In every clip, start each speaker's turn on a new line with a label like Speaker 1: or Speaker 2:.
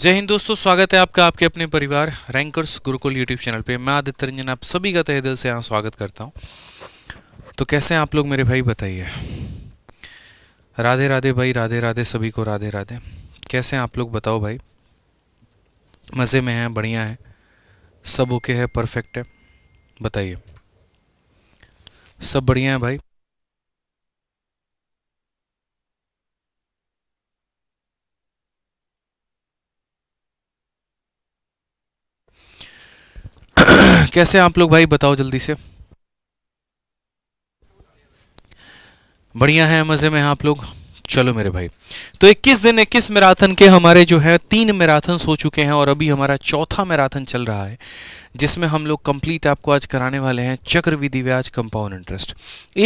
Speaker 1: जय हिंद दोस्तों स्वागत है आपका आपके अपने परिवार रैंकर्स गुरुकुल यूट्यूब चैनल पे मैं आदित्य रंजन आप सभी का तहे दिल से यहाँ स्वागत करता हूँ तो कैसे हैं आप लोग मेरे भाई बताइए राधे राधे भाई राधे राधे सभी को राधे राधे कैसे हैं आप लोग बताओ भाई मज़े में हैं बढ़िया है सब ओके है परफेक्ट है बताइए सब बढ़िया है भाई कैसे आप लोग भाई बताओ जल्दी से बढ़िया है मज़े में आप लोग चलो मेरे भाई तो 21 दिन 21 मैराथन के हमारे जो है तीन मैराथन हो चुके हैं और अभी हमारा चौथा मैराथन चल रहा है जिसमें हम लोग कंप्लीट आपको आज कराने वाले हैं चक्रविधि ब्याज कंपाउंड इंटरेस्ट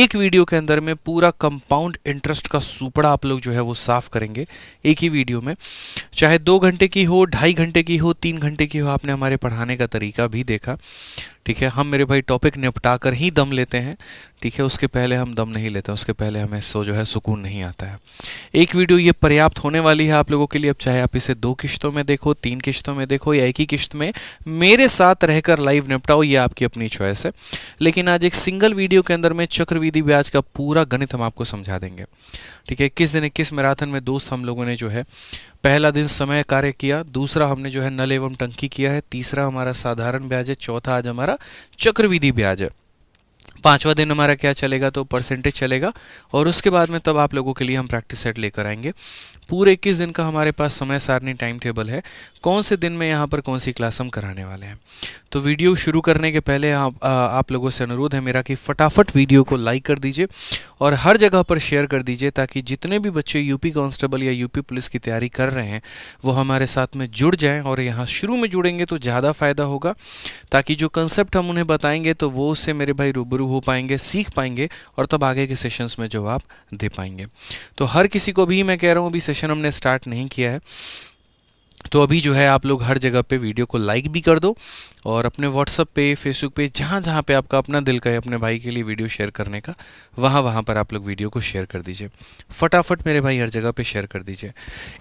Speaker 1: एक वीडियो के अंदर में पूरा कंपाउंड इंटरेस्ट का सुपड़ा आप लोग जो है वो साफ करेंगे एक ही वीडियो में चाहे दो घंटे की हो ढाई घंटे की हो तीन घंटे की हो आपने हमारे पढ़ाने का तरीका भी देखा ठीक है हम मेरे भाई टॉपिक निपटा कर ही दम लेते हैं ठीक है उसके पहले हम दम नहीं लेते उसके पहले हमें सो जो है सुकून नहीं आता है एक वीडियो ये पर्याप्त होने वाली है आप लोगों के लिए अब चाहे आप इसे दो किश्तों में देखो तीन किश्तों में देखो या एक ही किश्त में मेरे साथ रहकर लाइव निपटाओ ये आपकी अपनी चॉइस है लेकिन आज एक सिंगल वीडियो के अंदर में चक्रविधि ब्याज का पूरा गणित हम आपको समझा देंगे ठीक है किस दिन किस मैराथन में दोस्त हम लोगों ने जो है पहला दिन समय कार्य किया दूसरा हमने जो है नल एवं टंकी किया है तीसरा हमारा साधारण ब्याज है चौथा आज हमारा चक्रविधि ब्याज है पांचवा दिन हमारा क्या चलेगा तो परसेंटेज चलेगा और उसके बाद में तब आप लोगों के लिए हम प्रैक्टिस सेट लेकर आएंगे पूरे इक्कीस दिन का हमारे पास समय सारणी टाइम टेबल है कौन से दिन में यहाँ पर कौन सी क्लास हम कराने वाले हैं तो वीडियो शुरू करने के पहले आप, आप लोगों से अनुरोध है मेरा कि फटाफट वीडियो को लाइक कर दीजिए और हर जगह पर शेयर कर दीजिए ताकि जितने भी बच्चे यूपी कांस्टेबल या यूपी पुलिस की तैयारी कर रहे हैं वो हमारे साथ में जुड़ जाएँ और यहाँ शुरू में जुड़ेंगे तो ज़्यादा फ़ायदा होगा ताकि जो कंसेप्ट हम उन्हें बताएंगे तो वो उससे मेरे भाई रूबरू हो पाएंगे सीख पाएंगे और तब आगे के सेशंस में जवाब दे पाएंगे तो हर किसी को भी मैं कह रहा हूँ अभी सेशन हमने स्टार्ट नहीं किया है तो अभी जो है आप लोग हर जगह पे वीडियो को लाइक भी कर दो और अपने व्हाट्सअप पे फेसबुक पे जहाँ जहाँ पे आपका अपना दिल कहे अपने भाई के लिए वीडियो शेयर करने का वहाँ वहाँ पर आप लोग वीडियो को शेयर कर दीजिए फटाफट मेरे भाई हर जगह पे शेयर कर दीजिए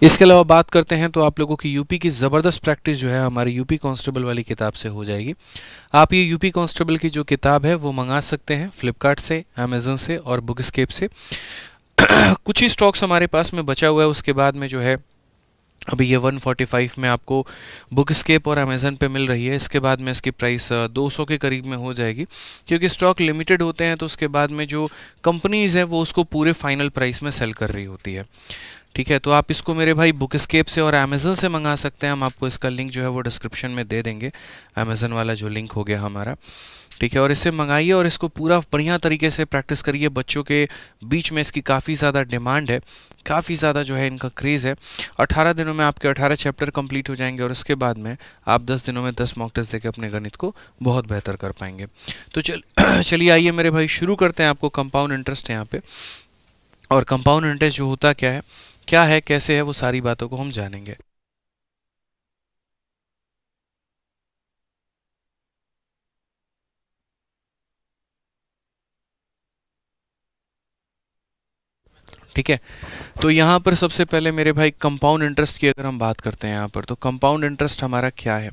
Speaker 1: इसके अलावा बात करते हैं तो आप लोगों की यूपी की ज़बरदस्त प्रैक्टिस जो है हमारी यूपी कॉन्स्टेबल वाली किताब से हो जाएगी आप ये यूपी कॉन्स्टेबल की जो किताब है वो मंगा सकते हैं फ्लिपकार्ट से अमेजोन से और बुक से कुछ ही स्टॉक्स हमारे पास में बचा हुआ है उसके बाद में जो है अभी ये 145 में आपको बुक स्केप और अमेज़न पे मिल रही है इसके बाद में इसकी प्राइस 200 के करीब में हो जाएगी क्योंकि स्टॉक लिमिटेड होते हैं तो उसके बाद में जो कंपनीज़ हैं वो उसको पूरे फाइनल प्राइस में सेल कर रही होती है ठीक है तो आप इसको मेरे भाई बुक स्केप से और अमेज़न से मंगा सकते हैं हम आपको इसका लिंक जो है वो डिस्क्रिप्शन में दे देंगे अमेज़न वाला जो लिंक हो गया हमारा ठीक है और इसे मंगाइए और इसको पूरा बढ़िया तरीके से प्रैक्टिस करिए बच्चों के बीच में इसकी काफ़ी ज़्यादा डिमांड है काफ़ी ज़्यादा जो है इनका क्रेज़ है अठारह दिनों में आपके अठारह चैप्टर कंप्लीट हो जाएंगे और उसके बाद में आप दस दिनों में दस मॉक टेस्ट देकर अपने गणित को बहुत बेहतर कर पाएंगे तो चल चलिए आइए मेरे भाई शुरू करते हैं आपको कंपाउंड इंटरेस्ट है यहाँ पर और कंपाउंड इंटरेस्ट जो होता क्या है क्या है कैसे है वो सारी बातों को हम जानेंगे ठीक है तो यहाँ पर सबसे पहले मेरे भाई कंपाउंड इंटरेस्ट की अगर हम बात करते हैं यहाँ पर तो कंपाउंड इंटरेस्ट हमारा क्या है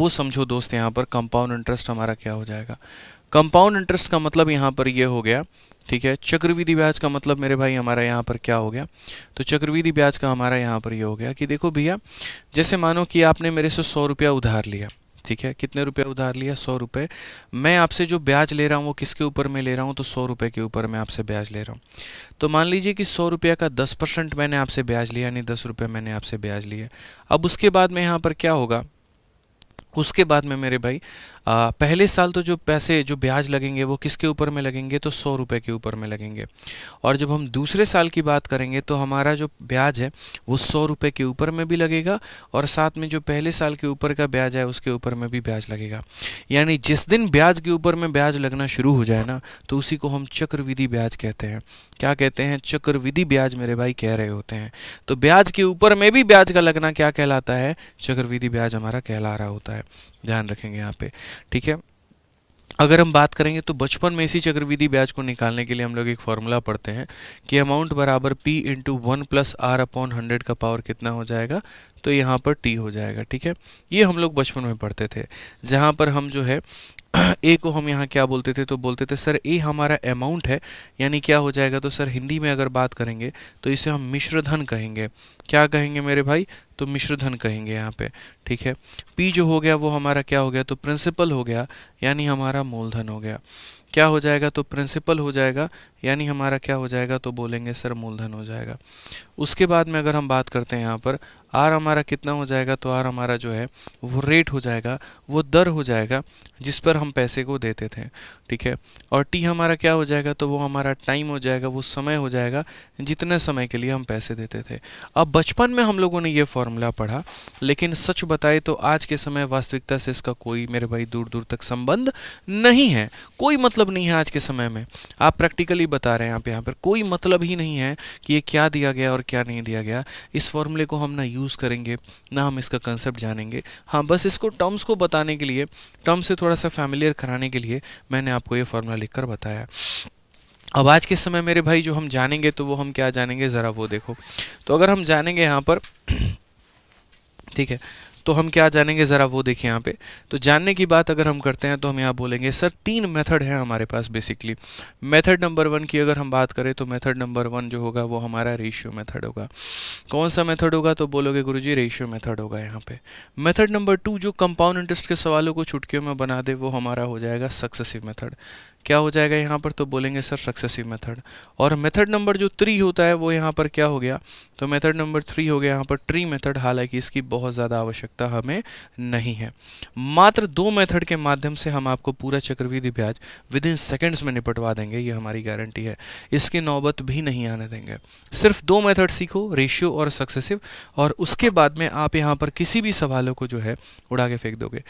Speaker 1: वो समझो दोस्त यहाँ पर कंपाउंड इंटरेस्ट हमारा क्या हो जाएगा कंपाउंड इंटरेस्ट का मतलब यहाँ पर ये यह हो गया ठीक है चक्रविधि ब्याज का मतलब मेरे भाई हमारा यहाँ पर क्या हो गया तो चक्रविधि ब्याज का हमारा यहाँ पर ये यह हो गया कि देखो भैया जैसे मानो कि आपने मेरे से सौ रुपया उधार लिया ठीक है कितने रुपए उधार लिया सौ रुपये मैं आपसे जो ब्याज ले रहा हूँ वो किसके ऊपर मैं ले रहा हूँ तो सौ रुपये के ऊपर मैं आपसे ब्याज ले रहा हूँ तो मान लीजिए कि सौ रुपये का दस परसेंट मैंने आपसे ब्याज लिया यानी दस रुपये मैंने आपसे ब्याज लिया अब उसके बाद में यहाँ पर क्या होगा उसके बाद में मेरे भाई आ, पहले साल तो जो पैसे जो ब्याज लगेंगे वो किसके ऊपर में लगेंगे तो सौ रुपये के ऊपर में लगेंगे और जब हम दूसरे साल की बात करेंगे तो हमारा जो ब्याज है वो सौ रुपये के ऊपर में भी लगेगा और साथ में जो पहले साल के ऊपर का ब्याज है उसके ऊपर में भी ब्याज लगेगा यानी जिस दिन ब्याज के ऊपर में ब्याज लगना शुरू हो जाए ना तो उसी को हम चक्रविधि ब्याज कहते हैं क्या कहते हैं चक्रविधि ब्याज मेरे भाई कह रहे होते हैं तो ब्याज के ऊपर में भी ब्याज का लगना क्या कहलाता है चक्रविधि ब्याज हमारा कहला रहा होता है ध्यान रखेंगे यहाँ पे ठीक है अगर हम बात करेंगे तो बचपन में इसी चक्रविधि ब्याज को निकालने के लिए हम लोग एक फॉर्मूला पढ़ते हैं कि अमाउंट बराबर p into one plus R upon hundred का पावर कितना हो जाएगा तो यहाँ पर t हो जाएगा ठीक है ये हम लोग बचपन में पढ़ते थे जहाँ पर हम जो है ए को हम यहाँ क्या बोलते थे तो बोलते थे सर ए हमारा अमाउंट है यानी क्या हो जाएगा तो सर हिंदी में अगर बात करेंगे तो इसे हम मिश्रधन कहेंगे क्या कहेंगे मेरे भाई तो मिश्रधन कहेंगे यहाँ पे ठीक है पी जो हो गया वो हमारा क्या हो गया तो प्रिंसिपल हो गया यानी हमारा मूलधन हो गया क्या हो जाएगा तो प्रिंसिपल हो जाएगा यानी हमारा क्या हो जाएगा तो बोलेंगे सर मूलधन हो जाएगा उसके बाद में अगर हम बात करते हैं यहाँ पर आर हमारा कितना हो जाएगा तो आर हमारा जो है वो रेट हो जाएगा वो दर हो जाएगा जिस पर हम पैसे को देते थे ठीक है और टी हमारा क्या हो जाएगा तो वो हमारा टाइम हो जाएगा वो समय हो जाएगा जितने समय के लिए हम पैसे देते थे अब बचपन में हम लोगों ने ये फॉर्मूला पढ़ा लेकिन सच बताए तो आज के समय वास्तविकता से इसका कोई मेरे भाई दूर दूर तक संबंध नहीं है कोई मतलब नहीं है आज के समय में आप प्रैक्टिकली बता रहे हैं आप यहाँ पर कोई मतलब ही नहीं है कि ये क्या दिया गया और क्या नहीं दिया गया इस फॉर्मूले को हम ना यूज़ करेंगे ना हम इसका कंसेप्ट जानेंगे हाँ बस इसको टर्म्स को बताने के लिए टर्म्स से थोड़ा सा फैमिलियर कराने के लिए मैंने आपको ये फार्मूला लिखकर बताया अब आज के समय मेरे भाई जो हम जानेंगे तो वो हम क्या जानेंगे ज़रा वो देखो तो अगर हम जानेंगे यहाँ पर ठीक है तो हम क्या जानेंगे ज़रा वो देखें यहाँ पे तो जानने की बात अगर हम करते हैं तो हम यहाँ बोलेंगे सर तीन मेथड हैं हमारे पास बेसिकली मेथड नंबर वन की अगर हम बात करें तो मेथड नंबर वन जो होगा वो हमारा रेशियो मेथड होगा कौन सा मेथड होगा तो बोलोगे गुरु जी रेशियो मेथड होगा यहाँ पे मेथड नंबर टू जो कंपाउंड इंटरेस्ट के सवालों को छुटकियों में बना दे वो हमारा हो जाएगा सक्सेसिव मेथड क्या हो जाएगा यहाँ पर तो बोलेंगे सर सक्सेसिव मेथड और मेथड नंबर जो थ्री होता है वो यहाँ पर क्या हो गया तो मेथड नंबर थ्री हो गया यहाँ पर ट्री मेथड हालांकि इसकी बहुत ज़्यादा आवश्यकता हमें नहीं है मात्र दो मेथड के माध्यम से हम आपको पूरा चक्रविधि ब्याज विद इन सेकेंड्स में निपटवा देंगे ये हमारी गारंटी है इसकी नौबत भी नहीं आने देंगे सिर्फ दो मेथड सीखो रेशियो और सक्सेसिव और उसके बाद में आप यहाँ पर किसी भी सवालों को जो है उड़ा के फेंक दोगे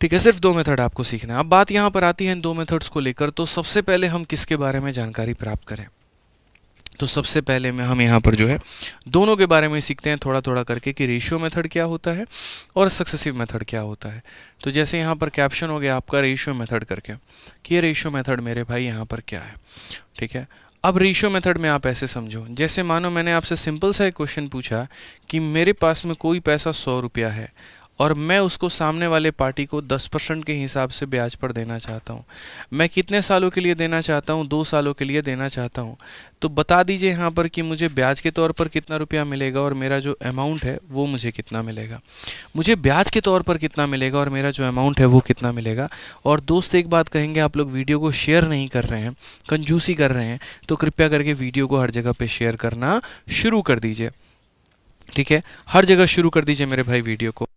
Speaker 1: ठीक है सिर्फ दो मेथड आपको सीखना है अब बात यहाँ पर आती है इन दो मेथड्स को लेकर तो सबसे पहले हम किसके बारे में जानकारी प्राप्त करें तो सबसे पहले में हम यहाँ पर जो है दोनों के बारे में सीखते हैं थोड़ा थोड़ा करके कि रेशियो मेथड क्या होता है और सक्सेसिव मेथड क्या होता है तो जैसे यहाँ पर कैप्शन हो गया आपका रेशियो मेथड करके कि ये रेशियो मेथड मेरे भाई यहाँ पर क्या है ठीक है अब रेशियो मेथड में आप ऐसे समझो जैसे मानो मैंने आपसे सिंपल सा एक क्वेश्चन पूछा कि मेरे पास में कोई पैसा सौ रुपया है और मैं उसको सामने वाले पार्टी को 10 परसेंट के हिसाब से ब्याज पर देना चाहता हूँ मैं कितने सालों के लिए देना चाहता हूँ दो सालों के लिए देना चाहता हूँ तो बता दीजिए यहाँ पर कि मुझे ब्याज के तौर पर कितना रुपया मिलेगा और मेरा जो अमाउंट है वो मुझे कितना मिलेगा मुझे ब्याज के तौर पर कितना मिलेगा और मेरा जो अमाउंट है वो कितना मिलेगा और दोस्त एक बात कहेंगे आप लोग वीडियो को शेयर नहीं कर रहे हैं कंजूसी कर रहे हैं तो कृपया करके वीडियो को हर जगह पर शेयर करना शुरू कर दीजिए ठीक है हर जगह शुरू कर दीजिए मेरे भाई वीडियो को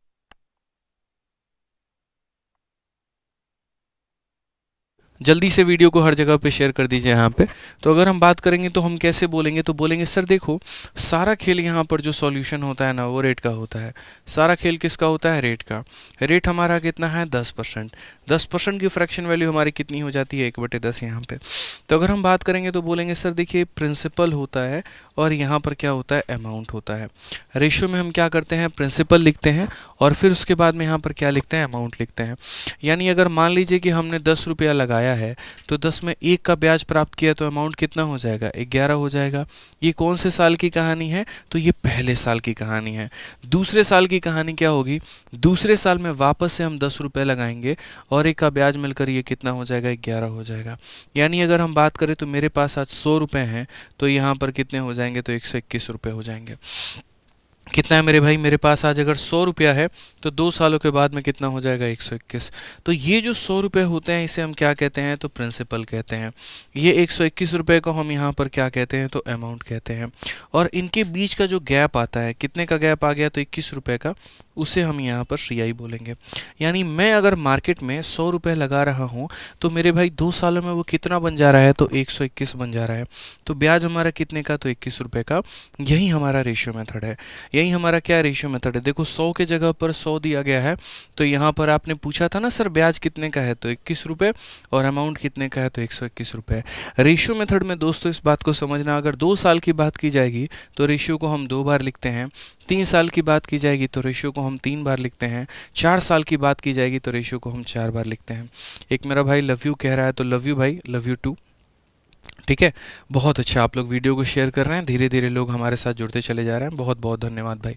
Speaker 1: जल्दी से वीडियो को हर जगह पे शेयर कर दीजिए यहाँ पे तो अगर हम बात करेंगे तो हम कैसे बोलेंगे तो बोलेंगे सर देखो सारा खेल यहाँ पर जो सॉल्यूशन होता है ना वो रेट का होता है सारा खेल किसका होता है रेट का रेट हमारा कितना है दस परसेंट दस परसेंट की फ्रैक्शन वैल्यू हमारी कितनी हो जाती है एक बटे दस यहाँ पर तो अगर हम बात करेंगे तो बोलेंगे सर देखिए प्रिंसिपल होता है और यहाँ पर क्या होता है अमाउंट होता है रेशियो में हम क्या करते हैं प्रिंसिपल लिखते हैं और फिर उसके बाद में यहाँ पर क्या लिखते हैं अमाउंट लिखते हैं यानी अगर मान लीजिए कि हमने दस रुपया लगाया किया है तो दस में एक का ब्याज प्राप्त किया तो अमाउंट कितना हो जाएगा ग्यारह हो जाएगा ये कौन से साल की कहानी है तो ये पहले साल की कहानी है दूसरे साल की कहानी क्या होगी दूसरे साल में वापस से हम दस रुपये लगाएंगे और एक का ब्याज मिलकर ये कितना हो जाएगा ग्यारह हो जाएगा यानी अगर हम बात करें तो मेरे पास आज सौ रुपये हैं तो यहाँ पर कितने हो जाएंगे तो एक सौ इक्कीस रुपये हो जाएंगे कितना है मेरे भाई मेरे पास आज अगर सौ रुपया है तो दो सालों के बाद में कितना हो जाएगा एक सौ इक्कीस तो ये जो सौ रुपये होते हैं इसे हम क्या कहते हैं तो प्रिंसिपल कहते हैं ये एक सौ इक्कीस रुपये को हम यहाँ पर क्या कहते हैं तो अमाउंट कहते हैं और इनके बीच का जो गैप आता है कितने का गैप आ गया तो इक्कीस रुपये का उसे हम यहाँ पर सी बोलेंगे यानी मैं अगर मार्केट में सौ रुपये लगा रहा हूँ तो मेरे भाई दो सालों में वो कितना बन जा रहा है तो एक सौ इक्कीस बन जा रहा है तो ब्याज हमारा कितने का तो इक्कीस रुपये का यही हमारा रेशियो मेथड है यही हमारा क्या रेशियो मेथड है देखो सौ के जगह पर सौ दिया गया है तो यहाँ पर आपने पूछा था ना सर ब्याज कितने का है तो इक्कीस रुपये और अमाउंट कितने का है तो एक सौ इक्कीस रुपये रेशियो मेथड में दोस्तों इस बात को समझना अगर दो साल की बात की जाएगी तो रेशियो को हम दो बार लिखते हैं तीन साल की बात की जाएगी तो रेशियो को हम तीन बार लिखते हैं चार साल की बात की जाएगी तो रेशियो को हम चार बार लिखते हैं एक मेरा भाई लव यू कह रहा है तो लव यू भाई लव यू टू ठीक है बहुत अच्छा आप लोग वीडियो को शेयर कर रहे हैं धीरे धीरे लोग हमारे साथ जुड़ते चले जा रहे हैं बहुत बहुत धन्यवाद भाई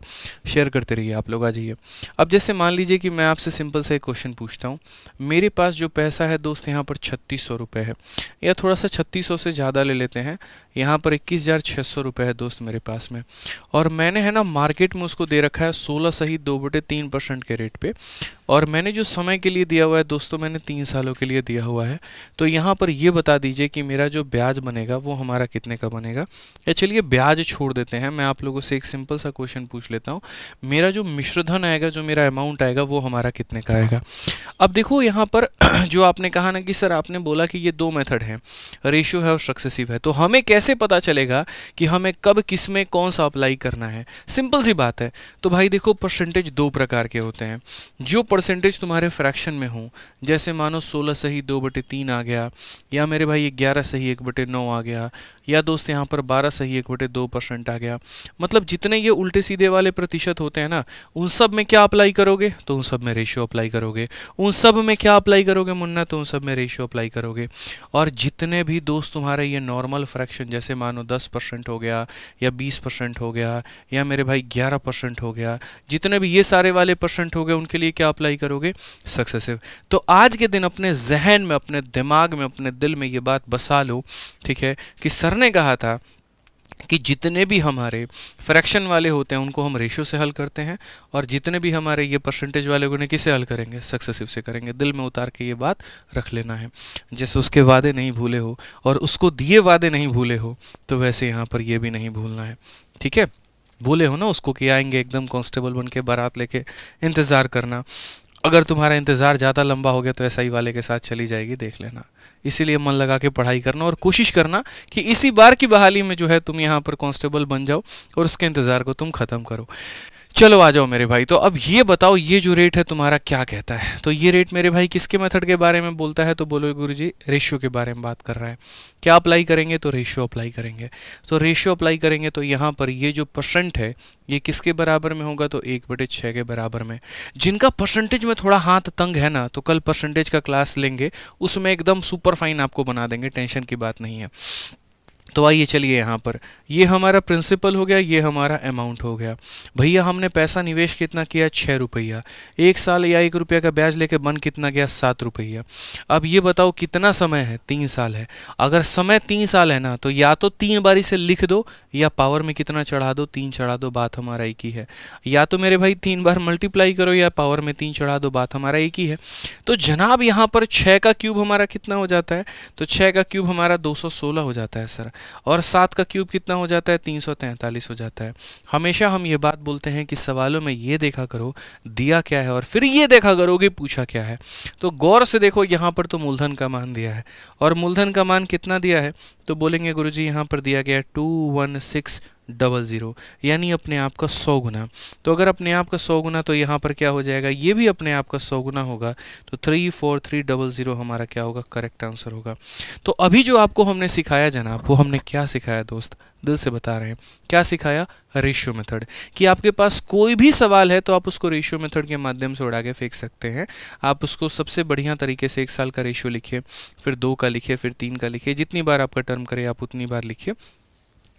Speaker 1: शेयर करते रहिए आप लोग आ जाइए अब जैसे मान लीजिए कि मैं आपसे सिंपल सा एक क्वेश्चन पूछता हूँ मेरे पास जो पैसा है दोस्त यहाँ पर छत्तीस सौ रुपये है या थोड़ा सा छत्तीस सौ से ज़्यादा ले लेते हैं यहाँ पर इक्कीस हज़ार सौ रुपये है दोस्त मेरे पास में और मैंने है ना मार्केट में उसको दे रखा है सोलह सही दो बटे तीन परसेंट के रेट पर और मैंने जो समय के लिए दिया हुआ है दोस्तों मैंने तीन सालों के लिए दिया हुआ है तो यहाँ पर ये बता दीजिए कि मेरा जो ब्याज बनेगा वो हमारा कितने का बनेगा या चलिए ब्याज छोड़ देते हैं मैं आप लोगों से एक सिंपल सा क्वेश्चन पूछ लेता हूँ मेरा जो मिश्रधन आएगा जो मेरा अमाउंट आएगा वो हमारा कितने का आएगा अब देखो यहाँ पर जो आपने कहा ना कि सर आपने बोला कि ये दो मेथड हैं रेशियो है और सक्सेसिव है तो हमें कैसे पता चलेगा कि हमें कब किस में कौन सा अप्लाई करना है सिंपल सी बात है तो भाई देखो परसेंटेज दो प्रकार के होते हैं जो परसेंटेज तुम्हारे फ्रैक्शन में हो जैसे मानो सोलह सही दो बटे तीन आ गया या मेरे भाई ग्यारह सही एक बटे नौ आ गया या दोस्त यहाँ पर बारह सही एक बटे दो परसेंट आ गया मतलब जितने ये उल्टे सीधे वाले प्रतिशत होते हैं ना उन सब में क्या अप्लाई करोगे तो उन सब में रेशियो अप्लाई करोगे उन सब में क्या अप्लाई करोगे मुन्ना तो उन सब में रेशियो अप्लाई करोगे और जितने भी दोस्त तुम्हारे ये नॉर्मल फ्रैक्शन जैसे मानो दस परसेंट हो गया या बीस परसेंट हो गया या मेरे भाई ग्यारह परसेंट हो गया जितने भी ये सारे वाले परसेंट हो गए उनके लिए क्या अप्लाई करोगे सक्सेसिव तो आज के दिन अपने जहन में अपने दिमाग में अपने दिल में ये बात बसा लो ठीक है कि सर ने कहा था कि जितने भी हमारे फ्रैक्शन वाले होते हैं उनको हम रेशियो से हल करते हैं और जितने भी हमारे ये परसेंटेज वाले उन्हें किसे हल करेंगे सक्सेसिव से करेंगे दिल में उतार के ये बात रख लेना है जैसे उसके वादे नहीं भूले हो और उसको दिए वादे नहीं भूले हो तो वैसे यहाँ पर यह भी नहीं भूलना है ठीक है भूले हो ना उसको कि आएंगे एकदम कॉन्स्टेबल बन के बारात लेके इंतज़ार करना अगर तुम्हारा इंतज़ार ज़्यादा लंबा हो गया तो ऐसा ही वाले के साथ चली जाएगी देख लेना इसीलिए मन लगा के पढ़ाई करना और कोशिश करना कि इसी बार की बहाली में जो है तुम यहाँ पर कांस्टेबल बन जाओ और उसके इंतज़ार को तुम ख़त्म करो चलो आ जाओ मेरे भाई तो अब ये बताओ ये जो रेट है तुम्हारा क्या कहता है तो ये रेट मेरे भाई किसके मेथड के बारे में बोलता है तो बोलो गुरु जी रेशियो के बारे में बात कर रहा है क्या अप्लाई करेंगे तो रेशियो अप्लाई करेंगे तो रेशियो अप्लाई करेंगे तो यहाँ पर ये जो परसेंट है ये किसके बराबर में होगा तो एक बटे छः के बराबर में जिनका परसेंटेज में थोड़ा हाथ तंग है ना तो कल परसेंटेज का क्लास लेंगे उसमें एकदम सुपर फाइन आपको बना देंगे टेंशन की बात नहीं है तो आइए चलिए यहाँ पर ये हमारा प्रिंसिपल हो गया ये हमारा अमाउंट हो गया भैया हमने पैसा निवेश कितना किया छः रुपया एक साल या एक रुपया का ब्याज लेके बन कितना गया सात रुपया अब ये बताओ कितना समय है तीन साल है अगर समय तीन साल है ना तो या तो तीन बारी से लिख दो या पावर में कितना चढ़ा दो तीन चढ़ा दो बात हमारा एक ही है या तो मेरे भाई तीन बार मल्टीप्लाई करो या पावर में तीन चढ़ा दो बात हमारा एक ही है तो जनाब यहाँ पर छः का क्यूब हमारा कितना हो जाता है तो छः का क्यूब हमारा दो हो जाता है सर और सात का क्यूब कितना हो जाता है तीन हो जाता है हमेशा हम ये बात बोलते हैं कि सवालों में ये देखा करो दिया क्या है और फिर ये देखा करो कि पूछा क्या है तो गौर से देखो यहाँ पर तो मूलधन का मान दिया है और मूलधन का मान कितना दिया है तो बोलेंगे गुरु जी यहाँ पर दिया गया two one six double zero यानी अपने आप का सौ गुना तो अगर अपने आप का सौ गुना तो यहाँ पर क्या हो जाएगा ये भी अपने आप का सौ गुना होगा तो three four three double zero हमारा क्या होगा करेक्ट आंसर होगा तो अभी जो आपको हमने सिखाया जनाब वो हमने क्या सिखाया दोस्त दिल से बता रहे हैं क्या सिखाया रेशियो मेथड कि आपके पास कोई भी सवाल है तो आप उसको रेशियो मेथड के माध्यम से उड़ा के फेंक सकते हैं आप उसको सबसे बढ़िया तरीके से एक साल का रेशियो लिखिए फिर दो का लिखिए फिर तीन का लिखिए जितनी बार आपका टर्म करे आप उतनी बार लिखिए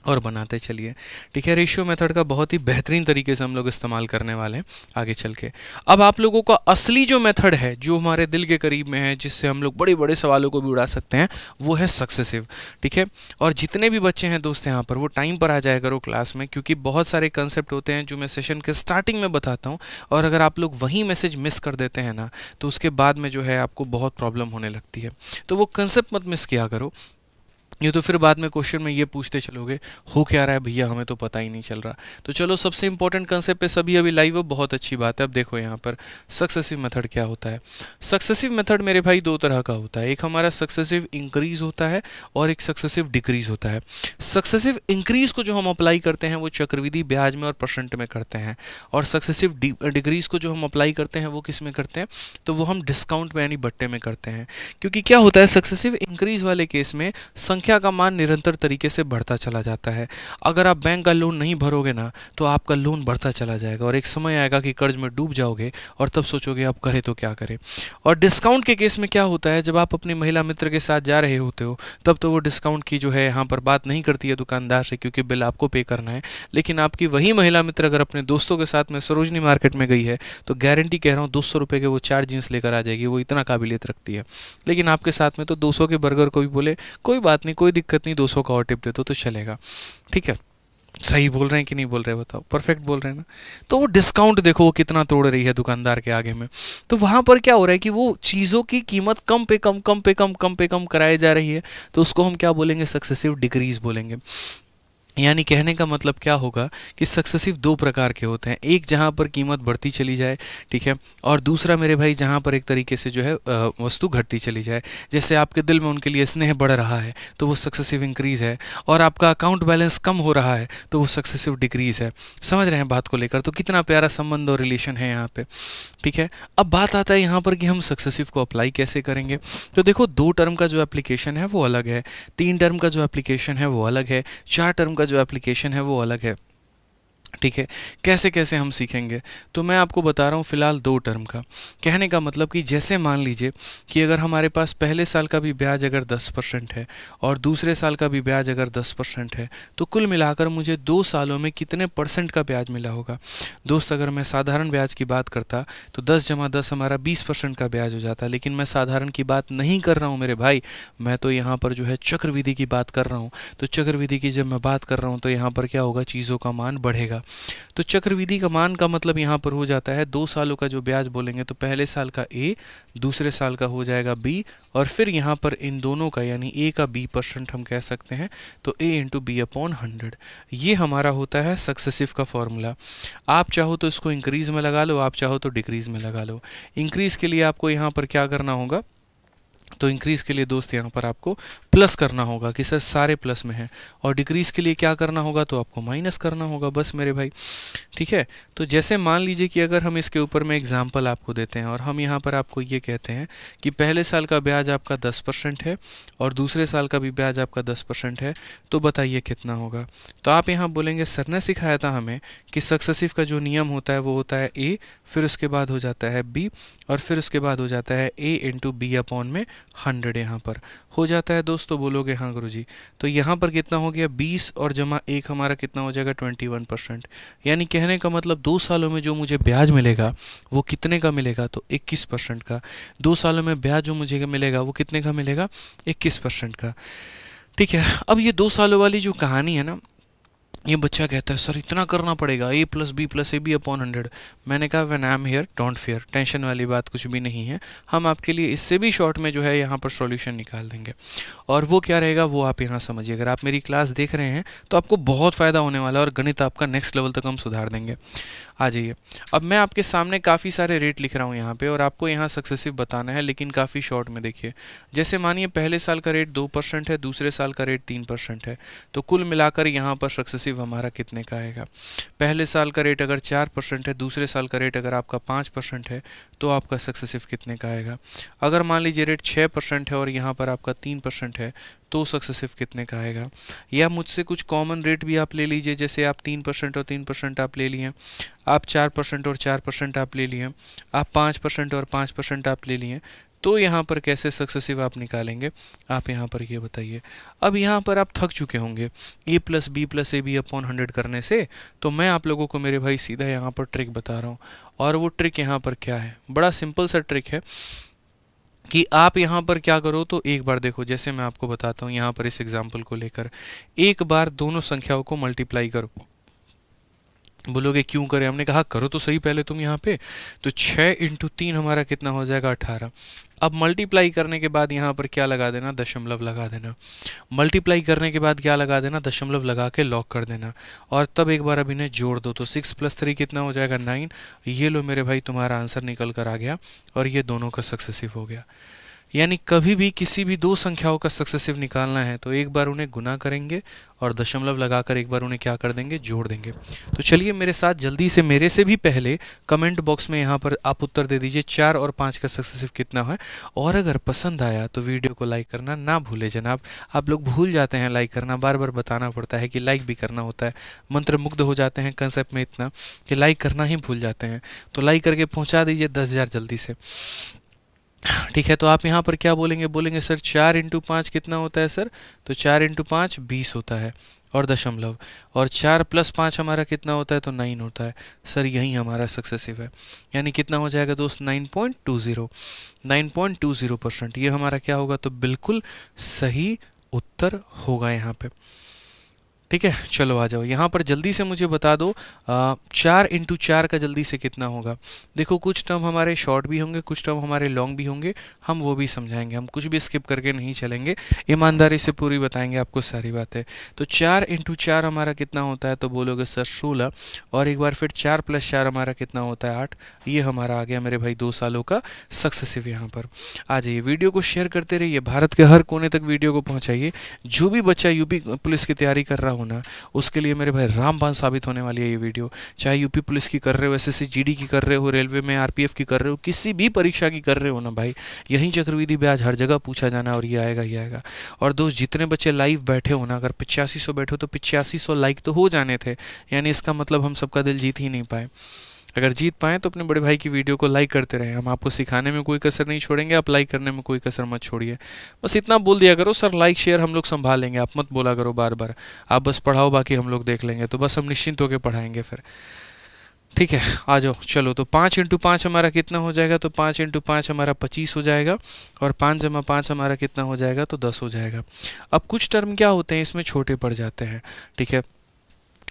Speaker 1: और बनाते चलिए ठीक है रेशियो मेथड का बहुत ही बेहतरीन तरीके से हम लोग इस्तेमाल करने वाले हैं आगे चल के अब आप लोगों का असली जो मेथड है जो हमारे दिल के करीब में है जिससे हम लोग बड़े बड़े सवालों को भी उड़ा सकते हैं वो है सक्सेसिव ठीक है और जितने भी बच्चे हैं दोस्त यहाँ पर वो टाइम पर आ जाए करो क्लास में क्योंकि बहुत सारे कंसेप्ट होते हैं जो मैं सेशन के स्टार्टिंग में बताता हूँ और अगर आप लोग वही मैसेज मिस कर देते हैं ना तो उसके बाद में जो है आपको बहुत प्रॉब्लम होने लगती है तो वो कंसेप्ट मत मिस किया करो ये तो फिर बाद में क्वेश्चन में ये पूछते चलोगे हो क्या रहा है भैया हमें तो पता ही नहीं चल रहा तो चलो सबसे इंपॉर्टेंट कंसेप्ट पे सभी अभी लाइव हो बहुत अच्छी बात है अब देखो यहाँ पर सक्सेसिव मेथड क्या होता है सक्सेसिव मेथड मेरे भाई दो तरह का होता है एक हमारा सक्सेसिव इंक्रीज होता है और एक सक्सेसिव डिक्रीज होता है सक्सेसिव इंक्रीज को जो हम अप्लाई करते हैं वो चक्रविधि ब्याज में और परसेंट में करते हैं और सक्सेसिव डिक्रीज को जो हम अप्लाई करते हैं वो किस में करते हैं तो वो हम डिस्काउंट में यानी बट्टे में करते हैं क्योंकि क्या होता है सक्सेसिव इंक्रीज वाले केस में संख्या संख्या का मान निरंतर तरीके से बढ़ता चला जाता है अगर आप बैंक का लोन नहीं भरोगे ना तो आपका लोन बढ़ता चला जाएगा और एक समय आएगा कि कर्ज में डूब जाओगे और तब सोचोगे आप करें तो क्या करें और डिस्काउंट के केस में क्या होता है जब आप अपनी महिला मित्र के साथ जा रहे होते हो तब तो वो डिस्काउंट की जो है यहाँ पर बात नहीं करती है दुकानदार से क्योंकि बिल आपको पे करना है लेकिन आपकी वही महिला मित्र अगर अपने दोस्तों के साथ में सरोजनी मार्केट में गई है तो गारंटी कह रहा हूँ दो सौ रुपये के वो चार जीन्स लेकर आ जाएगी वो इतना काबिलियत रखती है लेकिन आपके साथ में तो दो सौ के बर्गर को भी बोले कोई बात नहीं कोई दिक्कत नहीं 200 का और टिप दे दो तो चलेगा ठीक है सही बोल रहे हैं कि नहीं बोल रहे बताओ परफेक्ट बोल रहे हैं ना तो वो डिस्काउंट देखो वो कितना तोड़ रही है दुकानदार के आगे में तो वहाँ पर क्या हो रहा है कि वो चीज़ों की कीमत कम पे कम कम पे कम कम पे कम कराई जा रही है तो उसको हम क्या बोलेंगे सक्सेसिव डिक्रीज बोलेंगे यानी कहने का मतलब क्या होगा कि सक्सेसिव दो प्रकार के होते हैं एक जहाँ पर कीमत बढ़ती चली जाए ठीक है और दूसरा मेरे भाई जहाँ पर एक तरीके से जो है वस्तु घटती चली जाए जैसे आपके दिल में उनके लिए स्नेह बढ़ रहा है तो वो सक्सेसिव इंक्रीज़ है और आपका अकाउंट बैलेंस कम हो रहा है तो वो सक्सेसिव डिक्रीज़ है समझ रहे हैं बात को लेकर तो कितना प्यारा संबंध और रिलेशन है यहाँ पर ठीक है अब बात आता है यहाँ पर कि हम सक्सेसिव को अप्लाई कैसे करेंगे तो देखो दो टर्म का जो एप्लीकेशन है वो अलग है तीन टर्म का जो एप्लीकेशन है वो अलग है चार टर्म का जो एप्लीकेशन है वो अलग है ठीक है कैसे कैसे हम सीखेंगे तो मैं आपको बता रहा हूँ फ़िलहाल दो टर्म का कहने का मतलब कि जैसे मान लीजिए कि अगर हमारे पास पहले साल का भी ब्याज अगर दस परसेंट है और दूसरे साल का भी ब्याज अगर दस परसेंट है तो कुल मिलाकर मुझे दो सालों में कितने परसेंट का ब्याज मिला होगा दोस्त अगर मैं साधारण ब्याज की बात करता तो दस जमा दस हमारा बीस परसेंट का ब्याज हो जाता लेकिन मैं साधारण की बात नहीं कर रहा हूँ मेरे भाई मैं तो यहाँ पर जो है चक्रविधि की बात कर रहा हूँ तो चक्रविधि की जब मैं बात कर रहा हूँ तो यहाँ पर क्या होगा चीज़ों का मान बढ़ेगा जाएगा तो चक्रविधि कमान का मतलब यहाँ पर हो जाता है दो सालों का जो ब्याज बोलेंगे तो पहले साल का ए दूसरे साल का हो जाएगा बी और फिर यहाँ पर इन दोनों का यानी ए का बी परसेंट हम कह सकते हैं तो A into B upon hundred ये हमारा होता है सक्सेसिव का फॉर्मूला आप चाहो तो इसको इंक्रीज़ में लगा लो आप चाहो तो डिक्रीज़ में लगा लो इंक्रीज़ के लिए आपको यहाँ पर क्या करना होगा तो इंक्रीज़ के लिए दोस्त यहाँ पर आपको प्लस करना होगा कि सर सारे प्लस में हैं और डिक्रीज़ के लिए क्या करना होगा तो आपको माइनस करना होगा बस मेरे भाई ठीक है तो जैसे मान लीजिए कि अगर हम इसके ऊपर में एग्ज़ाम्पल आपको देते हैं और हम यहाँ पर आपको ये कहते हैं कि पहले साल का ब्याज आपका दस परसेंट है और दूसरे साल का भी ब्याज आपका दस परसेंट है तो बताइए कितना होगा तो आप यहाँ बोलेंगे सर ने सिखाया था हमें कि सक्सेसिव का जो नियम होता है वो होता है ए फिर उसके बाद हो जाता है बी और फिर उसके बाद हो जाता है ए इंटू बी अपॉन में हंड्रेड यहाँ पर हो जाता है दोस्तों तो बोलोगे हाँ गुरु जी तो यहाँ पर कितना हो गया बीस और जमा एक हमारा कितना हो जाएगा ट्वेंटी वन परसेंट यानी कहने का मतलब दो सालों में जो मुझे ब्याज मिलेगा वो कितने का मिलेगा तो इक्कीस परसेंट का दो सालों में ब्याज जो मुझे मिलेगा वो कितने का मिलेगा इक्कीस परसेंट का ठीक है अब ये दो सालों वाली जो कहानी है ना ये बच्चा कहता है सर इतना करना पड़ेगा A plus B plus A B upon hundred मैंने कहा when I am here don't fear tension वाली बात कुछ भी नहीं है हम आपके लिए इससे भी शॉर्ट में जो है यहाँ पर सॉल्यूशन निकाल देंगे और वो क्या रहेगा वो आप यहाँ समझिए अगर आप मेरी क्लास देख रहे हैं तो आपको बहुत फ़ायदा होने वाला है और गणित आपका नेक्स्ट लेवल तक हम सुधार देंगे आ जाइए अब मैं आपके सामने काफ़ी सारे रेट लिख रहा हूँ यहाँ पर और आपको यहाँ सक्सेसिव बताना है लेकिन काफ़ी शॉर्ट में देखिए जैसे मानिए पहले साल का रेट दो परसेंट है दूसरे साल का रेट तीन परसेंट है तो कुल मिलाकर यहाँ पर सक्सेसिव रिलेटिव हमारा कितने का आएगा पहले साल का रेट अगर चार परसेंट है दूसरे साल का रेट अगर आपका पाँच परसेंट है तो आपका सक्सेसिव कितने का आएगा अगर मान लीजिए रेट छः परसेंट है और यहाँ पर आपका तीन परसेंट है तो सक्सेसिव कितने का आएगा या मुझसे कुछ कॉमन रेट भी आप ले लीजिए जैसे आप तीन परसेंट और तीन परसेंट आप ले लिए आप चार परसेंट और चार परसेंट आप ले लिए आप पाँच परसेंट और पाँच परसेंट आप ले लिए तो यहाँ पर कैसे सक्सेसिव आप निकालेंगे आप यहाँ पर ये बताइए अब यहाँ पर आप थक चुके होंगे A plus B plus A B upon hundred करने से तो मैं आप लोगों को मेरे भाई सीधा यहाँ पर ट्रिक बता रहा हूँ और वो ट्रिक यहाँ पर क्या है बड़ा सिंपल सा ट्रिक है कि आप यहाँ पर क्या करो तो एक बार देखो जैसे मैं आपको बताता हूँ यहाँ पर इस एग्जाम्पल को लेकर एक बार दोनों संख्याओं को मल्टीप्लाई करो बोलोगे क्यों करें हमने कहा करो तो सही पहले तुम यहाँ पे तो छः इंटू तीन हमारा कितना हो जाएगा अठारह अब मल्टीप्लाई करने के बाद यहाँ पर क्या लगा देना दशमलव लगा देना मल्टीप्लाई करने के बाद क्या लगा देना दशमलव लगा के लॉक कर देना और तब एक बार अभी इन्हें जोड़ दो तो सिक्स प्लस थ्री कितना हो जाएगा नाइन ये लो मेरे भाई तुम्हारा आंसर निकल कर आ गया और ये दोनों का सक्सेसिव हो गया यानी कभी भी किसी भी दो संख्याओं का सक्सेसिव निकालना है तो एक बार उन्हें गुना करेंगे और दशमलव लगाकर एक बार उन्हें क्या कर देंगे जोड़ देंगे तो चलिए मेरे साथ जल्दी से मेरे से भी पहले कमेंट बॉक्स में यहाँ पर आप उत्तर दे दीजिए चार और पाँच का सक्सेसिव कितना है और अगर पसंद आया तो वीडियो को लाइक करना ना भूले जनाब आप लोग भूल जाते हैं लाइक करना बार बार बताना पड़ता है कि लाइक भी करना होता है मंत्र हो जाते हैं कंसेप्ट में इतना कि लाइक करना ही भूल जाते हैं तो लाइक करके पहुँचा दीजिए दस जल्दी से ठीक है तो आप यहाँ पर क्या बोलेंगे बोलेंगे सर चार इंटू पाँच कितना होता है सर तो चार इंटू पाँच बीस होता है और दशमलव और चार प्लस पाँच हमारा कितना होता है तो नाइन होता है सर यही हमारा सक्सेसिव है यानी कितना हो जाएगा दोस्त nine point two zero nine point two zero percent ये हमारा क्या होगा तो बिल्कुल सही उत्तर होगा यहाँ पर ठीक है चलो आ जाओ यहाँ पर जल्दी से मुझे बता दो आ, चार इंटू चार का जल्दी से कितना होगा देखो कुछ टर्म हमारे शॉर्ट भी होंगे कुछ टर्म हमारे लॉन्ग भी होंगे हम वो भी समझाएंगे हम कुछ भी स्किप करके नहीं चलेंगे ईमानदारी से पूरी बताएंगे आपको सारी बातें तो चार इंटू चार हमारा कितना होता है तो बोलोगे सर सोलह और एक बार फिर चार प्लस चार हमारा कितना होता है आठ ये हमारा आ गया मेरे भाई दो सालों का सक्सेसिव यहाँ पर आ जाइए वीडियो को शेयर करते रहिए भारत के हर कोने तक वीडियो को पहुँचाइए जो भी बच्चा यूपी पुलिस की तैयारी कर रहा होना उसके लिए मेरे भाई रामबान साबित होने वाली है ये वीडियो चाहे यूपी पुलिस की कर रहे हो एस एस की कर रहे हो रेलवे में आर की कर रहे हो किसी भी परीक्षा की कर रहे हो ना भाई यही चक्रविधि ब्याज हर जगह पूछा जाना और ये आएगा ही आएगा और दोस्त जितने बच्चे लाइव बैठे हो ना अगर पिचासी बैठे हो तो पिचासी लाइक तो हो जाने थे यानी इसका मतलब हम सबका दिल जीत ही नहीं पाए अगर जीत पाएँ तो अपने बड़े भाई की वीडियो को लाइक करते रहें हम आपको सिखाने में कोई कसर नहीं छोड़ेंगे आप लाइक करने में कोई कसर मत छोड़िए बस इतना बोल दिया करो सर लाइक शेयर हम लोग संभाल लेंगे आप मत बोला करो बार बार आप बस पढ़ाओ बाकी हम लोग देख लेंगे तो बस हम निश्चिंत होकर पढ़ाएंगे फिर ठीक है आ जाओ चलो तो पाँच इंटू पाँच हमारा कितना हो जाएगा तो पाँच इंटू पाँच हमारा पच्चीस हो जाएगा और पाँच जमा पाँच हमारा कितना हो जाएगा तो दस हो जाएगा अब कुछ टर्म क्या होते हैं इसमें छोटे पड़ जाते हैं ठीक है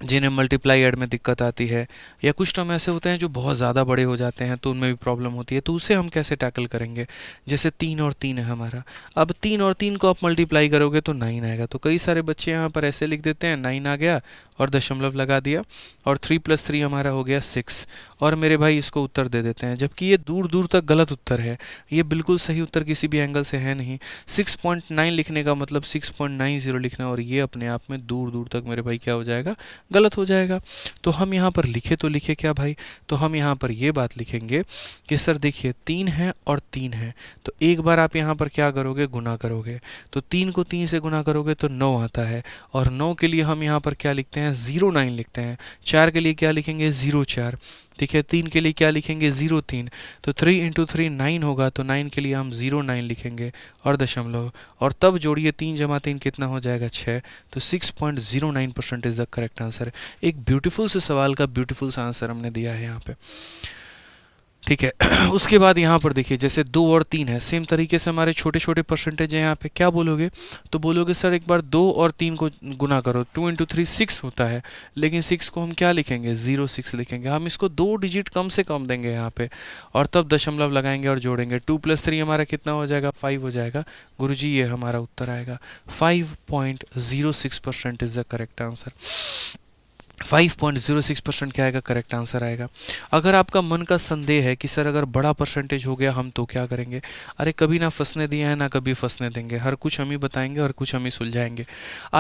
Speaker 1: जिन्हें मल्टीप्लाई एड में दिक्कत आती है या कुछ टर्म ऐसे होते हैं जो बहुत ज़्यादा बड़े हो जाते हैं तो उनमें भी प्रॉब्लम होती है तो उसे हम कैसे टैकल करेंगे जैसे तीन और तीन है हमारा अब तीन और तीन को आप मल्टीप्लाई करोगे तो नाइन आएगा तो कई सारे बच्चे यहाँ पर ऐसे लिख देते हैं नाइन आ गया और दशमलव लगा दिया और थ्री प्लस थ्री हमारा हो गया सिक्स और मेरे भाई इसको उत्तर दे देते हैं जबकि ये दूर दूर तक गलत उत्तर है ये बिल्कुल सही उत्तर किसी भी एंगल से है नहीं सिक्स पॉइंट नाइन लिखने का मतलब सिक्स पॉइंट नाइन ज़ीरो लिखना और ये अपने आप में दूर दूर तक मेरे भाई क्या हो जाएगा गलत हो जाएगा तो हम यहाँ पर लिखे तो लिखे क्या भाई तो हम यहाँ पर ये बात लिखेंगे कि सर देखिए तीन है और तीन है तो एक बार आप यहाँ पर क्या करोगे गुना करोगे तो तीन को तीन से गुना करोगे तो नौ आता है और नौ के लिए हम यहाँ पर क्या लिखते हैं ज़ीरो नाइन लिखते हैं चार के लिए क्या लिखेंगे ज़ीरो चार ठीक है तीन के लिए क्या लिखेंगे ज़ीरो तीन तो थ्री इंटू थ्री नाइन होगा तो नाइन के लिए हम ज़ीरो नाइन लिखेंगे और दशमलव और तब जोड़िए तीन जमा तीन कितना हो जाएगा छः तो six point zero nine percent is the correct answer एक ब्यूटीफुल से सवाल का ब्यूटीफुल सा आंसर हमने दिया है यहाँ पर ठीक है उसके बाद यहाँ पर देखिए जैसे दो और तीन है सेम तरीके से हमारे छोटे छोटे परसेंटेज हैं यहाँ पे क्या बोलोगे तो बोलोगे सर एक बार दो और तीन को गुना करो टू इंटू थ्री सिक्स होता है लेकिन सिक्स को हम क्या लिखेंगे ज़ीरो सिक्स लिखेंगे हम इसको दो डिजिट कम से कम देंगे यहाँ पे और तब दशमलव लगाएंगे और जोड़ेंगे टू प्लस थ्री हमारा कितना हो जाएगा फाइव हो जाएगा गुरु जी ये हमारा उत्तर आएगा five point zero six percent is the correct answer 5.06 percent क्या आएगा करेक्ट आंसर आएगा अगर आपका मन का संदेह है कि सर अगर बड़ा परसेंटेज हो गया हम तो क्या करेंगे अरे कभी ना फंसने दिया है ना कभी फंसने देंगे हर कुछ हम ही बताएंगे और कुछ हम ही सुलझाएंगे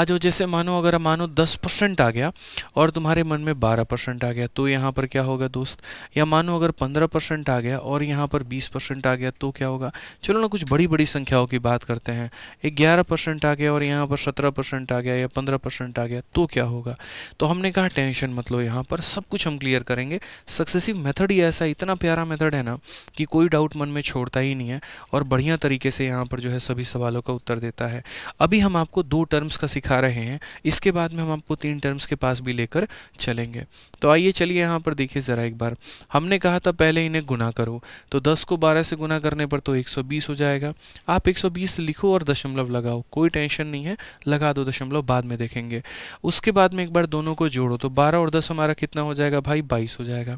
Speaker 1: आज वो जैसे मानो अगर मानो 10 परसेंट आ गया और तुम्हारे मन में 12 परसेंट आ गया तो यहाँ पर क्या होगा दोस्त या मानो अगर पंद्रह परसेंट आ गया और यहाँ पर बीस परसेंट आ गया तो क्या होगा चलो ना कुछ बड़ी बड़ी संख्याओं की बात करते हैं ग्यारह परसेंट आ गया और यहाँ पर सत्रह परसेंट आ गया या पंद्रह परसेंट आ गया तो क्या होगा तो हमने कहा इतना टेंशन मत लो यहाँ पर सब कुछ हम क्लियर करेंगे सक्सेसिव मेथड ही ऐसा इतना प्यारा मेथड है ना कि कोई डाउट मन में छोड़ता ही नहीं है और बढ़िया तरीके से यहाँ पर जो है सभी सवालों का उत्तर देता है अभी हम आपको दो टर्म्स का सिखा रहे हैं इसके बाद में हम आपको तीन टर्म्स के पास भी लेकर चलेंगे तो आइए चलिए यहाँ पर देखिए ज़रा एक बार हमने कहा था पहले इन्हें गुना करो तो दस को बारह से गुना करने पर तो एक हो जाएगा आप एक लिखो और दशमलव लगाओ कोई टेंशन नहीं है लगा दो दशमलव बाद में देखेंगे उसके बाद में एक बार दोनों को जोड़ो करो तो 12 और 10 हमारा कितना हो जाएगा भाई 22 हो जाएगा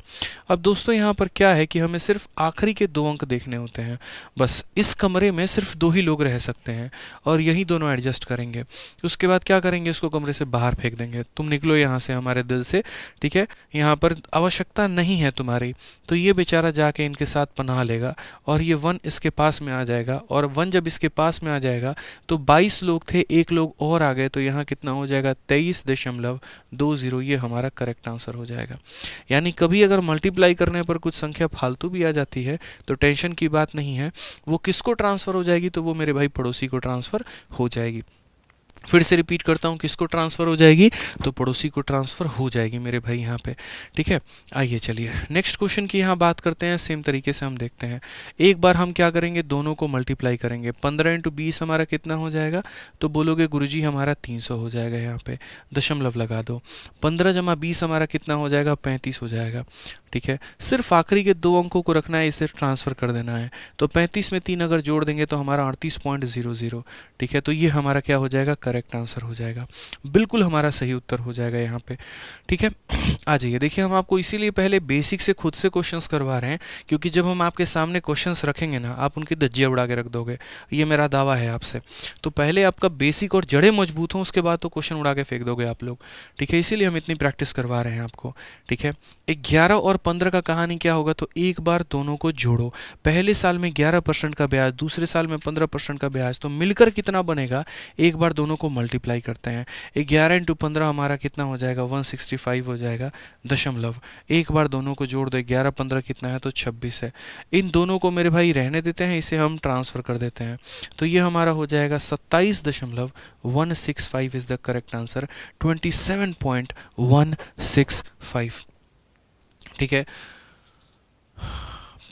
Speaker 1: अब दोस्तों यहाँ पर क्या है कि हमें सिर्फ आखिरी के दो अंक देखने होते हैं बस इस कमरे में सिर्फ दो ही लोग रह सकते हैं और यही दोनों एडजस्ट करेंगे उसके बाद क्या करेंगे इसको कमरे से बाहर फेंक देंगे तुम निकलो यहाँ से हमारे दिल से ठीक है यहाँ पर आवश्यकता नहीं है तुम्हारी तो ये बेचारा जाके इनके साथ पनाह लेगा और ये वन इसके पास में आ जाएगा और वन जब इसके पास में आ जाएगा तो बाईस लोग थे एक लोग और आ गए तो यहाँ कितना हो जाएगा तेईस दशमलव दो जीरो ये हमारा करेक्ट आंसर हो जाएगा यानी कभी अगर मल्टीप्लाई करने पर कुछ संख्या फालतू भी आ जाती है तो टेंशन की बात नहीं है वो किसको ट्रांसफ़र हो जाएगी तो वो मेरे भाई पड़ोसी को ट्रांसफ़र हो जाएगी फिर से रिपीट करता हूँ किसको ट्रांसफ़र हो जाएगी तो पड़ोसी को ट्रांसफ़र हो जाएगी मेरे भाई यहाँ पे ठीक है आइए चलिए नेक्स्ट क्वेश्चन की यहाँ बात करते हैं सेम तरीके से हम देखते हैं एक बार हम क्या करेंगे दोनों को मल्टीप्लाई करेंगे पंद्रह इंटू बीस हमारा कितना हो जाएगा तो बोलोगे गुरु जी हमारा तीन सौ हो जाएगा यहाँ पर दशमलव लगा दो पंद्रह जमा बीस हमारा कितना हो जाएगा पैंतीस हो जाएगा ठीक है सिर्फ आखिरी के दो अंकों को रखना है इसे ट्रांसफ़र कर देना है तो पैंतीस में तीन अगर जोड़ देंगे तो हमारा अड़तीस पॉइंट जीरो जीरो ठीक है तो ये हमारा क्या हो जाएगा करेक्ट आंसर हो जाएगा बिल्कुल हमारा सही उत्तर हो जाएगा यहाँ पे ठीक है आ जाइए देखिए हम आपको इसीलिए पहले बेसिक से खुद से क्वेश्चंस करवा रहे हैं क्योंकि जब हम आपके सामने क्वेश्चंस रखेंगे ना आप उनकी दज्जिया उड़ा के रख दोगे ये मेरा दावा है आपसे तो पहले आपका बेसिक और जड़ें मजबूत हों उसके बाद तो क्वेश्चन उड़ा के फेंक दोगे आप लोग ठीक है इसीलिए हम इतनी प्रैक्टिस करवा रहे हैं आपको ठीक है ग्यारह और पंद्रह का कहानी क्या होगा तो एक बार दोनों को जोड़ो पहले साल में ग्यारह परसेंट का ब्याज दूसरे साल में पंद्रह परसेंट का ब्याज तो मिलकर कितना बनेगा एक बार दोनों को मल्टीप्लाई करते हैं ग्यारह इंटू पंद्रह हमारा कितना हो जाएगा वन सिक्सटी फाइव हो जाएगा दशमलव एक बार दोनों को जोड़ दो ग्यारह पंद्रह कितना है तो छब्बीस है इन दोनों को मेरे भाई रहने देते हैं इसे हम ट्रांसफ़र कर देते हैं तो ये हमारा हो जाएगा सत्ताईस दशमलव one six five is the correct answer twenty seven point one six five ठीक है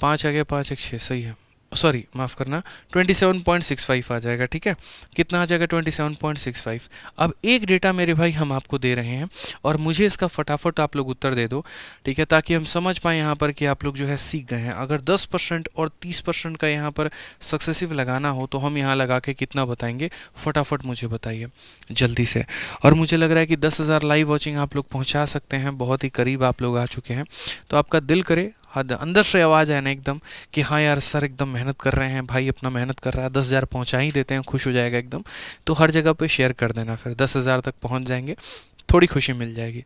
Speaker 1: पाँच आ गया पाँच एक छः सही है सॉरी माफ़ करना 27.65 आ जाएगा ठीक है कितना आ जाएगा 27.65 अब एक डेटा मेरे भाई हम आपको दे रहे हैं और मुझे इसका फटाफट आप लोग उत्तर दे दो ठीक है ताकि हम समझ पाए यहाँ पर कि आप लोग जो है सीख गए हैं अगर 10 परसेंट और 30 परसेंट का यहाँ पर सक्सेसिव लगाना हो तो हम यहाँ लगा के कितना बताएंगे फटाफट मुझे बताइए जल्दी से और मुझे लग रहा है कि दस लाइव वॉचिंग आप लोग पहुँचा सकते हैं बहुत ही करीब आप लोग आ चुके हैं तो आपका दिल करे हद अंदर से आवाज़ है ना एकदम कि हाँ यार सर एकदम मेहनत कर रहे हैं भाई अपना मेहनत कर रहा है दस हज़ार पहुँचा ही देते हैं खुश हो जाएगा एकदम तो हर जगह पे शेयर कर देना फिर दस हज़ार तक पहुँच जाएंगे थोड़ी खुशी मिल जाएगी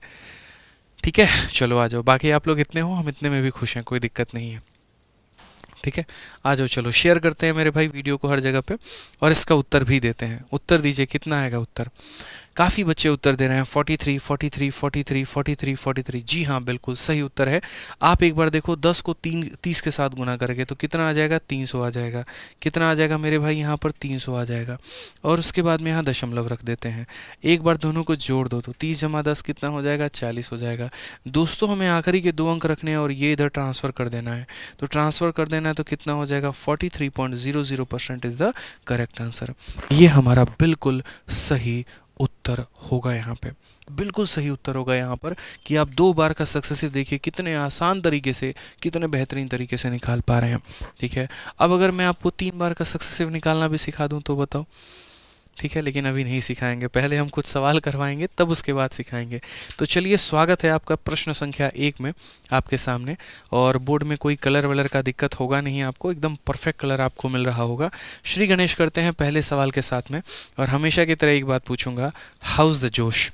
Speaker 1: ठीक है चलो आ जाओ बाकी आप लोग इतने हो हम इतने में भी खुश हैं कोई दिक्कत नहीं है ठीक है आ जाओ चलो शेयर करते हैं मेरे भाई वीडियो को हर जगह पे और इसका उत्तर भी देते हैं उत्तर दीजिए कितना आएगा उत्तर काफ़ी बच्चे उत्तर दे रहे हैं 43, 43, 43, 43, 43। जी हाँ बिल्कुल सही उत्तर है आप एक बार देखो 10 को तीन तीस के साथ गुना करके तो कितना आ जाएगा 300 आ जाएगा कितना आ जाएगा मेरे भाई यहाँ पर 300 आ जाएगा और उसके बाद में यहाँ दशमलव रख देते हैं एक बार दोनों को जोड़ दो तो तीस जमा दस कितना हो जाएगा चालीस हो जाएगा दोस्तों हमें आखिरी के दो अंक रखने हैं और ये इधर ट्रांसफ़र कर देना है तो ट्रांसफ़र कर देना है तो कितना हो जाएगा forty three point zero zero percent is the correct answer ये हमारा बिल्कुल सही उत्तर होगा यहाँ पे बिल्कुल सही उत्तर होगा यहाँ पर कि आप दो बार का सक्सेसिव देखिए कितने आसान तरीके से कितने बेहतरीन तरीके से निकाल पा रहे हैं ठीक है अब अगर मैं आपको तीन बार का सक्सेसिव निकालना भी सिखा दूँ तो बताओ ठीक है लेकिन अभी नहीं सिखाएंगे पहले हम कुछ सवाल करवाएंगे तब उसके बाद सिखाएंगे तो चलिए स्वागत है आपका प्रश्न संख्या एक में आपके सामने और बोर्ड में कोई कलर वलर का दिक्कत होगा नहीं आपको एकदम परफेक्ट कलर आपको मिल रहा होगा श्री गणेश करते हैं पहले सवाल के साथ में और हमेशा की तरह एक बात पूछूंगा हाउस द जोश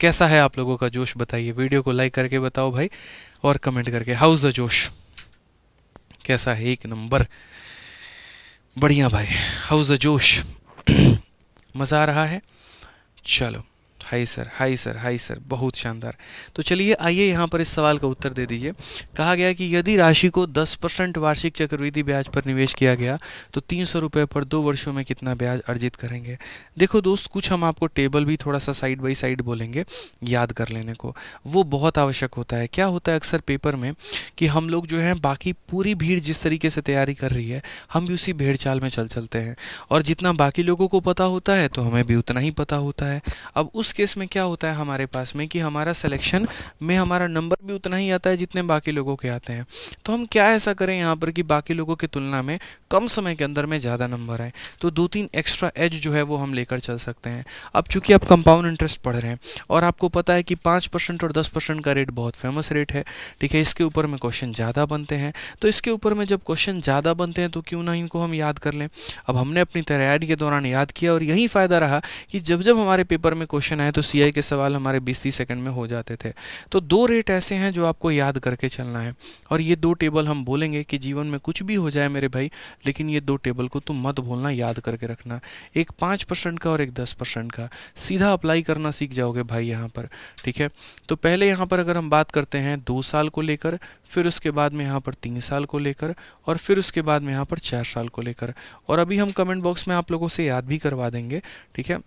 Speaker 1: कैसा है आप लोगों का जोश बताइए वीडियो को लाइक करके बताओ भाई और कमेंट करके हाउस द जोश कैसा है एक नंबर बढ़िया भाई हाउस द जोश मज़ा आ रहा है चलो hi sir hi sir hi sir बहुत शानदार तो चलिए आइए यहाँ पर इस सवाल का उत्तर दे दीजिए कहा गया कि यदि राशि को 10 परसेंट वार्षिक चक्रवृद्धि ब्याज पर निवेश किया गया तो तीन सौ रुपये पर दो वर्षों में कितना ब्याज अर्जित करेंगे देखो दोस्त कुछ हम आपको टेबल भी थोड़ा सा साइड बाई साइड बोलेंगे याद कर लेने को वो बहुत आवश्यक होता है क्या होता है अक्सर पेपर में कि हम लोग जो है बाकी पूरी भीड़ जिस तरीके से तैयारी कर रही है हम भी उसी भेड़ चाल में चल चलते हैं और जितना बाकी लोगों को पता होता है तो हमें भी उतना ही पता होता है अब उस केस में क्या होता है हमारे पास में कि हमारा सिलेक्शन में हमारा नंबर भी उतना ही आता है जितने बाकी लोगों के आते हैं तो हम क्या ऐसा करें यहाँ पर कि बाकी लोगों की तुलना में कम समय के अंदर में ज़्यादा नंबर आए तो दो तीन एक्स्ट्रा एज जो है वो हम लेकर चल सकते हैं अब चूँकि आप कंपाउंड इंटरेस्ट पढ़ रहे हैं और आपको पता है कि पाँच परसेंट और दस परसेंट का रेट बहुत फेमस रेट है ठीक है इसके ऊपर में क्वेश्चन ज़्यादा बनते हैं तो इसके ऊपर में जब क्वेश्चन ज़्यादा बनते हैं तो क्यों ना इनको हम याद कर लें अब हमने अपनी तैयारी के दौरान याद किया और यही फ़ायदा रहा कि जब जब हमारे पेपर में क्वेश्चन आए है तो सी के सवाल हमारे बीस तीस सेकेंड में हो जाते थे तो दो रेट ऐसे हैं जो आपको याद करके चलना है और ये दो टेबल हम बोलेंगे कि जीवन में कुछ भी हो जाए मेरे भाई लेकिन ये दो टेबल को तुम मत भूलना याद करके रखना एक पाँच परसेंट का और एक दस परसेंट का सीधा अप्लाई करना सीख जाओगे भाई यहाँ पर ठीक है तो पहले यहाँ पर अगर हम बात करते हैं दो साल को लेकर फिर उसके बाद में यहाँ पर तीन साल को लेकर और फिर उसके बाद में यहाँ पर चार साल को लेकर और अभी हम कमेंट बॉक्स में आप लोगों से याद भी करवा देंगे ठीक है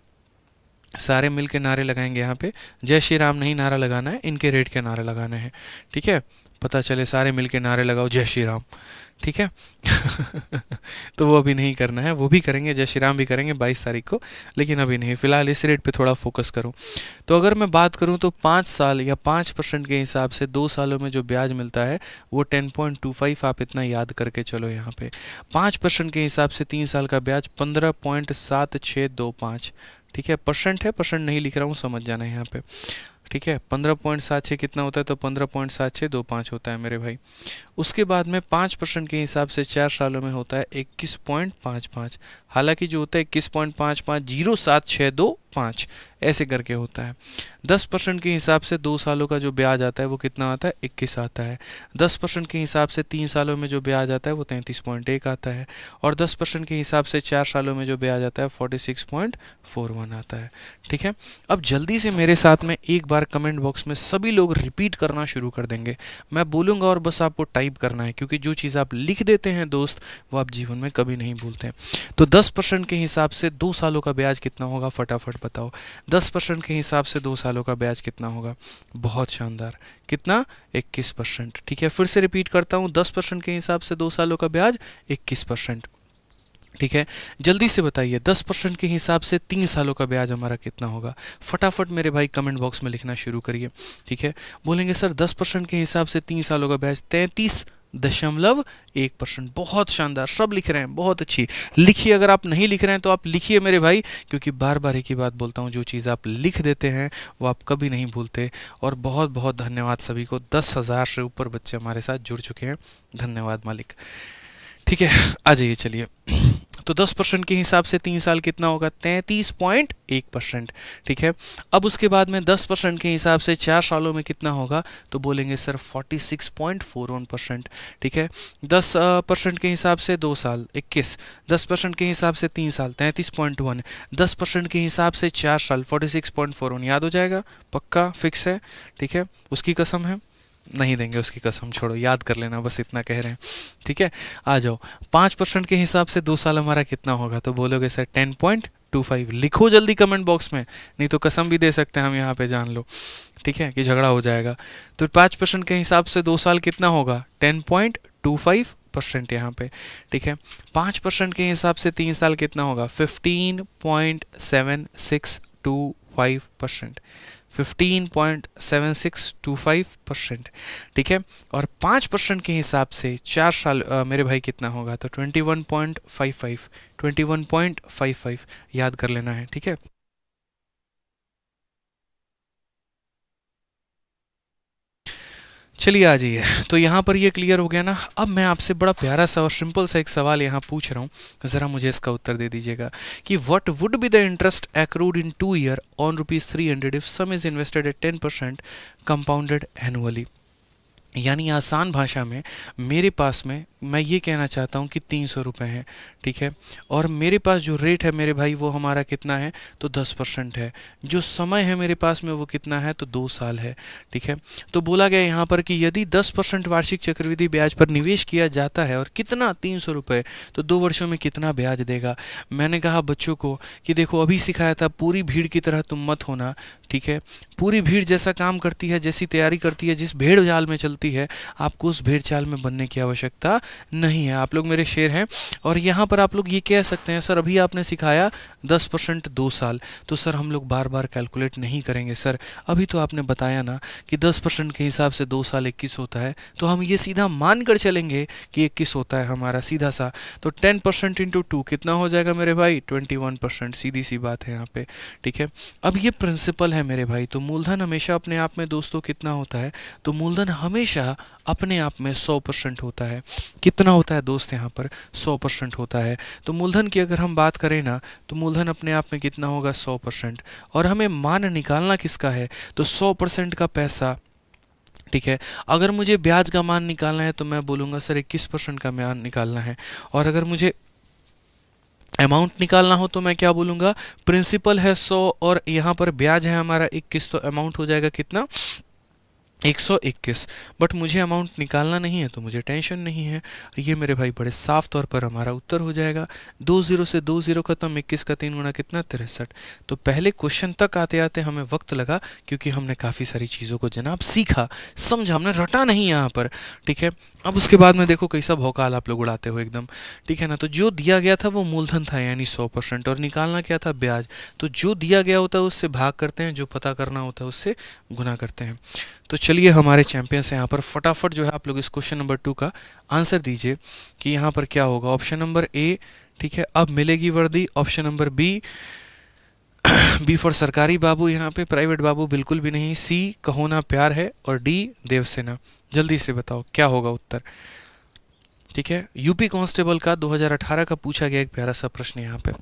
Speaker 1: सारे मिल के नारे लगाएंगे यहाँ पे जय श्री राम नहीं नारा लगाना है इनके रेट के नारे लगाने हैं ठीक है पता चले सारे मिल के नारे लगाओ जय श्री राम ठीक है तो वो अभी नहीं करना है वो भी करेंगे जय श्री राम भी करेंगे 22 तारीख को लेकिन अभी नहीं फ़िलहाल इस रेट पे थोड़ा फोकस करूँ तो अगर मैं बात करूँ तो पाँच साल या पाँच परसेंट के हिसाब से दो सालों में जो ब्याज मिलता है वो 10.25 आप इतना याद करके चलो यहाँ पे पाँच परसेंट के हिसाब से तीन साल का ब्याज पंद्रह पॉइंट सात छः दो पाँच ठीक है परसेंट है परसेंट नहीं लिख रहा हूँ समझ जाना है यहाँ पे ठीक है पंद्रह पॉइंट सात छः कितना होता है तो पंद्रह पॉइंट सात छः दो पाँच होता है मेरे भाई उसके बाद में पाँच परसेंट के हिसाब से चार सालों में होता है इक्कीस पॉइंट पाँच पाँच हालांकि जो होता है इक्कीस पॉइंट पाँच पाँच जीरो सात छः दो पाँच ऐसे करके होता है दस परसेंट के हिसाब से दो सालों का जो ब्याज आता है वो कितना आता है इक्कीस आता है दस परसेंट के हिसाब से तीन सालों में जो ब्याज आता है वो तैंतीस पॉइंट एक आता है और दस परसेंट के हिसाब से चार सालों में जो ब्याज आता है forty six point four one आता है ठीक है अब जल्दी से मेरे साथ में एक बार बार कमेंट बॉक्स में सभी लोग रिपीट करना शुरू कर देंगे मैं बोलूँगा और बस आपको टाइप करना है क्योंकि जो चीज़ आप लिख देते हैं दोस्त वो आप जीवन में कभी नहीं भूलते हैं तो दस परसेंट के हिसाब से दो सालों का ब्याज कितना होगा फटाफट बताओ दस परसेंट के हिसाब से दो सालों का ब्याज कितना होगा बहुत शानदार कितना इक्कीस परसेंट ठीक है फिर से रिपीट करता हूँ दस परसेंट के हिसाब से दो सालों का ब्याज इक्कीस परसेंट ठीक है जल्दी से बताइए दस परसेंट के हिसाब से तीन सालों का ब्याज हमारा कितना होगा फटाफट मेरे भाई कमेंट बॉक्स में लिखना शुरू करिए ठीक है बोलेंगे सर दस परसेंट के हिसाब से तीन सालों का ब्याज तैंतीस दशमलव एक परसेंट बहुत शानदार सब लिख रहे हैं बहुत अच्छी लिखिए अगर आप नहीं लिख रहे हैं तो आप लिखिए मेरे भाई क्योंकि बार बार एक ही बात बोलता हूँ जो चीज़ आप लिख देते हैं वो आप कभी नहीं भूलते और बहुत बहुत धन्यवाद सभी को दस हज़ार से ऊपर बच्चे हमारे साथ जुड़ चुके हैं धन्यवाद मालिक ठीक है आ जाइए चलिए तो 10 परसेंट के हिसाब से तीन साल कितना होगा तैंतीस पॉइंट एक परसेंट ठीक है अब उसके बाद में 10 परसेंट के हिसाब से चार सालों में कितना होगा तो बोलेंगे सर 46.41 परसेंट ठीक है 10 परसेंट के हिसाब से दो साल 21 10 परसेंट के हिसाब से तीन साल तैंतीस पॉइंट वन दस परसेंट के हिसाब से चार साल 46.41 याद हो जाएगा पक्का फिक्स है ठीक है उसकी कसम है नहीं देंगे उसकी कसम छोड़ो याद कर लेना बस इतना कह रहे हैं ठीक है आ जाओ पाँच परसेंट के हिसाब से दो साल हमारा कितना होगा तो बोलोगे sir ten point two five लिखो जल्दी कमेंट बॉक्स में नहीं तो कसम भी दे सकते हैं हम यहाँ पे जान लो ठीक है कि झगड़ा हो जाएगा तो पाँच परसेंट के हिसाब से दो साल कितना होगा ten point two five percent यहाँ पे ठीक है पाँच परसेंट के हिसाब से तीन साल कितना होगा fifteen point seven six two five percent 15.7625 percent ठीक है और पाँच परसेंट के हिसाब से चार साल आ, मेरे भाई कितना होगा तो 21.55 21.55 याद कर लेना है ठीक है चलिए आ जाइए तो यहाँ पर ये क्लियर हो गया ना अब मैं आपसे बड़ा प्यारा सा और सिंपल सा एक सवाल यहाँ पूछ रहा हूँ ज़रा मुझे इसका उत्तर दे दीजिएगा कि what would be the interest accrued in two year on rupees three hundred if sum is invested at ten percent compounded annually यानी आसान भाषा में मेरे पास में मैं ये कहना चाहता हूँ कि तीन सौ रुपये हैं ठीक है और मेरे पास जो रेट है मेरे भाई वो हमारा कितना है तो दस परसेंट है जो समय है मेरे पास में वो कितना है तो दो साल है ठीक है तो बोला गया यहाँ पर कि यदि दस परसेंट वार्षिक चक्रवृद्धि ब्याज पर निवेश किया जाता है और कितना तीन सौ रुपये तो दो वर्षों में कितना ब्याज देगा मैंने कहा बच्चों को कि देखो अभी सिखाया था पूरी भीड़ की तरह तुम मत होना ठीक है पूरी भीड़ जैसा काम करती है जैसी तैयारी करती है जिस भेड़ चाल में चलती है आपको उस भेड़ चाल में बनने की आवश्यकता नहीं है आप लोग मेरे शेर हैं और यहाँ पर आप लोग ये कह सकते हैं सर अभी आपने सिखाया दस परसेंट दो साल तो सर हम लोग बार बार कैलकुलेट नहीं करेंगे सर अभी तो आपने बताया ना कि दस परसेंट के हिसाब से दो साल इक्कीस होता है तो हम ये सीधा मान कर चलेंगे कि इक्कीस होता है हमारा सीधा सा तो टेन परसेंट इंटू टू कितना हो जाएगा मेरे भाई ट्वेंटी वन परसेंट सीधी सी बात है यहाँ पर ठीक है अब ये प्रिंसिपल है है मेरे भाई तो मूलधन हमेशा अपने आप में दोस्तों कितना होता है तो मूलधन हमेशा अपने आप में सौ परसेंट होता है कितना होता है दोस्त यहाँ पर सौ परसेंट होता है तो मूलधन की अगर हम बात करें ना तो मूलधन अपने आप में कितना होगा सौ परसेंट और हमें मान निकालना किसका है तो सौ परसेंट का पैसा ठीक है अगर मुझे ब्याज का मान निकालना है तो मैं बोलूँगा सर इक्कीस परसेंट का मान निकालना है और अगर मुझे अमाउंट निकालना हो तो मैं क्या बोलूँगा प्रिंसिपल है सौ और यहाँ पर ब्याज है हमारा इक्कीस तो अमाउंट हो जाएगा कितना एक सौ इक्कीस बट मुझे अमाउंट निकालना नहीं है तो मुझे टेंशन नहीं है ये मेरे भाई बड़े साफ तौर पर हमारा उत्तर हो जाएगा दो ज़ीरो से दो ज़ीरो खत्म इक्कीस का तीन गुना कितना तिरसठ तो पहले क्वेश्चन तक आते आते हमें वक्त लगा क्योंकि हमने काफ़ी सारी चीज़ों को जनाब सीखा समझा हमने रटा नहीं यहाँ पर ठीक है अब उसके बाद में देखो कैसा भौकाल आप लोग उड़ाते हो एकदम ठीक है ना तो जो दिया गया था वो मूलधन था यानी सौ परसेंट और निकालना क्या था ब्याज तो जो दिया गया होता है उससे भाग करते हैं जो पता करना होता है उससे गुना करते हैं तो चलिए हमारे चैंपियंस यहाँ पर फटाफट जो है आप लोग इस क्वेश्चन नंबर टू का आंसर दीजिए कि यहाँ पर क्या होगा ऑप्शन नंबर ए ठीक है अब मिलेगी वर्दी option number B B for सरकारी बाबू यहाँ पे प्राइवेट बाबू बिल्कुल भी नहीं सी कहो ना प्यार है और डी देवसेना जल्दी से बताओ क्या होगा उत्तर ठीक है यूपी कांस्टेबल का 2018 का पूछा गया एक प्यारा सा प्रश्न यहाँ पे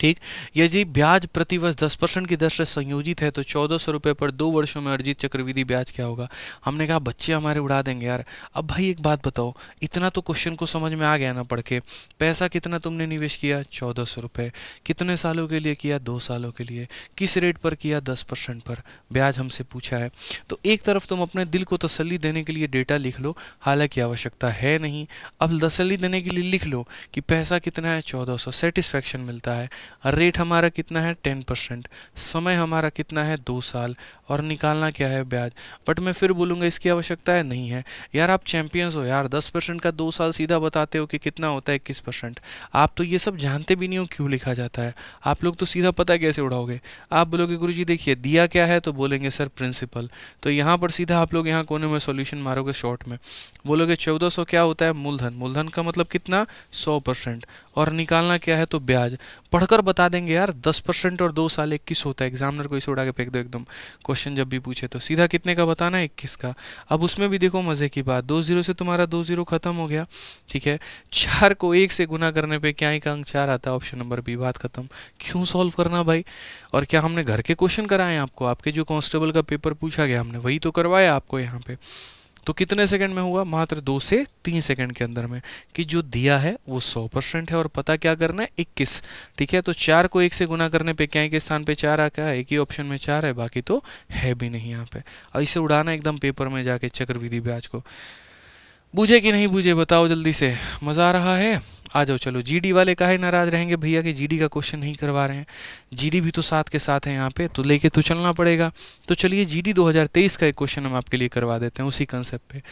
Speaker 1: ठीक यदि ब्याज प्रतिवर्ष दस परसेंट की दर से संयोजित है तो चौदह सौ रुपये पर दो वर्षों में अर्जित चक्रविधि ब्याज क्या होगा हमने कहा बच्चे हमारे उड़ा देंगे यार अब भाई एक बात बताओ इतना तो क्वेश्चन को समझ में आ गया ना पढ़ के पैसा कितना तुमने निवेश किया चौदह सौ रुपये कितने सालों के लिए किया दो सालों के लिए किस रेट पर किया दस परसेंट पर ब्याज हमसे पूछा है तो एक तरफ तुम अपने दिल को तसली देने के लिए डेटा लिख लो हालांकि आवश्यकता है नहीं अब तसली देने के लिए लिख लो कि पैसा कितना है चौदह सौ सेटिस्फैक्शन मिलता है रेट हमारा कितना है टेन परसेंट समय हमारा कितना है दो साल और निकालना क्या है ब्याज बट मैं फिर बोलूँगा इसकी आवश्यकता है नहीं है यार आप चैंपियंस हो यार दस परसेंट का दो साल सीधा बताते हो कि कितना होता है इक्कीस परसेंट आप तो ये सब जानते भी नहीं हो क्यों लिखा जाता है आप लोग तो सीधा पता कैसे उड़ाओगे आप बोलोगे गुरु जी देखिए दिया क्या है तो बोलेंगे सर प्रिंसिपल तो यहाँ पर सीधा आप लोग यहाँ कोने में सोल्यूशन मारोगे शॉर्ट में बोलोगे चौदह सौ क्या होता है मूलधन मूलधन का मतलब कितना सौ परसेंट और निकालना क्या है तो ब्याज पढ़कर और बता देंगे यार दस परसेंट और दो साल इक्कीस होता है एग्जामिनर को इसे उड़ा के फेंक दो एकदम क्वेश्चन जब भी पूछे तो सीधा कितने का बताना है इक्कीस का अब उसमें भी देखो मज़े की बात दो जीरो से तुम्हारा दो जीरो खत्म हो गया ठीक है चार को एक से गुना करने पर क्या एक अंक चार आता है ऑप्शन नंबर बी बात खत्म क्यों सॉल्व करना भाई और क्या हमने घर के क्वेश्चन कराए आपको आपके जो कॉन्स्टेबल का पेपर पूछा गया हमने वही तो करवाया आपको यहाँ पे तो कितने सेकंड में हुआ मात्र दो से तीन सेकंड के अंदर में कि जो दिया है वो सौ परसेंट है और पता क्या करना है इक्कीस ठीक है तो चार को एक से गुना करने पे क्या है स्थान पे चार आ क्या एक ही ऑप्शन में चार है बाकी तो है भी नहीं यहाँ पे और इसे उड़ाना एकदम पेपर में जाके चक्रविधि ब्याज को बूझे कि नहीं बूझे बताओ जल्दी से मज़ा आ रहा है आ जाओ चलो जीडी वाले का ही नाराज़ रहेंगे भैया कि जीडी का क्वेश्चन नहीं करवा रहे हैं जीडी भी तो साथ के साथ है यहाँ पे तो लेके तो चलना पड़ेगा तो चलिए जीडी 2023 का एक क्वेश्चन हम आपके लिए करवा देते हैं उसी कंसेप्ट पे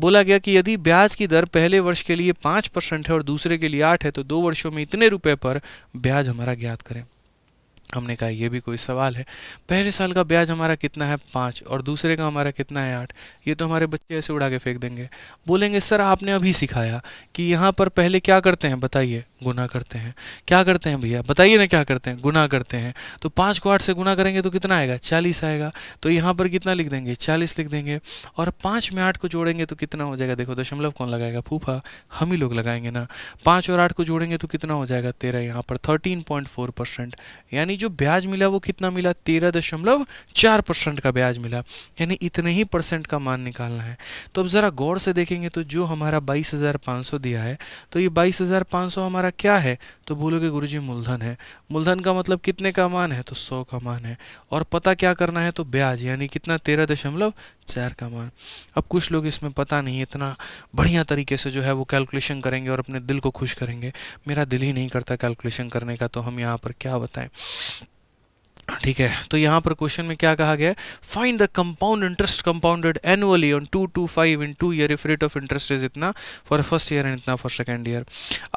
Speaker 1: बोला गया कि यदि ब्याज की दर पहले वर्ष के लिए पाँच परसेंट है और दूसरे के लिए आठ है तो दो वर्षों में इतने रुपये पर ब्याज हमारा ज्ञात करें हमने कहा यह भी कोई सवाल है पहले साल का ब्याज हमारा कितना है पाँच और दूसरे का हमारा कितना है आठ ये तो हमारे बच्चे ऐसे उड़ा के फेंक देंगे बोलेंगे सर आपने अभी सिखाया कि यहाँ पर पहले क्या करते हैं बताइए गुना करते हैं क्या करते हैं भैया बताइए ना क्या करते हैं गुना करते हैं तो पाँच को आठ से गुना करेंगे तो कितना आएगा चालीस आएगा तो यहाँ पर कितना लिख देंगे चालीस लिख देंगे और पाँच में आठ को जोड़ेंगे तो कितना हो जाएगा देखो दशमलव कौन लगाएगा फूफा हम ही लोग लगाएंगे ना पाँच और आठ को जोड़ेंगे तो कितना हो जाएगा तेरह यहाँ पर थर्टीन पॉइंट फोर परसेंट यानी जो ब्याज मिला वो कितना मिला तेरह दशमलव चार परसेंट का ब्याज मिला यानी इतने ही परसेंट का मान निकालना है तो अब ज़रा गौर से देखेंगे तो जो हमारा बाईस हज़ार पाँच सौ दिया है तो ये बाईस हज़ार पाँच सौ हमारा क्या है तो बोलोगे गुरु जी मूलधन है मूलधन का मतलब कितने का मान है तो सौ का मान है और पता क्या करना है तो ब्याज यानी कितना तेरह दशमलव चार का मान अब कुछ लोग इसमें पता नहीं इतना बढ़िया तरीके से जो है वो कैलकुलेशन करेंगे और अपने दिल को खुश करेंगे मेरा दिल ही नहीं करता कैलकुलेशन करने का तो हम यहाँ पर क्या बताएं ठीक है तो यहाँ पर क्वेश्चन में क्या कहा गया है find the compound interest compounded annually on two two five in two year if rate of interest is इतना फॉर फर्स्ट ईयर एंड इतना फॉर सेकेंड ईयर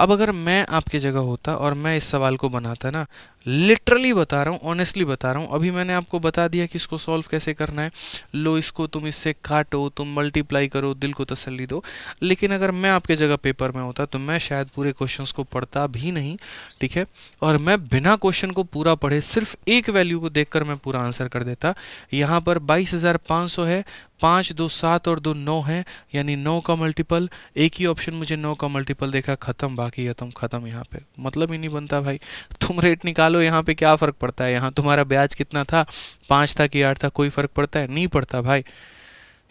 Speaker 1: अब अगर मैं आपकी जगह होता और मैं इस सवाल को बनाता ना लिटरली बता रहा हूँ ऑनेस्टली बता रहा हूँ अभी मैंने आपको बता दिया कि इसको सॉल्व कैसे करना है लो इसको तुम इससे काटो तुम मल्टीप्लाई करो दिल को तसल्ली दो लेकिन अगर मैं आपके जगह पेपर में होता तो मैं शायद पूरे क्वेश्चंस को पढ़ता भी नहीं ठीक है और मैं बिना क्वेश्चन को पूरा पढ़े सिर्फ एक वैल्यू को देख मैं पूरा आंसर कर देता यहाँ पर बाईस हज़ार पाँच सौ है पाँच दो सात और दो नौ है यानी नौ का मल्टीपल एक ही ऑप्शन मुझे नौ का मल्टीपल देखा ख़त्म बाकी है ख़त्म यहाँ पे मतलब ही नहीं बनता भाई तुम रेट निकालो लो यहाँ पे क्या फ़र्क पड़ता है यहाँ तुम्हारा ब्याज कितना था पाँच था कि आठ था कोई फ़र्क पड़ता है नहीं पड़ता भाई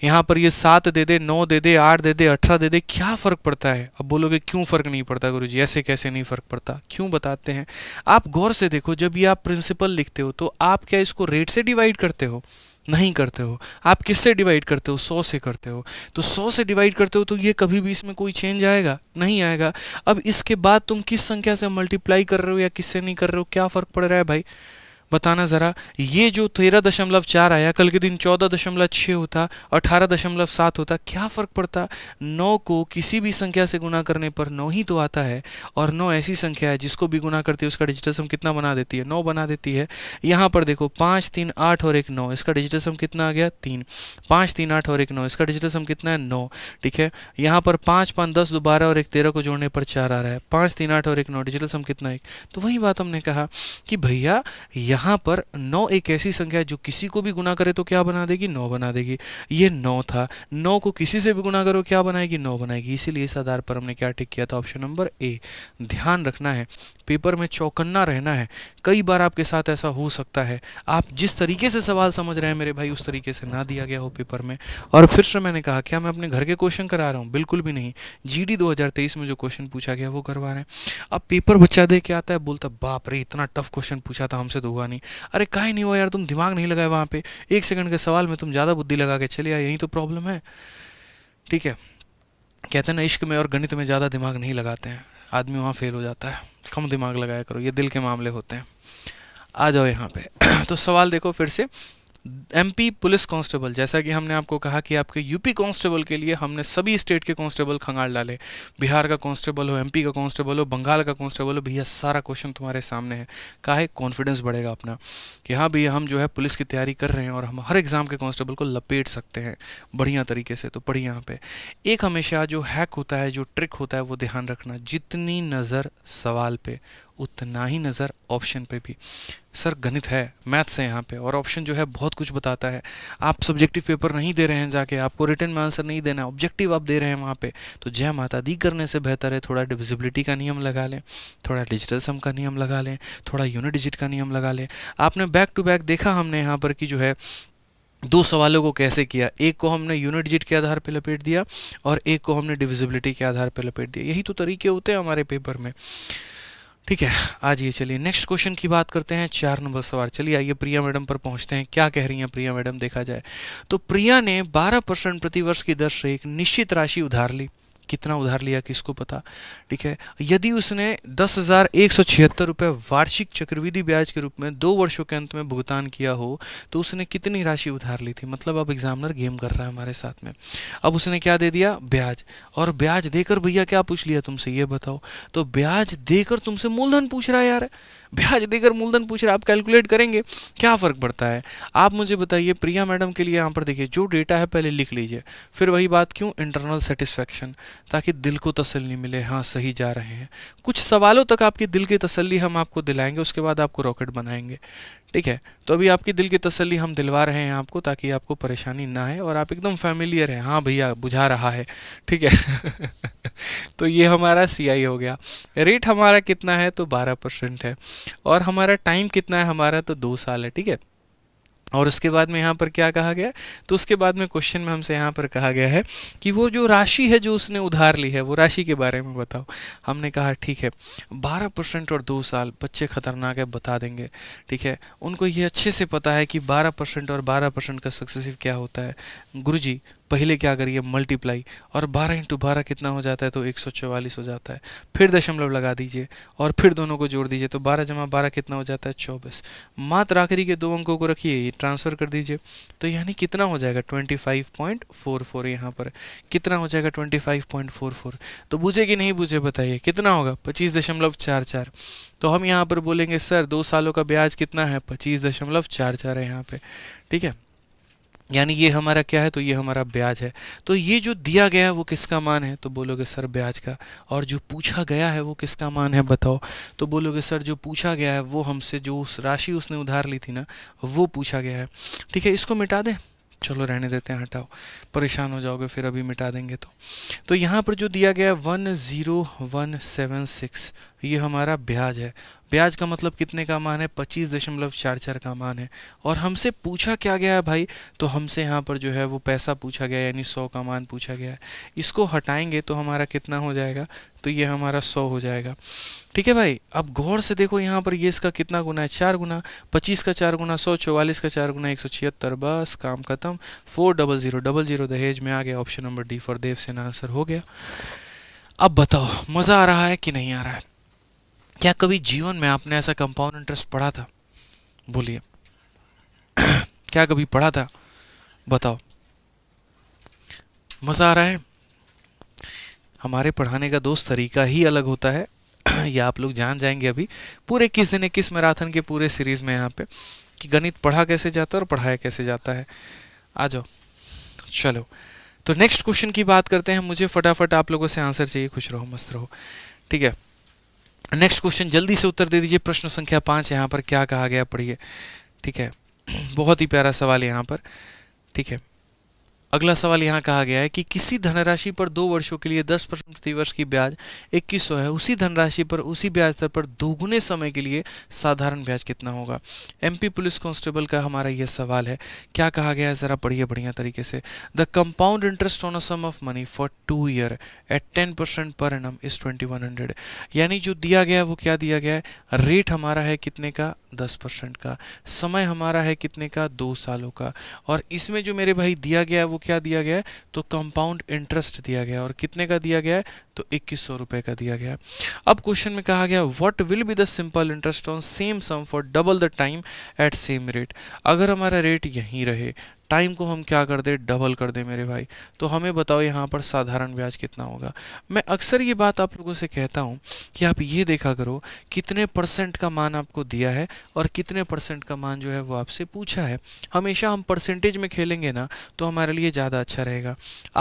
Speaker 1: यहाँ पर ये सात दे दे नौ दे दे आठ दे दे अठारह दे दे क्या फ़र्क पड़ता है अब बोलोगे क्यों फ़र्क नहीं पड़ता गुरु जी ऐसे कैसे नहीं फ़र्क पड़ता क्यों बताते हैं आप गौर से देखो जब ये आप प्रिंसिपल लिखते हो तो आप क्या इसको रेट से डिवाइड करते हो नहीं करते हो आप किससे डिवाइड करते हो सौ से करते हो तो सौ से डिवाइड करते हो तो ये कभी भी इसमें कोई चेंज आएगा नहीं आएगा अब इसके बाद तुम किस संख्या से मल्टीप्लाई कर रहे हो या किससे नहीं कर रहे हो क्या फ़र्क पड़ रहा है भाई बताना ज़रा ये जो तेरह दशमलव चार आया कल के दिन चौदह दशमलव छः होता अठारह दशमलव सात होता क्या फ़र्क पड़ता नौ को किसी भी संख्या से गुना करने पर नौ ही तो आता है और नौ ऐसी संख्या है जिसको भी गुना करती है उसका डिजिटल सम कितना बना देती है नौ बना देती है यहाँ पर देखो पाँच तीन आठ और एक नौ इसका डिजिटल सम कितना आ गया तीन पाँच तीन आठ और एक नौ इसका डिजिटल सम कितना है नौ ठीक है यहाँ पर पाँच पाँच दस दो बारह और एक तेरह को जोड़ने पर चार आ रहा है पाँच तीन आठ और एक नौ डिजिटल सम कितना एक तो वही बात हमने कहा कि भैया यहाँ पर नौ एक ऐसी संख्या है जो किसी को भी गुना करे तो क्या बना देगी नौ बना देगी ये नौ था नौ को किसी से भी गुना करो क्या बनाएगी नौ बनाएगी इसीलिए इस आधार पर हमने क्या टिक किया था ऑप्शन नंबर ए ध्यान रखना है पेपर में चौकन्ना रहना है कई बार आपके साथ ऐसा हो सकता है आप जिस तरीके से सवाल समझ रहे हैं मेरे भाई उस तरीके से ना दिया गया हो पेपर में और फिर से मैंने कहा क्या मैं अपने घर के क्वेश्चन करा रहा हूँ बिल्कुल भी नहीं जी डी में जो क्वेश्चन पूछा गया वो करवा रहे हैं अब पेपर बच्चा दे के आता है बोलता बाप रे इतना टफ क्वेश्चन पूछा था हमसे तो हुआ हुआ नहीं अरे का नहीं हुआ यार तुम दिमाग नहीं लगाए वहाँ पे एक सेकंड के सवाल में तुम ज़्यादा बुद्धि लगा के चले आए यही तो प्रॉब्लम है ठीक है कहते हैं ना इश्क में और गणित में ज़्यादा दिमाग नहीं लगाते हैं आदमी वहाँ फेल हो जाता है कम दिमाग लगाया करो ये दिल के मामले होते हैं आ जाओ यहाँ पे तो सवाल देखो फिर से एमपी पुलिस कांस्टेबल जैसा कि हमने आपको कहा कि आपके यूपी कांस्टेबल के लिए हमने सभी स्टेट के कांस्टेबल खंगाल डाले बिहार का कांस्टेबल हो एमपी का कांस्टेबल हो बंगाल का कांस्टेबल हो भैया सारा क्वेश्चन तुम्हारे सामने है काहे कॉन्फिडेंस बढ़ेगा अपना कि हाँ भैया हम जो है पुलिस की तैयारी कर रहे हैं और हम हर एग्ज़ाम के कांस्टेबल को लपेट सकते हैं बढ़िया तरीके से तो पढ़िए यहाँ पे एक हमेशा जो हैक होता है जो ट्रिक होता है वो ध्यान रखना जितनी नज़र सवाल पे उतना ही नज़र ऑप्शन पे भी सर गणित है मैथ्स है यहाँ पे और ऑप्शन जो है बहुत कुछ बताता है आप सब्जेक्टिव पेपर नहीं दे रहे हैं जाके आपको रिटर्न में आंसर नहीं देना ऑब्जेक्टिव आप दे रहे हैं वहाँ पे तो जय माता दी करने से बेहतर है थोड़ा डिविजिबिलिटी का नियम लगा लें थोड़ा डिजिटल सम का नियम लगा लें थोड़ा यूनिट डिजिट का नियम लगा लें आपने बैक टू बैक देखा हमने यहाँ पर कि जो है दो सवालों को कैसे किया एक को हमने यूनिट डिजिट के आधार पर लपेट दिया और एक को हमने डिविजिबिलिटी के आधार पर लपेट दिया यही तो तरीके होते हैं हमारे पेपर में ठीक है आज ये चलिए नेक्स्ट क्वेश्चन की बात करते हैं चार नंबर सवाल चलिए आइए प्रिया मैडम पर पहुंचते हैं क्या कह रही हैं प्रिया मैडम देखा जाए तो प्रिया ने 12 परसेंट प्रतिवर्ष की दर से एक निश्चित राशि उधार ली कितना उधार लिया किसको पता ठीक है यदि उसने दस हज़ार एक सौ छिहत्तर रुपये वार्षिक चक्रविधि ब्याज के रूप में दो वर्षों के अंत में भुगतान किया हो तो उसने कितनी राशि उधार ली थी मतलब अब एग्जामिनर गेम कर रहा है हमारे साथ में अब उसने क्या दे दिया ब्याज और ब्याज देकर भैया क्या पूछ लिया तुमसे ये बताओ तो ब्याज देकर तुमसे मूलधन पूछ रहा है यार ब्याज देकर मूलधन पूछ रहे आप कैलकुलेट करेंगे क्या फ़र्क पड़ता है आप मुझे बताइए प्रिया मैडम के लिए यहाँ पर देखिए जो डेटा है पहले लिख लीजिए फिर वही बात क्यों इंटरनल सेटिस्फेक्शन ताकि दिल को तसल्ली मिले हाँ सही जा रहे हैं कुछ सवालों तक आपके दिल की तसल्ली हम आपको दिलाएंगे उसके बाद आपको रॉकेट बनाएंगे ठीक है तो अभी आपकी दिल की तसल्ली हम दिलवा रहे हैं आपको ताकि आपको परेशानी ना है और आप एकदम फैमिलियर हैं हाँ भैया बुझा रहा है ठीक है तो ये हमारा सी हो गया रेट हमारा कितना है तो बारह परसेंट है और हमारा टाइम कितना है हमारा तो दो साल है ठीक है और उसके बाद में यहाँ पर क्या कहा गया तो उसके बाद में क्वेश्चन में हमसे यहाँ पर कहा गया है कि वो जो राशि है जो उसने उधार ली है वो राशि के बारे में बताओ हमने कहा ठीक है बारह परसेंट और दो साल बच्चे खतरनाक है बता देंगे ठीक है उनको ये अच्छे से पता है कि बारह परसेंट और बारह परसेंट का सक्सेसिव क्या होता है गुरु जी पहले क्या करिए मल्टीप्लाई और 12 इंटू बारह कितना हो जाता है तो एक हो जाता है फिर दशमलव लगा दीजिए और फिर दोनों को जोड़ दीजिए तो 12 जमा बारह कितना हो जाता है 24 मात्र आखिरी के दो अंकों को रखिए ये ट्रांसफ़र कर दीजिए तो यानी कितना हो जाएगा 25.44 यहाँ पर कितना हो जाएगा 25.44 तो बुझे कि नहीं बुझे बताइए कितना होगा पच्चीस दशमलव चार चार तो हम यहाँ पर बोलेंगे सर दो सालों का ब्याज कितना है पच्चीस दशमलव चार चार है यहाँ पे ठीक है यानी ये हमारा क्या है तो ये हमारा ब्याज है तो ये जो दिया गया है वो किसका मान है तो बोलोगे सर ब्याज का और जो पूछा गया है वो किसका मान है बताओ तो बोलोगे सर जो पूछा गया है वो हमसे जो उस राशि उसने उधार ली थी ना वो पूछा गया है ठीक है इसको मिटा दें चलो रहने देते हैं हटाओ परेशान हो जाओगे फिर अभी मिटा देंगे तो तो यहाँ पर जो दिया गया है one zero one seven six ये हमारा ब्याज है ब्याज का मतलब कितने का मान है पच्चीस दशमलव चार चार का मान है और हमसे पूछा क्या गया है भाई तो हमसे यहाँ पर जो है वो पैसा पूछा गया यानी सौ का मान पूछा गया है इसको हटाएंगे तो हमारा कितना हो जाएगा तो ये हमारा सौ हो जाएगा ठीक है भाई अब गौर से देखो यहाँ पर ये इसका कितना गुना है चार गुना पच्चीस का चार गुना सौ चौवालीस का चार गुना एक सौ छिहत्तर बस काम खत्म four double zero double zero दहेज में आ गया option number D for Dev Sena answer हो गया अब बताओ मज़ा आ रहा है कि नहीं आ रहा है क्या कभी जीवन में आपने ऐसा कंपाउंड इंटरेस्ट पढ़ा था बोलिए क्या कभी पढ़ा था बताओ मज़ा आ रहा है हमारे पढ़ाने का दोस्त तरीका ही अलग होता है या आप लोग जान जाएंगे अभी पूरे किस दिन किस मैराथन के पूरे सीरीज़ में यहाँ पे कि गणित पढ़ा कैसे जाता है और पढ़ाया कैसे जाता है आ जाओ चलो तो नेक्स्ट क्वेश्चन की बात करते हैं मुझे फटाफट आप लोगों से आंसर चाहिए खुश रहो मस्त रहो ठीक है नेक्स्ट क्वेश्चन जल्दी से उत्तर दे दीजिए प्रश्न संख्या पाँच यहाँ पर क्या कहा गया पढ़िए ठीक है बहुत ही प्यारा सवाल यहाँ पर ठीक है अगला सवाल यहाँ कहा गया है कि किसी धनराशि पर दो वर्षों के लिए दस परसेंट प्रतिवर्ष की ब्याज इक्कीस है उसी धनराशि पर उसी ब्याज दर पर दोगुने समय के लिए साधारण ब्याज कितना होगा एमपी पुलिस कांस्टेबल का हमारा यह सवाल है क्या कहा गया है ज़रा पढ़िए बढ़िया तरीके से the compound interest on a sum of money for two year at ten percent per annum is twenty one hundred यानी जो दिया गया है वो क्या दिया गया है रेट हमारा है कितने का दस परसेंट का समय हमारा है कितने का दो सालों का और इसमें जो मेरे भाई दिया गया है वो क्या दिया गया है तो कंपाउंड इंटरेस्ट दिया गया है और कितने का दिया गया है तो इक्कीस सौ रुपए का दिया गया अब क्वेश्चन में कहा गया what will be the simple interest on same sum for double the time at same rate अगर हमारा रेट यहीं रहे टाइम को हम क्या कर दें डबल कर दें मेरे भाई तो हमें बताओ यहाँ पर साधारण ब्याज कितना होगा मैं अक्सर ये बात आप लोगों से कहता हूँ कि आप ये देखा करो कितने परसेंट का मान आपको दिया है और कितने परसेंट का मान जो है वो आपसे पूछा है हमेशा हम परसेंटेज में खेलेंगे ना तो हमारे लिए ज़्यादा अच्छा रहेगा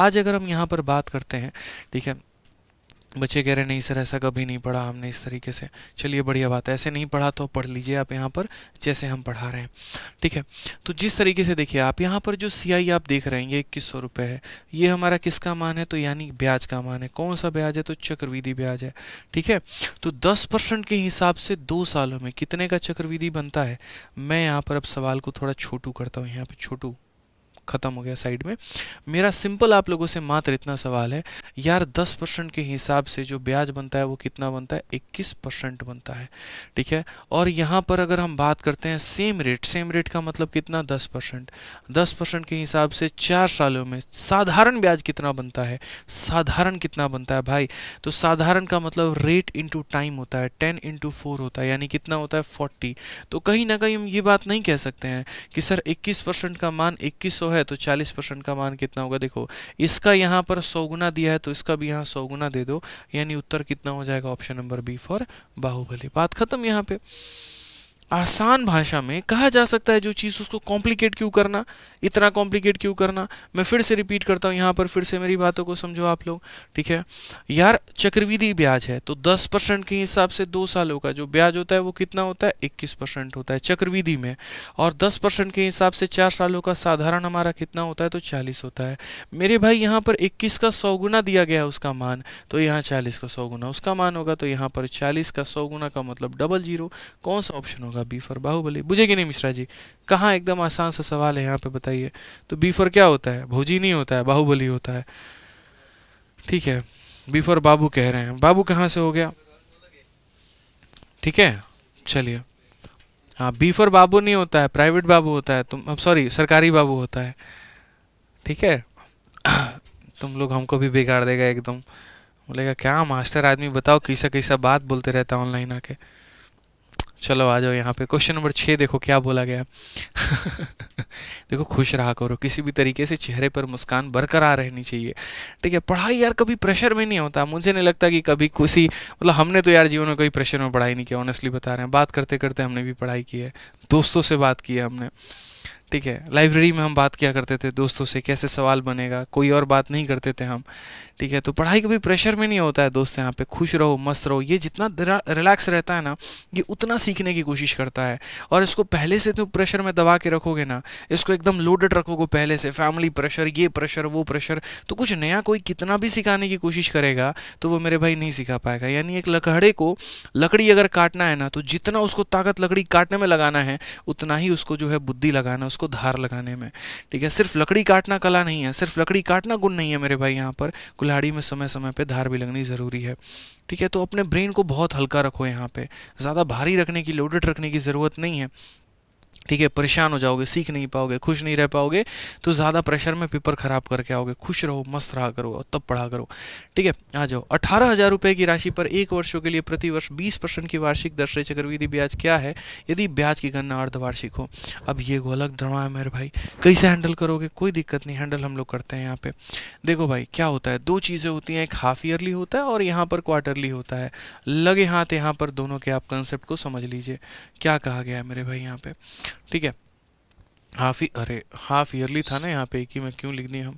Speaker 1: आज अगर हम यहाँ पर बात करते हैं ठीक है बच्चे कह रहे नहीं सर ऐसा कभी नहीं पढ़ा हमने इस तरीके से चलिए बढ़िया बात है ऐसे नहीं पढ़ा तो पढ़ लीजिए आप यहाँ पर जैसे हम पढ़ा रहे हैं ठीक है तो जिस तरीके से देखिए आप यहाँ पर जो सी आप देख रहे हैं ये इक्कीस सौ रुपये है ये हमारा किसका मान है तो यानी ब्याज का मान है कौन सा ब्याज है तो चक्रविधि ब्याज है ठीक है तो दस परसेंट के हिसाब से दो सालों में कितने का चक्रविधि बनता है मैं यहाँ पर अब सवाल को थोड़ा छोटू करता हूँ यहाँ पर छोटू ख़त्म हो गया साइड में मेरा सिंपल आप लोगों से मात्र इतना सवाल है यार 10 परसेंट के हिसाब से जो ब्याज बनता है वो कितना बनता है 21 परसेंट बनता है ठीक है और यहाँ पर अगर हम बात करते हैं सेम रेट सेम रेट का मतलब कितना 10 परसेंट दस परसेंट के हिसाब से चार सालों में साधारण ब्याज कितना बनता है साधारण कितना बनता है भाई तो साधारण का मतलब रेट इंटू टाइम होता है टेन इंटू फोर होता है यानी कितना होता है फोर्टी तो कहीं ना कहीं हम ये बात नहीं कह सकते हैं कि सर इक्कीस परसेंट का मान इक्कीस है है तो चालीस परसेंट का मान कितना होगा देखो इसका यहाँ पर सौ गुना दिया है तो इसका भी यहाँ सौ गुना दे दो यानी उत्तर कितना हो जाएगा option number B for Baahubali बात खत्म यहाँ पे आसान भाषा में कहा जा सकता है जो चीज़ उसको कॉम्प्लिकेट क्यों करना इतना कॉम्प्लिकेट क्यों करना मैं फिर से रिपीट करता हूँ यहाँ पर फिर से मेरी बातों को समझो आप लोग ठीक है यार चक्रविधि ब्याज है तो 10 परसेंट के हिसाब से दो सालों का जो ब्याज होता है वो कितना होता है 21 परसेंट होता है चक्रविधि में और दस परसेंट के हिसाब से चार सालों का साधारण हमारा कितना होता है तो चालीस होता है मेरे भाई यहाँ पर इक्कीस का सौ गुना दिया गया है उसका मान तो यहाँ चालीस का सौ गुना उसका मान होगा तो यहाँ पर चालीस का सौ गुना का मतलब डबल जीरो कौन सा ऑप्शन होगा होगा बी फॉर बाहुबली बुझे कि नहीं मिश्रा जी कहाँ एकदम आसान सा सवाल है यहाँ पे बताइए तो बी फॉर क्या होता है भौजी नहीं होता है बाहुबली होता है ठीक है बी फॉर बाबू कह रहे हैं बाबू कहाँ से हो गया ठीक है चलिए हाँ बी फॉर बाबू नहीं होता है प्राइवेट बाबू होता है तुम अब सॉरी सरकारी बाबू होता है ठीक है तुम लोग हमको भी बिगाड़ देगा एकदम बोलेगा क्या मास्टर आदमी बताओ कैसा कैसा बात बोलते रहता ऑनलाइन आके चलो आ जाओ यहाँ पे क्वेश्चन नंबर छः देखो क्या बोला गया देखो खुश रहा करो किसी भी तरीके से चेहरे पर मुस्कान बरकरार रहनी चाहिए ठीक है पढ़ाई यार कभी प्रेशर में नहीं होता मुझे नहीं लगता कि कभी किसी मतलब हमने तो यार जीवन में कभी प्रेशर में पढ़ाई नहीं किया ऑनेस्टली बता रहे हैं बात करते करते हमने भी पढ़ाई की है दोस्तों से बात की है हमने ठीक है लाइब्रेरी में हम बात किया करते थे दोस्तों से कैसे सवाल बनेगा कोई और बात नहीं करते थे हम ठीक है तो पढ़ाई कभी प्रेशर में नहीं होता है दोस्त यहाँ पे खुश रहो मस्त रहो ये जितना रिलैक्स रहता है ना ये उतना सीखने की कोशिश करता है और इसको पहले से तुम तो प्रेशर में दबा के रखोगे ना इसको एकदम लोडेड रखोगे पहले से फैमिली प्रेशर ये प्रेशर वो प्रेशर तो कुछ नया कोई कितना भी सिखाने की कोशिश करेगा तो वो मेरे भाई नहीं सिखा पाएगा यानी एक लकड़े को लकड़ी अगर काटना है ना तो जितना उसको ताकत लकड़ी काटने में लगाना है उतना ही उसको जो है बुद्धि लगाना उसको को धार लगाने में ठीक है सिर्फ लकड़ी काटना कला नहीं है सिर्फ लकड़ी काटना गुण नहीं है मेरे भाई यहाँ पर कुल्हाड़ी में समय समय पर धार भी लगनी ज़रूरी है ठीक है तो अपने ब्रेन को बहुत हल्का रखो यहाँ पे ज़्यादा भारी रखने की लोडेड रखने की ज़रूरत नहीं है ठीक है परेशान हो जाओगे सीख नहीं पाओगे खुश नहीं रह पाओगे तो ज़्यादा प्रेशर में पेपर ख़राब करके आओगे खुश रहो मस्त रहा करो और तब पढ़ा करो ठीक है आ जाओ अठारह हज़ार रुपये की राशि पर एक वर्षों के लिए प्रति वर्ष बीस परसेंट की वार्षिक दर से चक्रवृद्धि ब्याज क्या है यदि ब्याज की गणना अर्धवार्षिक हो अब ये अलग ड्रामा है मेरे भाई कैसे हैंडल करोगे कोई दिक्कत नहीं हैंडल हम लोग करते हैं यहाँ पर देखो भाई क्या होता है दो चीज़ें होती हैं एक हाफ ईयरली होता है और यहाँ पर क्वार्टरली होता है लगे हाथ यहाँ पर दोनों के आप कंसेप्ट को समझ लीजिए क्या कहा गया है मेरे भाई यहाँ पर ठीक है हाफ अरे हाफ ईयरली था ना यहाँ पे कि मैं क्यों लिख दी हम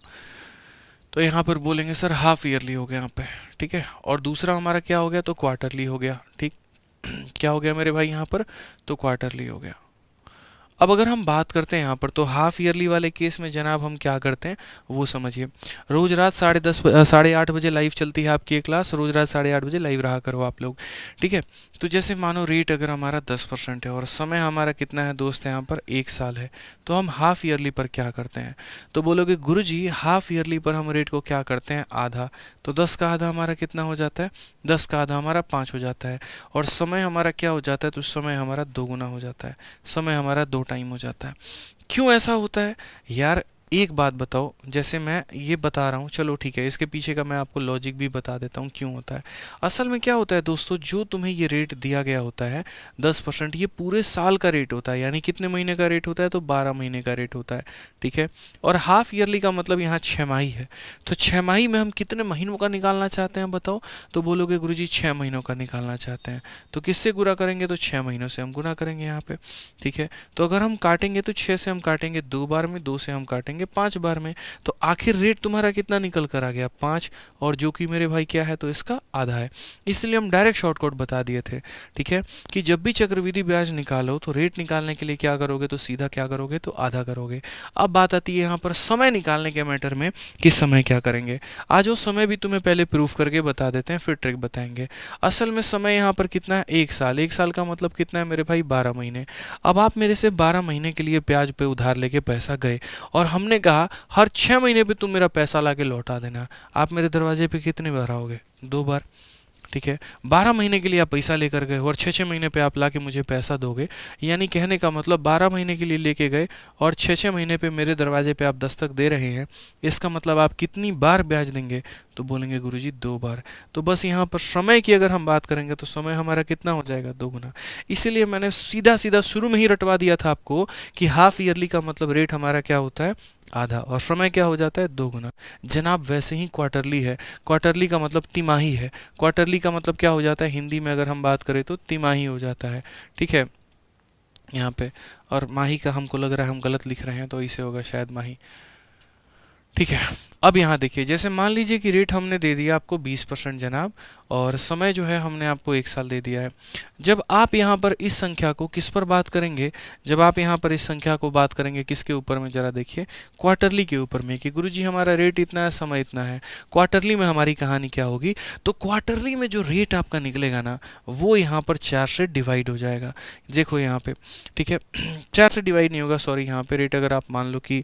Speaker 1: तो यहाँ पर बोलेंगे सर हाफ ईयरली हो गया यहाँ पे ठीक है और दूसरा हमारा क्या हो गया तो क्वार्टरली हो गया ठीक क्या हो गया मेरे भाई यहाँ पर तो क्वार्टरली हो गया अब अगर हम बात करते हैं यहाँ पर तो हाफ़ ईयरली वाले केस में जनाब हम क्या करते हैं वो समझिए रोज़ रात साढ़े दस साढ़े आठ बजे लाइव चलती है आपकी क्लास रोज़ रात साढ़े आठ बजे लाइव रहा करो आप लोग ठीक है तो जैसे मानो रेट अगर हमारा दस परसेंट है और समय हमारा कितना है दोस्त यहाँ पर एक साल है तो हम हाफ़ ईयरली पर क्या करते हैं तो बोलोगे गुरु जी हाफ़ ईयरली पर हम रेट को क्या करते हैं आधा तो दस का आधा हमारा कितना हो जाता है दस का आधा हमारा पाँच हो जाता है और समय हमारा क्या हो जाता है तो समय हमारा दो गुना हो जाता है समय हमारा दो टाइम हो जाता है क्यों ऐसा होता है यार एक बात बताओ जैसे मैं ये बता रहा हूँ चलो ठीक है इसके पीछे का मैं आपको लॉजिक भी बता देता हूँ क्यों होता है असल में क्या होता है दोस्तों जो तुम्हें ये रेट दिया गया होता है दस परसेंट ये पूरे साल का रेट होता है यानी कितने महीने का रेट होता है तो बारह महीने का रेट होता है ठीक है और हाफ ईयरली का मतलब यहाँ छमाही है तो छमाही में हम कितने महीनों का निकालना चाहते हैं बताओ तो बोलोगे गुरु जी छः महीनों का निकालना चाहते हैं तो किससे गुरा करेंगे तो छः महीनों से हम गुना करेंगे यहाँ पर ठीक है तो अगर हम काटेंगे तो छः से हम काटेंगे दो बार में दो से हम काटेंगे करेंगे पाँच बार में तो आखिर रेट तुम्हारा कितना निकल कर आ गया पाँच और जो कि मेरे भाई क्या है तो इसका आधा है इसलिए हम डायरेक्ट शॉर्टकट बता दिए थे ठीक है कि जब भी चक्रविधि ब्याज निकालो तो रेट निकालने के लिए क्या करोगे तो सीधा क्या करोगे तो आधा करोगे अब बात आती है यहाँ पर समय निकालने के मैटर में कि समय क्या करेंगे आज वो समय भी तुम्हें पहले प्रूफ करके बता देते हैं फिर ट्रिक बताएंगे असल में समय यहाँ पर कितना है एक साल एक साल का मतलब कितना है मेरे भाई बारह महीने अब आप मेरे से बारह महीने के लिए ब्याज पे उधार लेके पैसा गए और हमने हमने कहा हर छः महीने पे तुम मेरा पैसा ला लौटा देना आप मेरे दरवाजे पे कितने बार आओगे दो बार ठीक है बारह महीने के लिए आप पैसा लेकर गए और छः छः महीने पे आप ला के मुझे पैसा दोगे यानी कहने का मतलब बारह महीने के लिए लेके गए और छः छः महीने पे मेरे दरवाजे पे आप दस्तक दे रहे हैं इसका मतलब आप कितनी बार ब्याज देंगे तो बोलेंगे गुरुजी दो बार तो बस यहाँ पर समय की अगर हम बात करेंगे तो समय हमारा कितना हो जाएगा दो गुना इसीलिए मैंने सीधा सीधा शुरू में ही रटवा दिया था आपको कि हाफ ईयरली का मतलब रेट हमारा क्या होता है आधा और समय क्या हो जाता है दो गुना जनाब वैसे ही क्वार्टरली है क्वार्टरली का मतलब तिमाही है क्वार्टरली का मतलब क्या हो जाता है हिंदी में अगर हम बात करें तो तिमाही हो जाता है ठीक है यहाँ पे और माही का हमको लग रहा है हम गलत लिख रहे हैं तो इसे होगा शायद माही ठीक है अब यहाँ देखिए जैसे मान लीजिए कि रेट हमने दे दिया आपको 20 परसेंट जनाब और समय जो है हमने आपको एक साल दे दिया है जब आप यहाँ पर इस संख्या को किस पर बात करेंगे जब आप यहाँ पर इस संख्या को बात करेंगे किसके ऊपर में ज़रा देखिए क्वार्टरली के ऊपर में कि गुरुजी हमारा रेट इतना है समय इतना है क्वार्टरली में हमारी कहानी क्या होगी तो क्वार्टरली में जो रेट आपका निकलेगा ना वो यहाँ पर चार से डिवाइड हो जाएगा देखो यहाँ पर ठीक है चार से डिवाइड नहीं होगा सॉरी यहाँ पर रेट अगर आप मान लो कि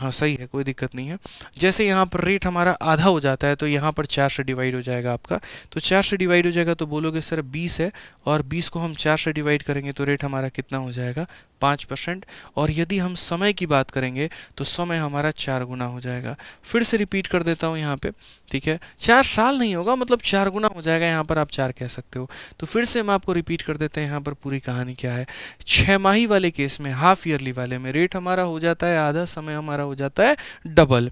Speaker 1: हाँ सही है कोई दिक्कत नहीं है जैसे यहाँ पर रेट हमारा आधा हो जाता है तो यहाँ पर चार से डिवाइड हो जाएगा आपका तो चार से डिवाइड हो जाएगा तो बोलोगे सर बीस है और बीस को हम चार से डिवाइड करेंगे तो रेट हमारा कितना हो जाएगा पाँच परसेंट और यदि हम समय की बात करेंगे तो समय हमारा चार गुना हो जाएगा फिर से रिपीट कर देता हूँ यहाँ पे ठीक है चार साल नहीं होगा मतलब चार गुना हो जाएगा यहाँ पर आप चार कह सकते हो तो फिर से हम आपको रिपीट कर देते हैं यहाँ पर पूरी कहानी क्या है छः माही वाले केस में हाफ ईयरली वाले में रेट हमारा हो जाता है आधा समय हमारा हो जाता है डबल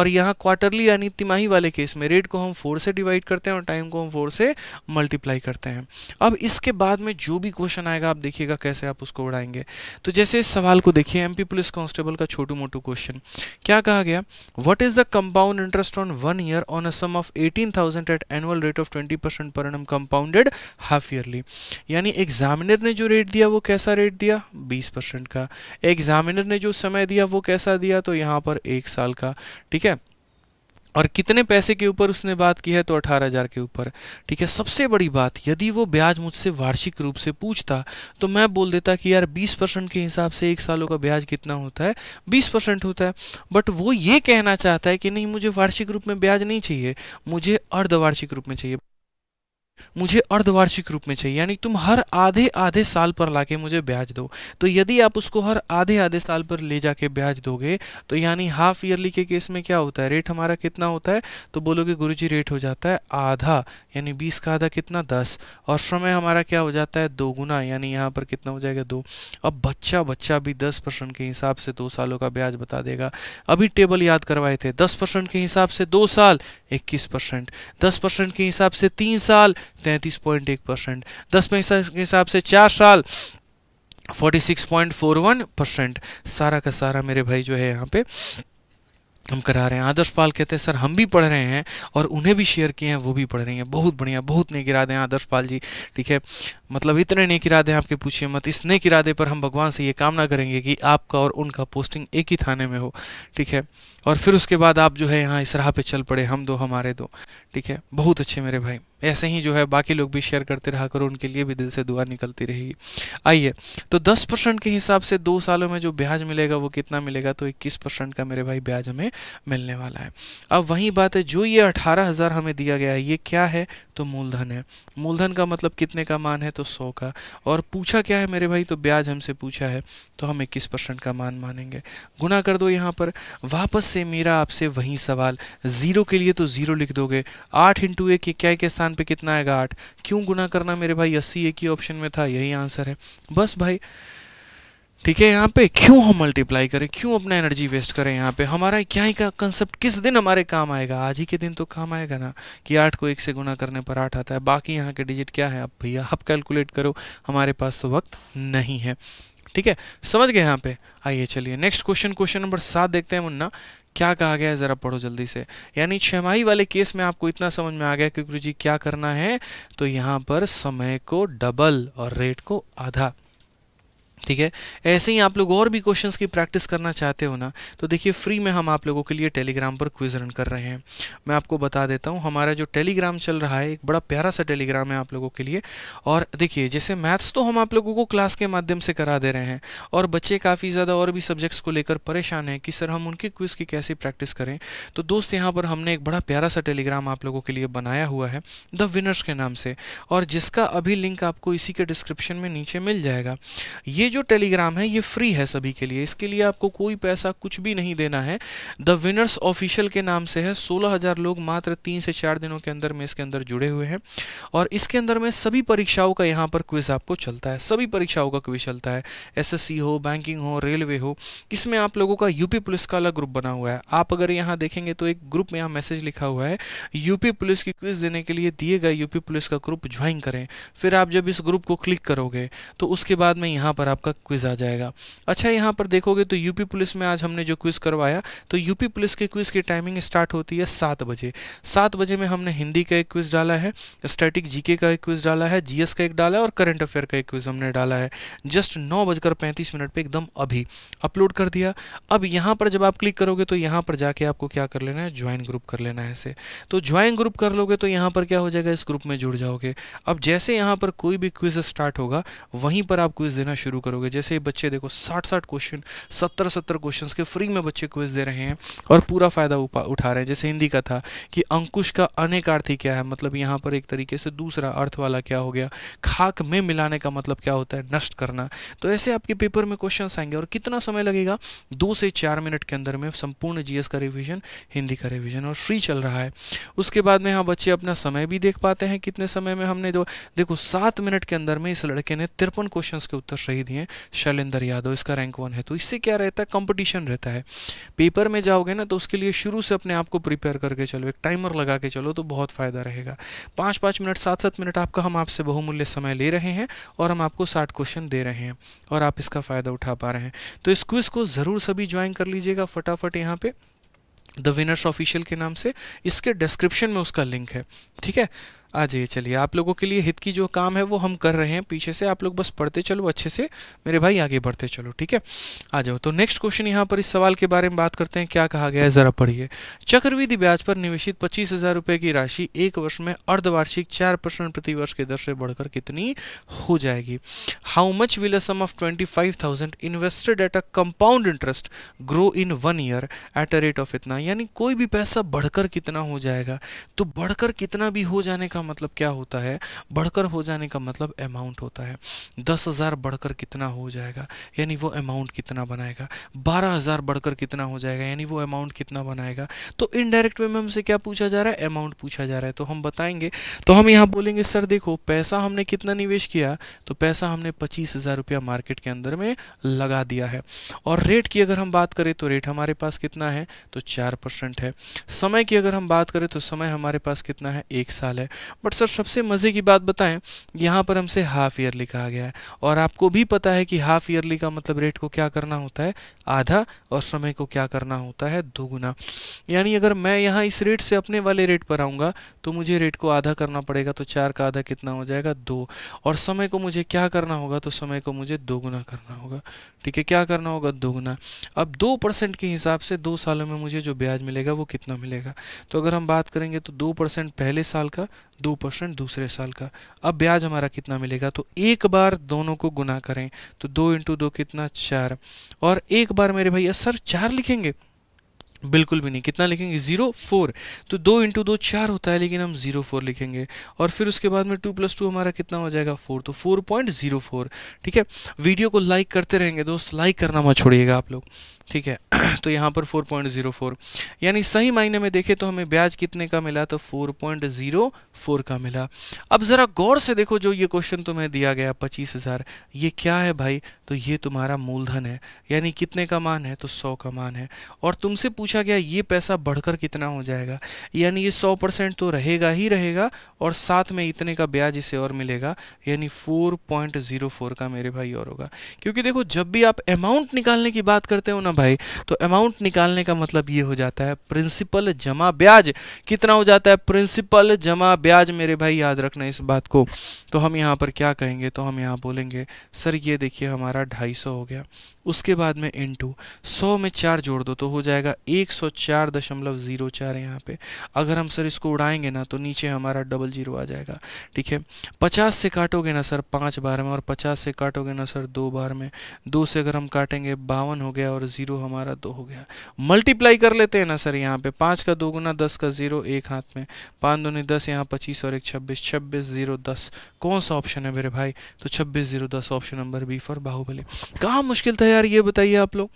Speaker 1: और यहाँ क्वार्टरली यानी तिमाही वाले केस में रेट को हम फोर से डिवाइड करते हैं और टाइम को हम फोर से मल्टीप्लाई करते हैं अब इसके बाद में जो भी क्वेश्चन आएगा आप देखिएगा कैसे आप उसको उड़ाएंगे तो जैसे इस सवाल को देखिए एम पुलिस कॉन्स्टेबल का छोटू मोटू क्वेश्चन क्या कहा गया what is the compound interest on one year on a sum of eighteen thousand at annual rate of twenty percent per annum compounded half yearly यानी एग्जामिनर ने जो रेट दिया वो कैसा रेट दिया बीस परसेंट का एग्जामिनर ने जो समय दिया वो कैसा दिया तो यहाँ पर एक साल का ठीक है और कितने पैसे के ऊपर उसने बात की है तो 18000 के ऊपर ठीक है सबसे बड़ी बात यदि वो ब्याज मुझसे वार्षिक रूप से पूछता तो मैं बोल देता कि यार 20 परसेंट के हिसाब से एक सालों का ब्याज कितना होता है 20 परसेंट होता है बट वो ये कहना चाहता है कि नहीं मुझे वार्षिक रूप में ब्याज नहीं चाहिए मुझे अर्धवार्षिक रूप में चाहिए मुझे अर्धवार्षिक रूप में चाहिए यानी तुम हर आधे आधे साल पर लाके मुझे ब्याज दो तो यदि आप उसको हर आधे आधे साल पर ले जाके ब्याज दोगे तो यानी हाफ ईयरली के केस में क्या होता है रेट हमारा कितना होता है तो बोलोगे गुरु जी रेट हो जाता है आधा यानी बीस का आधा कितना दस और समय हमारा क्या हो जाता है दो गुना यानी यहाँ पर कितना हो जाएगा दो अब बच्चा बच्चा भी दस परसेंट के हिसाब से दो सालों का ब्याज बता देगा अभी टेबल याद करवाए थे दस परसेंट के हिसाब से दो साल इक्कीस परसेंट दस परसेंट के हिसाब से तीन साल तैंतीस पॉइंट एक परसेंट दस के हिसाब से चार साल 46.41 परसेंट सारा का सारा मेरे भाई जो है यहाँ पे हम करा रहे हैं आदर्श पाल कहते हैं सर हम भी पढ़ रहे हैं और उन्हें भी शेयर किए हैं वो भी पढ़ रही हैं बहुत बढ़िया बहुत नेक इरादे हैं आदर्श पाल जी ठीक है मतलब इतने नेक इरादे हैं आपके पूछिए मत इस नेक इरादे पर हम भगवान से ये कामना करेंगे कि आपका और उनका पोस्टिंग एक ही थाने में हो ठीक है और फिर उसके बाद आप जो है यहाँ इस राह पर चल पड़े हम दो हमारे दो ठीक है बहुत अच्छे मेरे भाई ऐसे ही जो है बाकी लोग भी शेयर करते रहा करो उनके लिए भी दिल से दुआ निकलती रहेगी आइए तो दस परसेंट के हिसाब से दो सालों में जो ब्याज मिलेगा वो कितना मिलेगा तो इक्कीस परसेंट का मेरे भाई ब्याज हमें मिलने वाला है अब वही बात है जो ये अठारह हज़ार हमें दिया गया है ये क्या है तो मूलधन है मूलधन का मतलब कितने का मान है तो सौ का और पूछा क्या है मेरे भाई तो ब्याज हमसे पूछा है तो हम इक्कीस परसेंट का मान मानेंगे गुना कर दो यहाँ पर वापस से मेरा आपसे वही सवाल ज़ीरो के लिए तो ज़ीरो लिख दोगे आठ इंटू एक क्या क्या स्थान स्थान पे कितना आएगा आठ क्यों गुना करना मेरे भाई अस्सी एक ही ऑप्शन में था यही आंसर है बस भाई ठीक है यहाँ पे क्यों हम मल्टीप्लाई करें क्यों अपना एनर्जी वेस्ट करें यहाँ पे हमारा क्या ही का कंसेप्ट किस दिन हमारे काम आएगा आज ही के दिन तो काम आएगा ना कि आठ को एक से गुना करने पर आठ आता है बाकी यहाँ के डिजिट क्या है अब भैया आप कैलकुलेट करो हमारे पास तो वक्त नहीं है ठीक है समझ गए यहाँ पे आइए चलिए नेक्स्ट क्वेश्चन क्वेश्चन नंबर सात देखते हैं मुन्ना क्या कहा गया है ज़रा पढ़ो जल्दी से यानी छमाही वाले केस में आपको इतना समझ में आ गया कि गुरु जी क्या करना है तो यहाँ पर समय को डबल और रेट को आधा ठीक है ऐसे ही आप लोग और भी क्वेश्चंस की प्रैक्टिस करना चाहते हो ना तो देखिए फ्री में हम आप लोगों के लिए टेलीग्राम पर क्विज रन कर रहे हैं मैं आपको बता देता हूँ हमारा जो टेलीग्राम चल रहा है एक बड़ा प्यारा सा टेलीग्राम है आप लोगों के लिए और देखिए जैसे मैथ्स तो हम आप लोगों को क्लास के माध्यम से करा दे रहे हैं और बच्चे काफ़ी ज़्यादा और भी सब्जेक्ट्स को लेकर परेशान हैं कि सर हम उनके क्विज़ की कैसे प्रैक्टिस करें तो दोस्त यहाँ पर हमने एक बड़ा प्यारा सा टेलीग्राम आप लोगों के लिए बनाया हुआ है द विनर्स के नाम से और जिसका अभी लिंक आपको इसी के डिस्क्रिप्शन में नीचे मिल जाएगा ये जो टेलीग्राम है ये फ्री है सभी के लिए इसके लिए आपको कोई पैसा कुछ भी नहीं देना है द विनर्स ऑफिशियल के नाम से है सोलह हज़ार लोग मात्र तीन से चार दिनों के अंदर में इसके अंदर जुड़े हुए हैं और इसके अंदर में सभी परीक्षाओं का यहाँ पर क्विज आपको चलता है सभी परीक्षाओं का क्विज चलता है एस हो बैंकिंग हो रेलवे हो इसमें आप लोगों का यूपी पुलिस का अलग ग्रुप बना हुआ है आप अगर यहाँ देखेंगे तो एक ग्रुप में यहाँ मैसेज लिखा हुआ है यूपी पुलिस की क्विज देने के लिए दिए गए यूपी पुलिस का ग्रुप ज्वाइन करें फिर आप जब इस ग्रुप को क्लिक करोगे तो उसके बाद में यहाँ पर आप आपका क्विज़ आ जाएगा अच्छा यहाँ पर देखोगे तो यूपी पुलिस में आज हमने जो क्विज़ करवाया तो यूपी पुलिस के क्विज़ की टाइमिंग स्टार्ट होती है सात बजे सात बजे में हमने हिंदी का एक क्विज़ डाला है स्टैटिक जीके का एक क्विज़ डाला है जीएस का एक डाला है और करंट अफेयर का एक क्विज़ हमने डाला है जस्ट नौ बजकर पैंतीस मिनट पर एकदम अभी अपलोड कर दिया अब यहाँ पर जब आप क्लिक करोगे तो यहाँ पर जाके आपको क्या कर लेना है ज्वाइन ग्रुप कर लेना है इसे तो ज्वाइन ग्रुप कर लोगे तो यहाँ पर क्या हो जाएगा इस ग्रुप में जुड़ जाओगे अब जैसे यहाँ पर कोई भी क्विज़ स्टार्ट होगा वहीं पर आप क्विज़ देना शुरू कर करोगे जैसे ही बच्चे देखो साठ साठ क्वेश्चन सत्तर सत्तर क्वेश्चन के फ्री में बच्चे क्विज दे रहे हैं और पूरा फ़ायदा उठा रहे हैं जैसे हिंदी का था कि अंकुश का अनेक अर्थ क्या है मतलब यहाँ पर एक तरीके से दूसरा अर्थ वाला क्या हो गया खाक में मिलाने का मतलब क्या होता है नष्ट करना तो ऐसे आपके पेपर में क्वेश्चन आएंगे और कितना समय लगेगा दो से चार मिनट के अंदर में संपूर्ण जीएस का रिविजन हिंदी का रिविजन और फ्री चल रहा है उसके बाद में यहाँ बच्चे अपना समय भी देख पाते हैं कितने समय में हमने जो देखो सात मिनट के अंदर में इस लड़के ने तिरपन क्वेश्चन के उत्तर सही दिए है शैलेंद्र यादव इसका रैंक वन है तो इससे क्या रहता है कंपटीशन रहता है पेपर में जाओगे ना तो उसके लिए शुरू से अपने आप को प्रिपेयर करके चलो एक टाइमर लगा के चलो तो बहुत फ़ायदा रहेगा पाँच पाँच मिनट सात सात मिनट आपका हम आपसे बहुमूल्य समय ले रहे हैं और हम आपको साठ क्वेश्चन दे रहे हैं और आप इसका फ़ायदा उठा पा रहे हैं तो इस क्विज़ को ज़रूर सभी ज्वाइन कर लीजिएगा फटाफट यहाँ पर द विनर्स ऑफिशियल के नाम से इसके डिस्क्रिप्शन में उसका लिंक है ठीक है आ जाइए चलिए आप लोगों के लिए हित की जो काम है वो हम कर रहे हैं पीछे से आप लोग बस पढ़ते चलो अच्छे से मेरे भाई आगे बढ़ते चलो ठीक है आ जाओ तो नेक्स्ट क्वेश्चन यहाँ पर इस सवाल के बारे में बात करते हैं क्या कहा गया है ज़रा पढ़िए चक्रविधि ब्याज पर निवेशित पच्चीस हज़ार रुपये की राशि एक वर्ष में अर्धवार्षिक चार परसेंट प्रतिवर्ष के की दर से बढ़कर कितनी हो जाएगी how much will sum of twenty five thousand invested at a compound interest grow in one year at a rate of इतना यानी कोई भी पैसा बढ़कर कितना हो जाएगा तो बढ़कर कितना भी हो जाने का का मतलब क्या होता है बढ़कर हो जाने का मतलब अमाउंट होता है दस हज़ार बढ़कर कितना हो जाएगा यानी वो अमाउंट कितना बनाएगा बारह हज़ार बढ़कर कितना हो जाएगा यानी वो अमाउंट कितना बनाएगा तो इनडायरेक्ट वे में हमसे क्या पूछा जा रहा है अमाउंट पूछा जा रहा है तो हम बताएंगे तो हम यहाँ बोलेंगे सर देखो पैसा हमने कितना निवेश किया तो पैसा हमने पच्चीस रुपया मार्केट के अंदर में लगा दिया है और रेट की अगर हम बात करें तो रेट हमारे पास कितना है तो चार है समय की अगर हम बात करें तो समय हमारे पास कितना है एक साल है बट सर सबसे मज़े की बात बताएं यहाँ पर हमसे हाफ़ ईयरली कहा गया है और आपको भी पता है कि हाफ़ ईयरली का मतलब रेट को क्या करना होता है आधा और समय को क्या करना होता है दोगुना यानी अगर मैं यहाँ इस रेट से अपने वाले रेट पर आऊँगा तो मुझे रेट को आधा करना पड़ेगा तो चार का आधा कितना हो जाएगा दो और समय को मुझे क्या करना होगा तो समय को मुझे दोगुना करना होगा ठीक है क्या करना होगा दोगुना अब दो परसेंट के हिसाब से दो सालों में मुझे जो ब्याज मिलेगा वो कितना मिलेगा तो अगर हम बात करेंगे तो दो परसेंट पहले साल का दो परसेंट दूसरे साल का अब ब्याज हमारा कितना मिलेगा तो एक बार दोनों को गुना करें तो दो इंटू दो कितना चार और एक बार मेरे भैया सर चार लिखेंगे बिल्कुल भी नहीं कितना लिखेंगे ज़ीरो फोर तो दो इंटू दो चार होता है लेकिन हम ज़ीरो फोर लिखेंगे और फिर उसके बाद में टू प्लस टू हमारा कितना हो जाएगा फोर तो फोर पॉइंट ज़ीरो फोर ठीक है वीडियो को लाइक करते रहेंगे दोस्त लाइक करना मत छोड़िएगा आप लोग ठीक है तो यहाँ पर 4.04 यानी सही मायने में देखें तो हमें ब्याज कितने का मिला तो 4.04 का मिला अब ज़रा गौर से देखो जो ये क्वेश्चन तुम्हें दिया गया पच्चीस हज़ार ये क्या है भाई तो ये तुम्हारा मूलधन है यानी कितने का मान है तो सौ का मान है और तुमसे पूछा गया ये पैसा बढ़कर कितना हो जाएगा यानी ये सौ परसेंट तो रहेगा ही रहेगा और साथ में इतने का ब्याज इसे और मिलेगा यानी फोर का मेरे भाई और होगा क्योंकि देखो जब भी आप अमाउंट निकालने की बात करते हो ना भाई तो अमाउंट निकालने का मतलब ये हो जाता है प्रिंसिपल जमा ब्याज कितना हो जाता है प्रिंसिपल जमा ब्याज मेरे भाई याद रखना इस बात को तो हम यहाँ पर क्या कहेंगे तो हम यहाँ बोलेंगे सर ये देखिए हमारा ढाई सौ हो गया उसके बाद में इन टू सौ में चार जोड़ दो तो हो जाएगा एक सौ चार दशमलव ज़ीरो चार यहाँ पे अगर हम सर इसको उड़ाएंगे ना तो नीचे हमारा डबल जीरो आ जाएगा ठीक है पचास से काटोगे ना सर पांच बार में और पचास से काटोगे ना सर दो बार में दो से अगर हम काटेंगे बावन हो गया और ज़ीरो जीरो हमारा दो हो गया मल्टीप्लाई कर लेते हैं ना सर यहाँ पे पाँच का दो गुना दस का जीरो एक हाथ में पाँच दोनों दस यहाँ पच्चीस और एक छब्बीस छब्बीस जीरो दस कौन सा ऑप्शन है मेरे भाई तो छब्बीस जीरो दस option number B for Baahubali कहाँ मुश्किल था यार ये बताइए आप लोग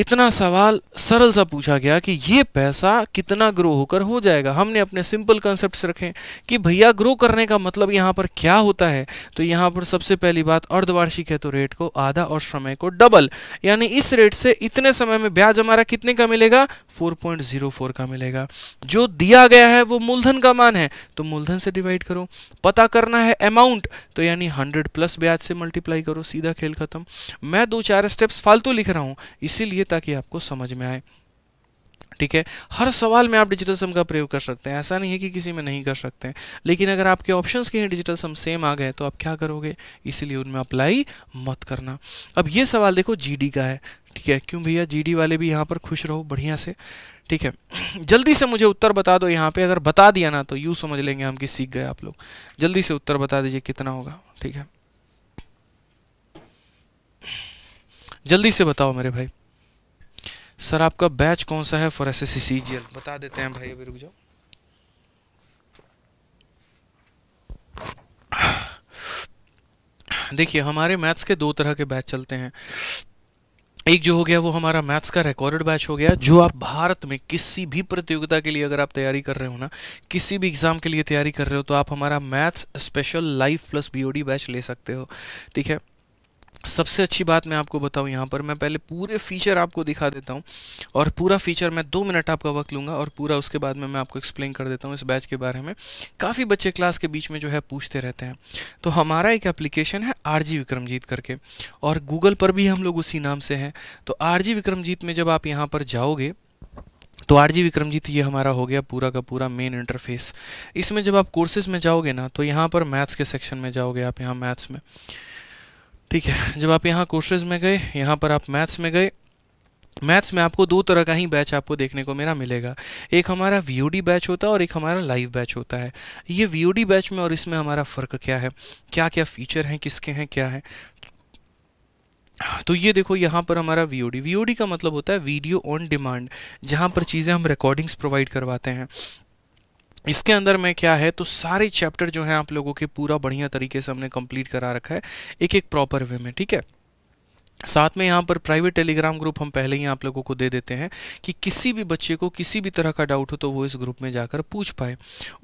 Speaker 1: इतना सवाल सरल सा पूछा गया कि ये पैसा कितना ग्रो होकर हो जाएगा हमने अपने सिंपल कॉन्सेप्ट रखे कि भैया ग्रो करने का मतलब यहाँ पर क्या होता है तो यहाँ पर सबसे पहली बात अर्धवार्षिक है तो रेट को आधा और समय को डबल यानी इस रेट से इतने समय में ब्याज हमारा कितने का मिलेगा 4.04 का मिलेगा जो दिया गया है वो मूलधन का मान है तो मूलधन से डिवाइड करो पता करना है अमाउंट तो यानी हंड्रेड प्लस ब्याज से मल्टीप्लाई करो सीधा खेल खत्म मैं दो चार स्टेप्स फालतू लिख रहा हूँ इसीलिए ताकि आपको समझ में आए ठीक है हर सवाल में आप डिजिटल सम का प्रयोग कर सकते हैं ऐसा नहीं है कि किसी में नहीं कर सकते हैं लेकिन अगर आपके ऑप्शन के हैं डिजिटल सम सेम आ गए तो आप क्या करोगे इसीलिए उनमें अप्लाई मत करना अब ये सवाल देखो जीडी का है ठीक है क्यों भैया जीडी वाले भी यहाँ पर खुश रहो बढ़िया से ठीक है जल्दी से मुझे उत्तर बता दो यहाँ पर अगर बता दिया ना तो यूँ समझ लेंगे हम कि सीख गए आप लोग जल्दी से उत्तर बता दीजिए कितना होगा ठीक है जल्दी से बताओ मेरे भाई सर आपका बैच कौन सा है for S S C G L बता देते हैं भाई अभी रुक जाओ देखिए हमारे मैथ्स के दो तरह के बैच चलते हैं एक जो हो गया वो हमारा मैथ्स का रिकॉर्डेड बैच हो गया जो आप भारत में किसी भी प्रतियोगिता के लिए अगर आप तैयारी कर रहे हो ना किसी भी एग्ज़ाम के लिए तैयारी कर रहे हो तो आप हमारा maths special life plus BOD batch ले सकते हो ठीक है सबसे अच्छी बात मैं आपको बताऊं यहाँ पर मैं पहले पूरे फीचर आपको दिखा देता हूँ और पूरा फीचर मैं दो मिनट आपका वक्त लूँगा और पूरा उसके बाद में मैं आपको एक्सप्लेन कर देता हूँ इस बैच के बारे में काफ़ी बच्चे क्लास के बीच में जो है पूछते रहते हैं तो हमारा एक एप्लीकेशन है आर विक्रमजीत करके और गूगल पर भी हम लोग उसी नाम से हैं तो आर विक्रमजीत में जब आप यहाँ पर जाओगे तो आर जी विक्रमजीत ये हमारा हो गया पूरा का पूरा मेन इंटरफेस इसमें जब आप कोर्सेज़ में जाओगे ना तो यहाँ पर मैथ्स के सेक्शन में जाओगे आप यहाँ मैथ्स में ठीक है जब आप यहाँ कोर्सेज में गए यहाँ पर आप मैथ्स में गए मैथ्स में आपको दो तरह का ही बैच आपको देखने को मेरा मिलेगा एक हमारा वी बैच होता है और एक हमारा लाइव बैच होता है ये वी बैच में और इसमें हमारा फ़र्क क्या है क्या क्या फ़ीचर हैं किसके हैं क्या है तो ये देखो यहाँ पर हमारा वी ओ डी का मतलब होता है वीडियो ऑन डिमांड जहाँ पर चीज़ें हम रिकॉर्डिंग्स प्रोवाइड करवाते हैं इसके अंदर में क्या है तो सारे चैप्टर जो हैं आप लोगों के पूरा बढ़िया तरीके से हमने कंप्लीट करा रखा है एक एक प्रॉपर वे में ठीक है साथ में यहाँ पर प्राइवेट टेलीग्राम ग्रुप हम पहले ही आप लोगों को दे देते हैं कि किसी भी बच्चे को किसी भी तरह का डाउट हो तो वो इस ग्रुप में जाकर पूछ पाए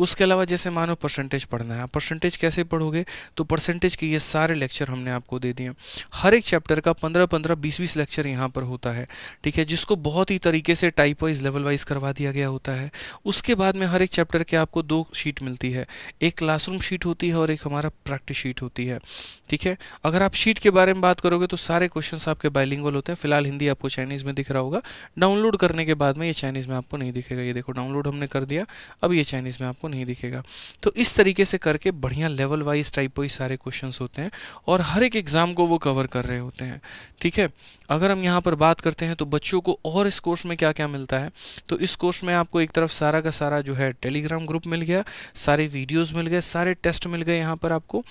Speaker 1: उसके अलावा जैसे मानो परसेंटेज पढ़ना है परसेंटेज कैसे पढ़ोगे तो परसेंटेज के ये सारे लेक्चर हमने आपको दे दिए हर एक चैप्टर का पंद्रह पंद्रह बीस बीस लेक्चर यहाँ पर होता है ठीक है जिसको बहुत ही तरीके से टाइप वाइज लेवल वाइज करवा दिया गया होता है उसके बाद में हर एक चैप्टर के आपको दो शीट मिलती है एक क्लासरूम शीट होती है और एक हमारा प्रैक्टिस शीट होती है ठीक है अगर आप शीट के बारे में बात करोगे तो सारे क्वेश्चन क्वेश्चन आपके बाइलिंगल होते हैं फिलहाल हिंदी आपको चाइनीज़ में दिख रहा होगा डाउनलोड करने के बाद में ये चाइनीज़ में आपको नहीं दिखेगा ये देखो डाउनलोड हमने कर दिया अब ये चाइनीज़ में आपको नहीं दिखेगा तो इस तरीके से करके बढ़िया लेवल वाइज टाइप वाइज सारे क्वेश्चन होते हैं और हर एक एग्ज़ाम को वो कवर कर रहे होते हैं ठीक है अगर हम यहाँ पर बात करते हैं तो बच्चों को और इस कोर्स में क्या क्या मिलता है तो इस कोर्स में आपको एक तरफ सारा का सारा जो है टेलीग्राम ग्रुप मिल गया सारे वीडियोज मिल गए सारे टेस्ट मिल गए यहाँ पर आपको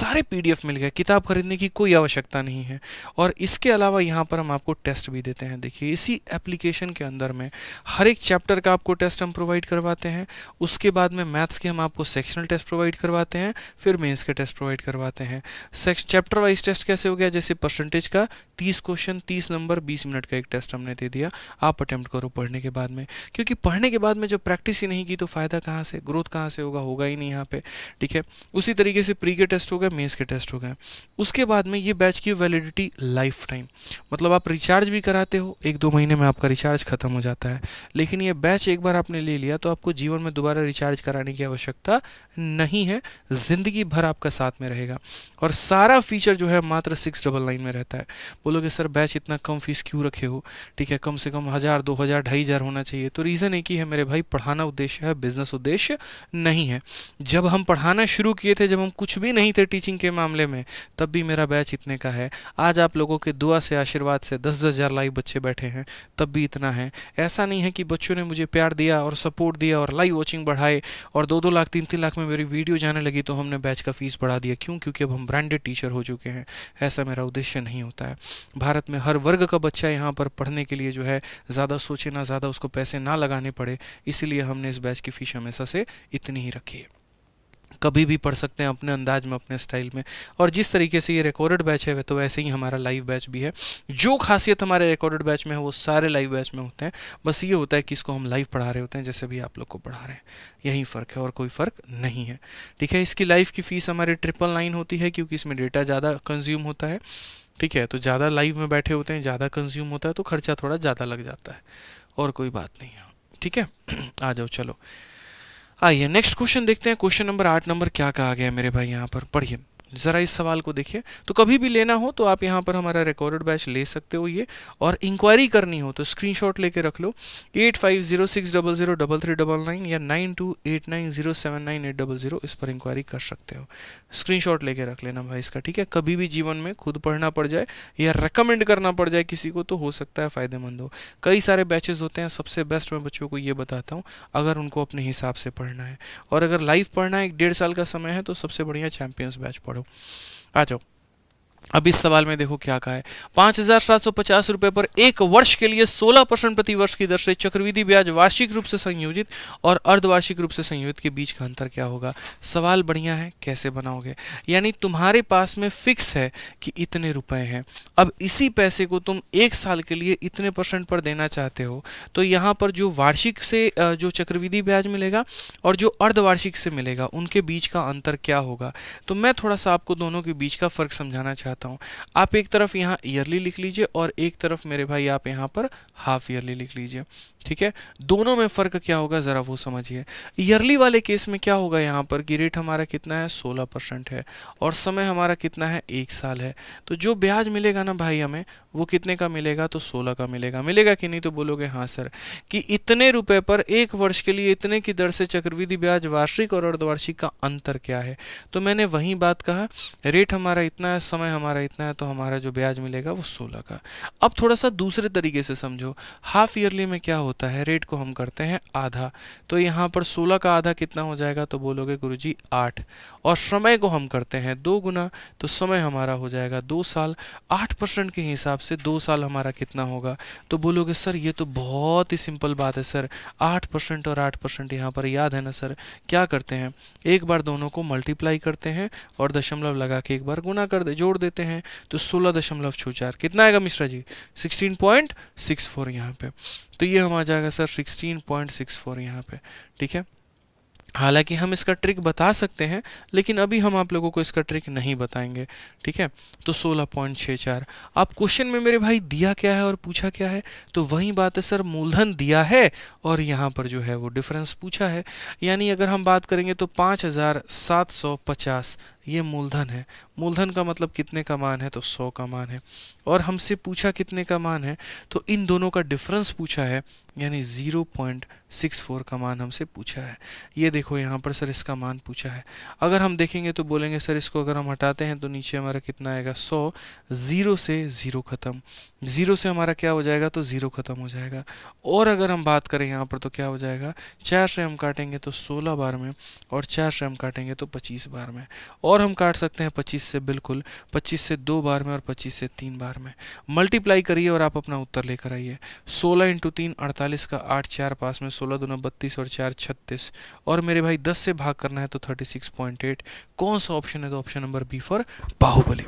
Speaker 1: सारे पीडीएफ मिल गए किताब खरीदने की कोई आवश्यकता नहीं है और इसके अलावा यहाँ पर हम आपको टेस्ट भी देते हैं देखिए इसी एप्लीकेशन के अंदर में हर एक चैप्टर का आपको टेस्ट हम प्रोवाइड करवाते हैं उसके बाद में मैथ्स के हम आपको सेक्शनल टेस्ट प्रोवाइड करवाते हैं फिर मेन्स के टेस्ट प्रोवाइड करवाते हैं चैप्टर वाइज टेस्ट कैसे हो गया जैसे परसेंटेज का तीस क्वेश्चन तीस नंबर बीस मिनट का एक टेस्ट हमने दे दिया आप अटैम्प्ट करो पढ़ने के बाद में क्योंकि पढ़ने के बाद में जब प्रैक्टिस ही नहीं की तो फ़ायदा कहाँ से ग्रोथ कहाँ से होगा होगा ही नहीं यहाँ पे ठीक है उसी तरीके से प्री के टेस्ट हो गए मेन्स के टेस्ट हो गए उसके बाद में ये बैच की वैलिडिटी लाइव लाइफ टाइम मतलब आप रिचार्ज भी कराते हो एक दो महीने में आपका रिचार्ज ख़त्म हो जाता है लेकिन ये बैच एक बार आपने ले लिया तो आपको जीवन में दोबारा रिचार्ज कराने की आवश्यकता नहीं है ज़िंदगी भर आपका साथ में रहेगा और सारा फीचर जो है मात्र सिक्स डबल नाइन में रहता है बोलोगे सर बैच इतना कम फीस क्यों रखे हो ठीक है कम से कम हज़ार दो हज़ार ढाई हज़ार होना चाहिए तो रीज़न एक ही है मेरे भाई पढ़ाना उद्देश्य है बिजनेस उद्देश्य नहीं है जब हम पढ़ाना शुरू किए थे जब हम कुछ भी नहीं थे टीचिंग के मामले में तब भी मेरा बैच इतने का है आज आप लोगों लोगों के दुआ से आशीर्वाद से दस दस हज़ार लाइव बच्चे बैठे हैं तब भी इतना है ऐसा नहीं है कि बच्चों ने मुझे प्यार दिया और सपोर्ट दिया और लाइव वॉचिंग बढ़ाए और दो दो लाख तीन तीन लाख में मेरी वीडियो जाने लगी तो हमने बैच का फीस बढ़ा दिया क्यों क्योंकि अब हम ब्रांडेड टीचर हो चुके हैं ऐसा मेरा उद्देश्य नहीं होता है भारत में हर वर्ग का बच्चा यहाँ पर पढ़ने के लिए जो है ज़्यादा सोचे ना ज़्यादा उसको पैसे ना लगाने पड़े इसीलिए हमने इस बैच की फ़ीस हमेशा से इतनी ही रखी है कभी भी पढ़ सकते हैं अपने अंदाज में अपने स्टाइल में और जिस तरीके से ये रिकॉर्डेड बैच है तो वैसे ही हमारा लाइव बैच भी है जो खासियत हमारे रिकॉर्डेड बैच में है वो सारे लाइव बैच में होते हैं बस ये होता है कि इसको हम लाइव पढ़ा रहे होते हैं जैसे भी आप लोग को पढ़ा रहे हैं यही फ़र्क है और कोई फ़र्क नहीं है ठीक है इसकी लाइफ की फ़ीस हमारी ट्रिपल नाइन होती है क्योंकि इसमें डेटा ज़्यादा कंज्यूम होता है ठीक है तो ज़्यादा लाइव में बैठे होते हैं ज़्यादा कंज्यूम होता है तो खर्चा थोड़ा ज़्यादा लग जाता है और कोई बात नहीं है ठीक है आ जाओ चलो आइए नेक्स्ट क्वेश्चन देखते हैं क्वेश्चन नंबर आठ नंबर क्या कहा गया मेरे भाई यहाँ पर पढ़िए ज़रा इस सवाल को देखिए तो कभी भी लेना हो तो आप यहाँ पर हमारा रिकॉर्डेड बैच ले सकते हो ये और इंक्वायरी करनी हो तो स्क्रीनशॉट लेके रख लो eight five zero six double zero double three double nine या nine two eight nine zero seven nine eight double zero इस पर इंक्वायरी कर सकते हो स्क्रीनशॉट लेके रख लेना भाई इसका ठीक है कभी भी जीवन में खुद पढ़ना पड़ जाए या रिकमेंड करना पड़ जाए किसी को तो हो सकता है फ़ायदेमंद हो कई सारे बैचेज़ होते हैं सबसे बेस्ट मैं बच्चों को ये बताता हूँ अगर उनको अपने हिसाब से पढ़ना है और अगर लाइफ पढ़ना है एक डेढ़ साल का समय है तो सबसे बढ़िया चैम्पियंस बैच पढ़ो I अब इस सवाल में देखो क्या कहा है पाँच हजार सात सौ पचास रुपये पर एक वर्ष के लिए सोलह परसेंट प्रति वर्ष की दर से चक्रविधि ब्याज वार्षिक रूप से संयोजित और अर्धवार्षिक रूप से संयोजित के बीच का अंतर क्या होगा सवाल बढ़िया है कैसे बनाओगे यानी तुम्हारे पास में फिक्स है कि इतने रुपए हैं अब इसी पैसे को तुम एक साल के लिए इतने परसेंट पर देना चाहते हो तो यहाँ पर जो वार्षिक से जो चक्रविधि ब्याज मिलेगा और जो अर्धवार्षिक से मिलेगा उनके बीच का अंतर क्या होगा तो मैं थोड़ा सा आपको दोनों के बीच का फर्क समझाना चाहता चाहता हूँ आप एक तरफ यहाँ ईयरली लिख लीजिए और एक तरफ मेरे भाई आप यहाँ पर हाफ ईयरली लिख लीजिए ठीक है दोनों में फ़र्क क्या होगा ज़रा वो समझिए ईयरली वाले केस में क्या होगा यहाँ पर कि रेट हमारा कितना है सोलह परसेंट है और समय हमारा कितना है एक साल है तो जो ब्याज मिलेगा ना भाई हमें वो कितने का मिलेगा तो सोलह का मिलेगा मिलेगा कि नहीं तो बोलोगे हाँ सर कि इतने रुपए पर एक वर्ष के लिए इतने की दर से चक्रविधि ब्याज वार्षिक और अर्धवार्षिक का अंतर क्या है तो मैंने वही बात कहा रेट हमारा इतना है समय हमारा हमारा इतना है तो हमारा जो ब्याज मिलेगा वो सोलह का अब थोड़ा सा दूसरे तरीके से समझो हाफ ईयरली में क्या होता है रेट को हम करते हैं आधा तो यहाँ पर सोलह का आधा कितना हो जाएगा तो बोलोगे गुरु जी आठ और समय को हम करते हैं दो गुना तो समय हमारा हो जाएगा दो साल आठ परसेंट के हिसाब से दो साल हमारा कितना होगा तो बोलोगे सर ये तो बहुत ही सिंपल बात है सर आठ परसेंट और आठ परसेंट यहाँ पर याद है ना सर क्या करते हैं एक बार दोनों को मल्टीप्लाई करते हैं और दशमलव लगा के एक बार गुना कर दे जोड़ देते करते हैं तो सोलह दशमलव छः चार कितना आएगा Mishra ji sixteen point six four यहाँ पे तो ये हम आ जाएगा sir sixteen point six four यहाँ पे ठीक है हालांकि हम इसका ट्रिक बता सकते हैं लेकिन अभी हम आप लोगों को इसका ट्रिक नहीं बताएंगे ठीक है तो 16.64 पॉइंट आप क्वेश्चन में मेरे भाई दिया क्या है और पूछा क्या है तो वही बात है सर मूलधन दिया है और यहाँ पर जो है वो डिफरेंस पूछा है यानी अगर हम बात करेंगे तो 5,750 हज़ार सात सौ पचास ये मूलधन है मूलधन का मतलब कितने का मान है तो सौ का मान है और हमसे पूछा कितने का मान है तो इन दोनों का डिफरेंस पूछा है यानी ज़ीरो पॉइंट सिक्स फोर का मान हमसे पूछा है ये देखो यहाँ पर सर इसका मान पूछा है अगर हम देखेंगे तो बोलेंगे सर इसको अगर हम हटाते हैं तो नीचे हमारा कितना आएगा सौ ज़ीरो से ज़ीरो ख़त्म ज़ीरो से हमारा क्या हो जाएगा तो ज़ीरो ख़त्म हो जाएगा और अगर हम बात करें यहाँ पर तो क्या हो जाएगा चार से हम काटेंगे तो सोलह बार में और चार से हम काटेंगे तो पच्चीस बार में और और हम काट सकते हैं पच्चीस से बिल्कुल पच्चीस से दो बार में और पच्चीस से तीन बार में मल्टीप्लाई करिए और आप अपना उत्तर लेकर आइए सोलह इंटू तीन अड़तालीस का आठ चार पास में सोलह दोनों बत्तीस और चार छत्तीस और मेरे भाई दस से भाग करना है तो थर्टी सिक्स पॉइंट एट कौन सा ऑप्शन है तो option number B for Baahubali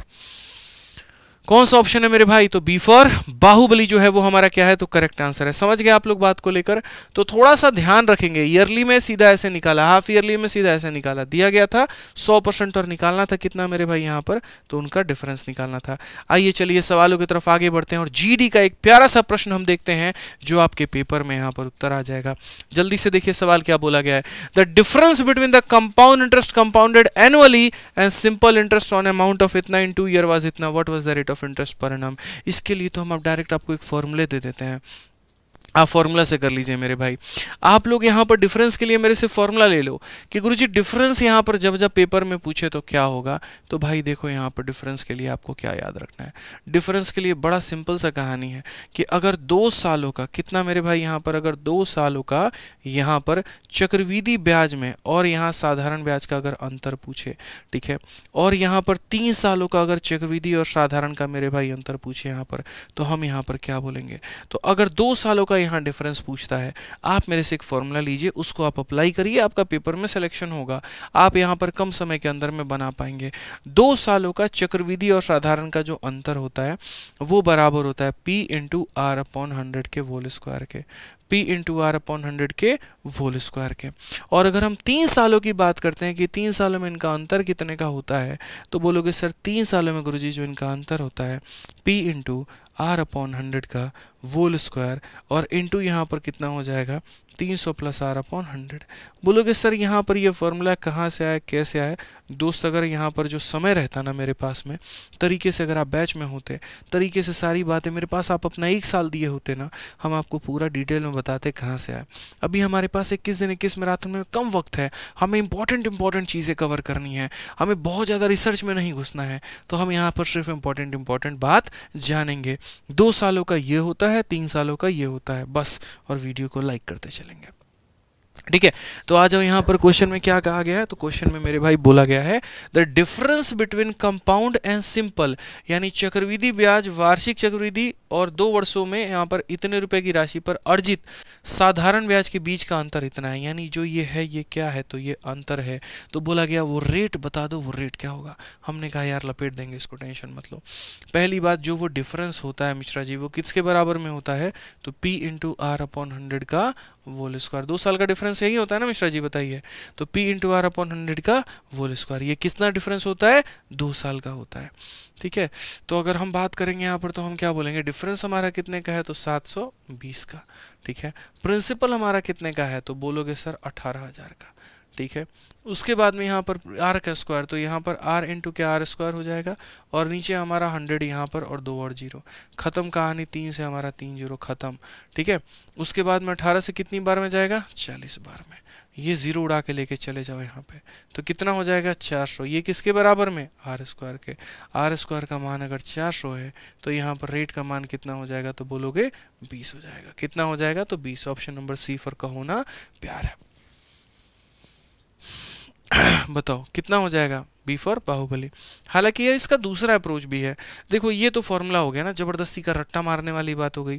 Speaker 1: कौन सा ऑप्शन है मेरे भाई तो बी फॉर बाहुबली जो है वो हमारा क्या है तो करेक्ट आंसर है समझ गए आप लोग बात को लेकर तो थोड़ा सा ध्यान रखेंगे ईयरली में सीधा ऐसे निकाला हाफ ईयरली में सीधा ऐसे निकाला दिया गया था सौ परसेंट और निकालना था कितना मेरे भाई यहाँ पर तो उनका डिफरेंस निकालना था आइए चलिए सवालों की तरफ आगे बढ़ते हैं और जी का एक प्यारा सा प्रश्न हम देखते हैं जो आपके पेपर में यहाँ पर उत्तर आ जाएगा जल्दी से देखिए सवाल क्या बोला गया है the difference between the compound interest compounded annually and simple interest on amount of इतना इन टू ईयर वॉज इतना what was the rate of of interest per annum इसके लिए तो हम अब डायरेक्ट आपको एक फॉर्मूले दे देते हैं आप फॉर्मूला से कर लीजिए मेरे भाई आप लोग यहाँ पर डिफरेंस के लिए मेरे से फॉर्मूला ले लो कि गुरुजी डिफरेंस यहाँ पर जब जब पेपर में पूछे तो क्या होगा तो भाई देखो यहाँ पर डिफरेंस के लिए आपको क्या याद रखना है डिफरेंस के लिए बड़ा सिंपल सा कहानी है कि अगर दो सालों का कितना मेरे भाई यहाँ पर अगर दो सालों का यहाँ पर चक्रविधि ब्याज में और यहाँ साधारण ब्याज का अगर अंतर पूछे ठीक है और यहाँ पर तीन सालों का अगर चक्रविधि और साधारण का मेरे भाई अंतर पूछे यहाँ पर तो हम यहाँ पर क्या बोलेंगे तो अगर दो सालों का यहाँ डिफरेंस पूछता है आप मेरे से एक फॉर्मूला लीजिए उसको आप अप्लाई करिए आपका पेपर में सिलेक्शन होगा आप यहाँ पर कम समय के अंदर में बना पाएंगे दो सालों का चक्रविधि और साधारण का जो अंतर होता है वो बराबर होता है P into R upon hundred के वोल स्क्वायर के P into R upon hundred के वोल स्क्वायर के और अगर हम तीन सालों की बात करते हैं कि तीन सालों में इनका अंतर कितने का होता है तो बोलोगे सर तीन सालों में गुरुजी जो इनका अंतर होता है P into R upon hundred का वोल स्क्वायर और इनटू यहाँ पर कितना हो जाएगा तीन सौ प्लस आर अपॉन हंड्रेड बोलोगे सर यहाँ पर ये फॉर्मूला कहाँ से आया कैसे आया दोस्त अगर यहाँ पर जो समय रहता ना मेरे पास में तरीके से अगर आप बैच में होते तरीके से सारी बातें मेरे पास आप अपना एक साल दिए होते ना हम आपको पूरा डिटेल में बताते कहाँ से आए अभी हमारे पास इक्कीस दिन इक्कीस मैराथन में कम वक्त है हमें इंपॉर्टेंट इंपॉर्टेंट चीज़ें कवर करनी है हमें बहुत ज़्यादा रिसर्च में नहीं घुसना है तो हम यहाँ पर सिर्फ इंपॉर्टेंट इंपॉर्टेंट बात जानेंगे दो सालों का ये होता है तीन सालों का ये होता है बस और वीडियो को लाइक करते चले लेंगे ठीक है तो आ जाओ यहां पर क्वेश्चन में क्या कहा गया है तो क्वेश्चन में मेरे भाई बोला गया है the difference between compound and simple यानी चक्रविधि ब्याज वार्षिक चक्रविधि और दो वर्षों में यहाँ पर इतने रुपए की राशि पर अर्जित साधारण ब्याज के बीच का अंतर इतना है यानी जो ये है ये क्या है तो ये अंतर है तो बोला गया वो रेट बता दो वो रेट क्या होगा हमने कहा यार लपेट देंगे इसको टेंशन मत लो पहली बात जो वो डिफरेंस होता है मिश्रा जी वो किसके बराबर में होता है तो P into R upon hundred का वोल स्क्वायर दो साल का डिफरेंस यही होता है ना मिश्रा जी बताइए तो P into R upon hundred का वोल स्क्वायर ये कितना डिफरेंस होता है दो साल का होता है ठीक है तो अगर हम बात करेंगे यहाँ पर तो हम क्या बोलेंगे डिफरेंस हमारा कितने का है तो 720 का ठीक है प्रिंसिपल हमारा कितने का है तो बोलोगे सर 18000 का ठीक है उसके बाद में यहाँ पर आर का स्क्वायर तो यहाँ पर आर इंटू के आर स्क्वायर हो जाएगा और नीचे हमारा हंड्रेड यहाँ पर और दो और जीरो ख़त्म कहानी तीन से हमारा तीन जीरो ख़त्म ठीक है उसके बाद में अठारह से कितनी बार में जाएगा चालीस बार में ये ज़ीरो उड़ा के लेके चले जाओ यहाँ पे तो कितना हो जाएगा चार सौ ये किसके बराबर में आर स्क्वायर के आर स्क्वायर का मान अगर चार सौ है तो यहाँ पर रेट का मान कितना हो जाएगा तो बोलोगे बीस हो जाएगा कितना हो जाएगा तो बीस ऑप्शन नंबर सी फॉर का होना प्यार है बताओ कितना हो जाएगा बी फॉर बाहुबली हालांकि ये इसका दूसरा अप्रोच भी है देखो ये तो फॉर्मूला हो गया ना ज़बरदस्ती का रट्टा मारने वाली बात हो गई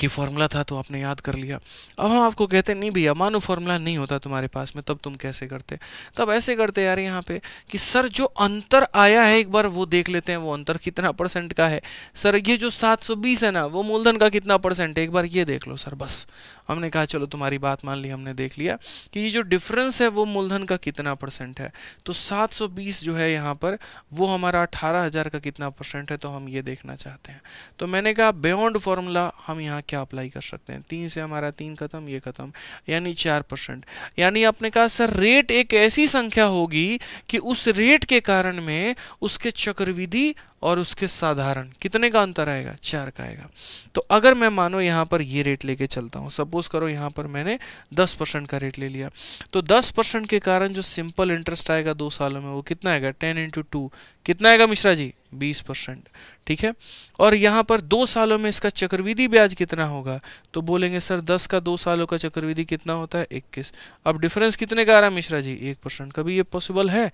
Speaker 1: कि फार्मूला था तो आपने याद कर लिया अब हम आपको कहते हैं नहीं भैया मानो फार्मूला नहीं होता तुम्हारे पास में तब तुम कैसे करते तब ऐसे करते यार यहाँ पे कि सर जो अंतर आया है एक बार वो देख लेते हैं वो अंतर कितना परसेंट का है सर ये जो 720 है ना वो मूलधन का कितना परसेंट है एक बार ये देख लो सर बस हमने कहा चलो तुम्हारी बात मान ली हमने देख लिया कि ये जो डिफरेंस है वो मूलधन का कितना परसेंट है तो 720 जो है यहाँ पर वो हमारा अठारह हज़ार का कितना परसेंट है तो हम ये देखना चाहते हैं तो मैंने कहा बियॉन्ड फार्मूला हम यहाँ क्या अप्लाई कर सकते हैं तीन से हमारा तीन खत्म ये खत्म यानी चार परसेंट यानी आपने कहा सर रेट एक ऐसी संख्या होगी कि उस रेट के कारण में उसके चक्रविधि और उसके साधारण कितने का अंतर आएगा चार का आएगा तो अगर मैं मानो यहाँ पर ये रेट लेके चलता हूँ सपोज़ करो यहाँ पर मैंने दस परसेंट का रेट ले लिया तो दस परसेंट के कारण जो सिंपल इंटरेस्ट आएगा दो सालों में वो कितना आएगा टेन इंटू टू कितना आएगा मिश्रा जी बीस परसेंट ठीक है और यहाँ पर दो सालों में इसका चक्रविधि ब्याज कितना होगा तो बोलेंगे सर दस का दो सालों का चक्रविधि कितना होता है इक्कीस अब डिफरेंस कितने का आ रहा है मिश्रा जी एक परसेंट कभी ये पॉसिबल है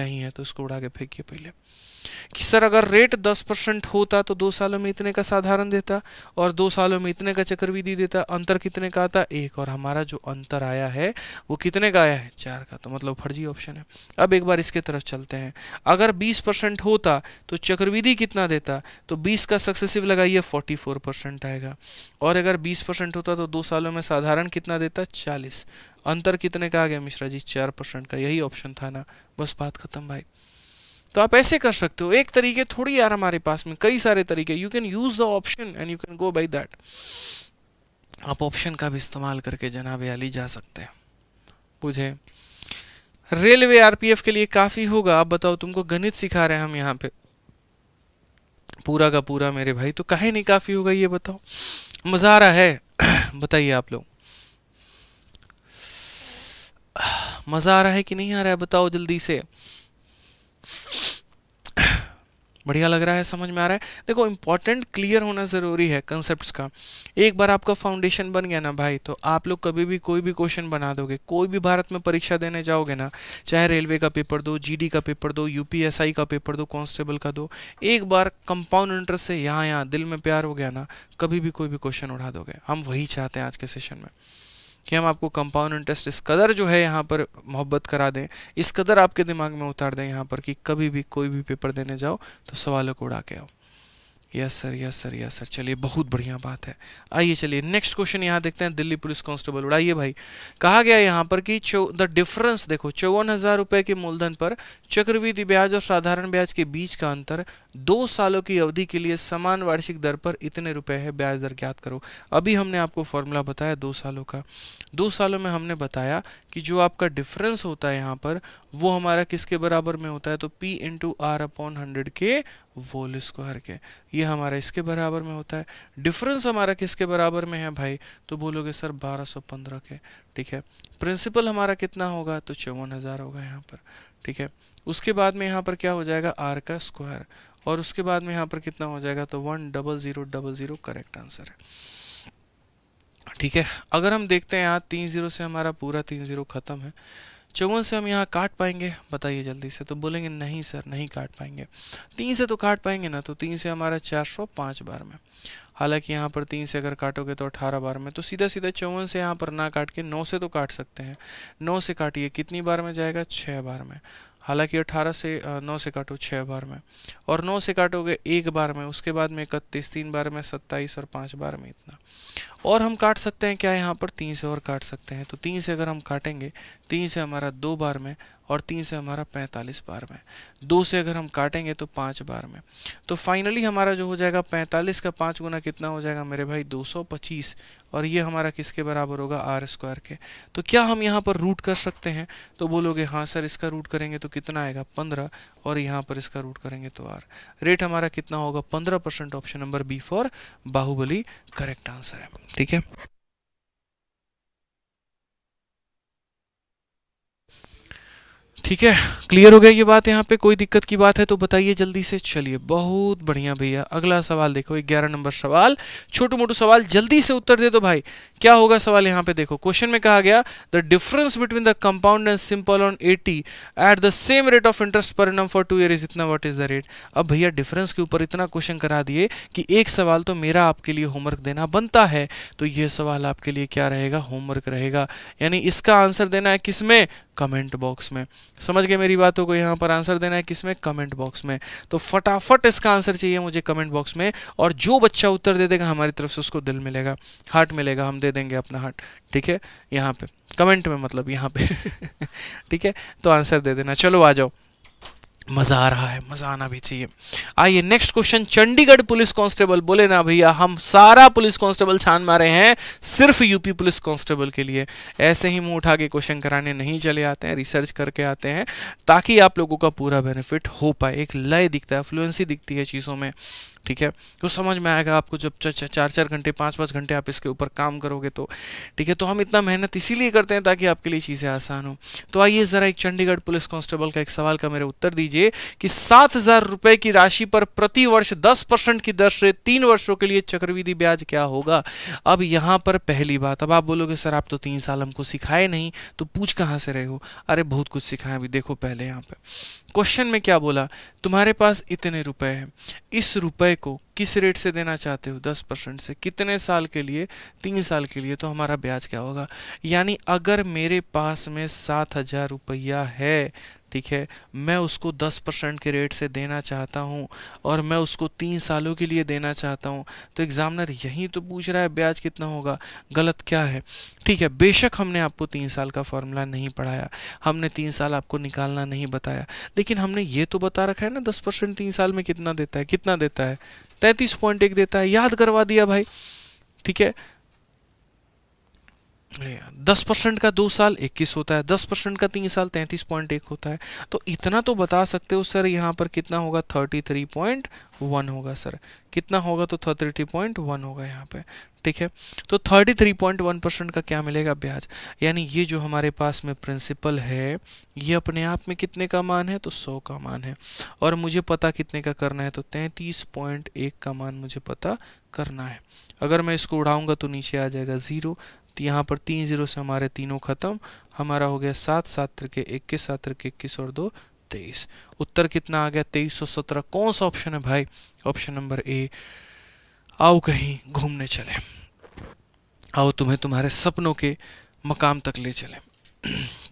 Speaker 1: नहीं है तो इसको उड़ा के फेंकिए पहले कि सर अगर रेट दस परसेंट होता तो दो सालों में इतने का साधारण देता और दो सालों में इतने का चक्रविधि देता अंतर कितने का आता एक और हमारा जो अंतर आया है वो कितने का आया है चार का तो मतलब फर्जी ऑप्शन है अब एक बार इसके तरफ चलते हैं अगर बीस परसेंट होता तो चक्रविधि कितना देता तो बीस का सक्सेसिव लगाइए फोर्टी फोर आएगा और अगर बीस होता तो दो सालों में साधारण कितना देता चालीस अंतर कितने का आ गया मिश्रा जी चार परसेंट का यही ऑप्शन था ना बस बात खत्म भाई तो आप ऐसे कर सकते हो एक तरीके थोड़ी यार हमारे पास में कई सारे तरीके you can use the option and you can go by that आप ऑप्शन का भी इस्तेमाल करके जनाब अली जा सकते हैं बुझे रेलवे आरपीएफ के लिए काफ़ी होगा आप बताओ तुमको गणित सिखा रहे हैं हम यहाँ पे पूरा का पूरा मेरे भाई तो कहे नहीं काफ़ी होगा ये बताओ मज़ा आ रहा है बताइए आप लोग मज़ा आ रहा है कि नहीं आ रहा है बताओ जल्दी से बढ़िया लग रहा है समझ में आ रहा है देखो इंपॉर्टेंट क्लियर होना ज़रूरी है कंसेप्ट का एक बार आपका फाउंडेशन बन गया ना भाई तो आप लोग कभी भी कोई भी क्वेश्चन बना दोगे कोई भी भारत में परीक्षा देने जाओगे ना चाहे रेलवे का पेपर दो जीडी का पेपर दो यूपीएसआई का पेपर दो कांस्टेबल का दो एक बार कंपाउंड इंटरेस्ट से यहाँ यहाँ दिल में प्यार हो गया ना कभी भी कोई भी क्वेश्चन उठा दोगे हम वही चाहते हैं आज के सेशन में कि हम आपको कंपाउंड इंटरेस्ट इस कदर जो है यहाँ पर मोहब्बत करा दें इस कदर आपके दिमाग में उतार दें यहाँ पर कि कभी भी कोई भी पेपर देने जाओ तो सवालों को उड़ा के आओ yes sir yes sir yes sir चलिए बहुत बढ़िया बात है आइए चलिए नेक्स्ट क्वेश्चन यहाँ देखते हैं दिल्ली पुलिस कांस्टेबल उड़ाइए भाई कहा गया यहाँ पर कि द डिफरेंस देखो चौवन हज़ार रुपये के मूलधन पर चक्रवृद्धि ब्याज और साधारण ब्याज के बीच का अंतर दो सालों की अवधि के लिए समान वार्षिक दर पर इतने रुपए है ब्याज दर ज्ञात करो अभी हमने आपको फॉर्मूला बताया दो सालों का दो सालों में हमने बताया कि जो आपका डिफरेंस होता है यहाँ पर वो हमारा किसके बराबर में होता है तो P into R upon hundred के वोल स्क्वायर के ये हमारा इसके बराबर में होता है डिफरेंस हमारा किसके बराबर में है भाई तो बोलोगे सर 1215 के ठीक है प्रिंसिपल हमारा कितना होगा तो चौवन हज़ार होगा यहाँ पर ठीक है उसके बाद में यहाँ पर क्या हो जाएगा आर का स्क्वायर और उसके बाद में यहाँ पर कितना हो जाएगा तो one double zero double zero correct answer है ठीक है अगर हम देखते हैं यहाँ तीन ज़ीरो से हमारा पूरा तीन ज़ीरो ख़त्म है चौवन से हम यहाँ काट पाएंगे बताइए जल्दी से तो बोलेंगे नहीं सर नहीं काट पाएंगे तीन से तो काट पाएंगे ना तो तीन से हमारा चार सौ पाँच बार में हालांकि यहाँ पर तीन से अगर काटोगे तो अठारह बार में तो सीधा सीधा चौवन से यहाँ पर ना काट के नौ से तो काट सकते हैं नौ से काटिए कितनी बार में जाएगा छः बार में हालांकि अठारह से नौ से काटो छः बार में और नौ से काटोगे एक बार में उसके बाद में इकतीस तीन बार में सत्ताईस और पाँच बार में इतना और हम काट सकते हैं क्या यहाँ पर तीन से और काट सकते हैं तो तीन से अगर हम काटेंगे तीन से हमारा दो बार में और तीन से हमारा पैंतालीस बार में दो से अगर हम काटेंगे तो पाँच बार में तो फाइनली हमारा जो हो जाएगा पैंतालीस का पाँच गुना कितना हो जाएगा मेरे भाई दो सौ पच्चीस और ये हमारा किसके बराबर होगा आर स्क्वायर के तो क्या हम यहाँ पर रूट कर सकते हैं तो बोलोगे हाँ सर इसका रूट करेंगे तो कितना आएगा पंद्रह और यहाँ पर इसका रूट करेंगे तो आर रेट हमारा कितना होगा पंद्रह percent option number B for Baahubali correct answer है ठीक है ठीक है क्लियर हो गया ये बात यहाँ पे कोई दिक्कत की बात है तो बताइए जल्दी से चलिए बहुत बढ़िया भैया अगला सवाल देखो ग्यारह नंबर सवाल छोटू मोटू सवाल जल्दी से उत्तर दे दो भाई क्या होगा सवाल यहाँ पे देखो क्वेश्चन में कहा गया the difference between the compound and simple on at at the same rate of interest per annum for two year is इतना वॉट इज द रेट अब भैया डिफरेंस के ऊपर इतना क्वेश्चन करा दिए कि एक सवाल तो मेरा आपके लिए होमवर्क देना बनता है तो यह सवाल आपके लिए क्या रहेगा होमवर्क रहेगा यानी इसका आंसर देना है किसमें कमेंट बॉक्स में समझ गए मेरी बातों को यहाँ पर आंसर देना है किस में कमेंट बॉक्स में तो फटाफट इसका आंसर चाहिए मुझे कमेंट बॉक्स में और जो बच्चा उत्तर दे देगा हमारी तरफ से उसको दिल मिलेगा हार्ट मिलेगा हम दे देंगे अपना हार्ट ठीक है यहाँ पे कमेंट में मतलब यहाँ पे ठीक है तो आंसर दे देना चलो आ जाओ मज़ा आ रहा है मज़ा आना भी चाहिए आइए next question Chandigarh police constable बोले ना भैया हम सारा पुलिस कांस्टेबल छान मारे हैं सिर्फ यूपी पुलिस कांस्टेबल के लिए ऐसे ही मुंह उठा के क्वेश्चन कराने नहीं चले आते हैं रिसर्च करके आते हैं ताकि आप लोगों का पूरा बेनिफिट हो पाए एक लय दिखता है फ्लुएंसी दिखती है चीज़ों में ठीक है तो समझ में आएगा आपको जब चार चार घंटे पाँच पाँच घंटे आप इसके ऊपर काम करोगे तो ठीक है तो हम इतना मेहनत इसीलिए करते हैं ताकि आपके लिए चीज़ें आसान हो तो आइए ज़रा एक चंडीगढ़ पुलिस कांस्टेबल का एक सवाल का मेरे उत्तर दीजिए कि सात हज़ार की राशि पर प्रति वर्ष दस परसेंट की दर से तीन वर्षों के लिए चक्रविधि ब्याज क्या होगा अब यहाँ पर पहली बात अब आप बोलोगे सर आप तो तीन साल हमको सिखाए नहीं तो पूछ कहाँ से रहे हो अरे बहुत कुछ सिखाए अभी देखो पहले यहाँ पर क्वेश्चन में क्या बोला तुम्हारे पास इतने रुपए हैं इस रुपए को किस रेट से देना चाहते हो दस परसेंट से कितने साल के लिए तीन साल के लिए तो हमारा ब्याज क्या होगा यानी अगर मेरे पास में सात हज़ार रुपया है ठीक है मैं उसको दस परसेंट के रेट से देना चाहता हूँ और मैं उसको तीन सालों के लिए देना चाहता हूँ तो एग्ज़ामिनर यही तो पूछ रहा है ब्याज कितना होगा गलत क्या है ठीक है बेशक हमने आपको तीन साल का फॉर्मूला नहीं पढ़ाया हमने तीन साल आपको निकालना नहीं बताया लेकिन हमने ये तो बता रखा है ना दस परसेंट तीन साल में कितना देता है कितना देता है तैतीस पॉइंट एक देता है याद करवा दिया भाई ठीक है दस परसेंट का दो साल इक्कीस होता है दस परसेंट का तीन साल तैंतीस पॉइंट एक होता है तो इतना तो बता सकते हो सर यहाँ पर कितना होगा थर्टी थ्री पॉइंट वन होगा सर कितना होगा तो थर्टी थ्री पॉइंट वन होगा यहाँ पे ठीक है तो thirty three point one percent का क्या मिलेगा ब्याज यानी ये जो हमारे पास में प्रिंसिपल है ये अपने आप में कितने का मान है तो सौ का मान है और मुझे पता कितने का करना है तो तैंतीस पॉइंट एक का मान मुझे पता करना है अगर मैं इसको उड़ाऊंगा तो नीचे आ जाएगा ज़ीरो तो यहाँ पर तीन जीरो से हमारे तीनों ख़त्म हमारा हो गया सात सात त्रिके इक्कीस सात के इक्कीस और दो तेईस उत्तर कितना आ गया तेईस सौ सत्रह कौन सा ऑप्शन है भाई ऑप्शन नंबर ए आओ कहीं घूमने चले आओ तुम्हें तुम्हारे सपनों के मकाम तक ले चले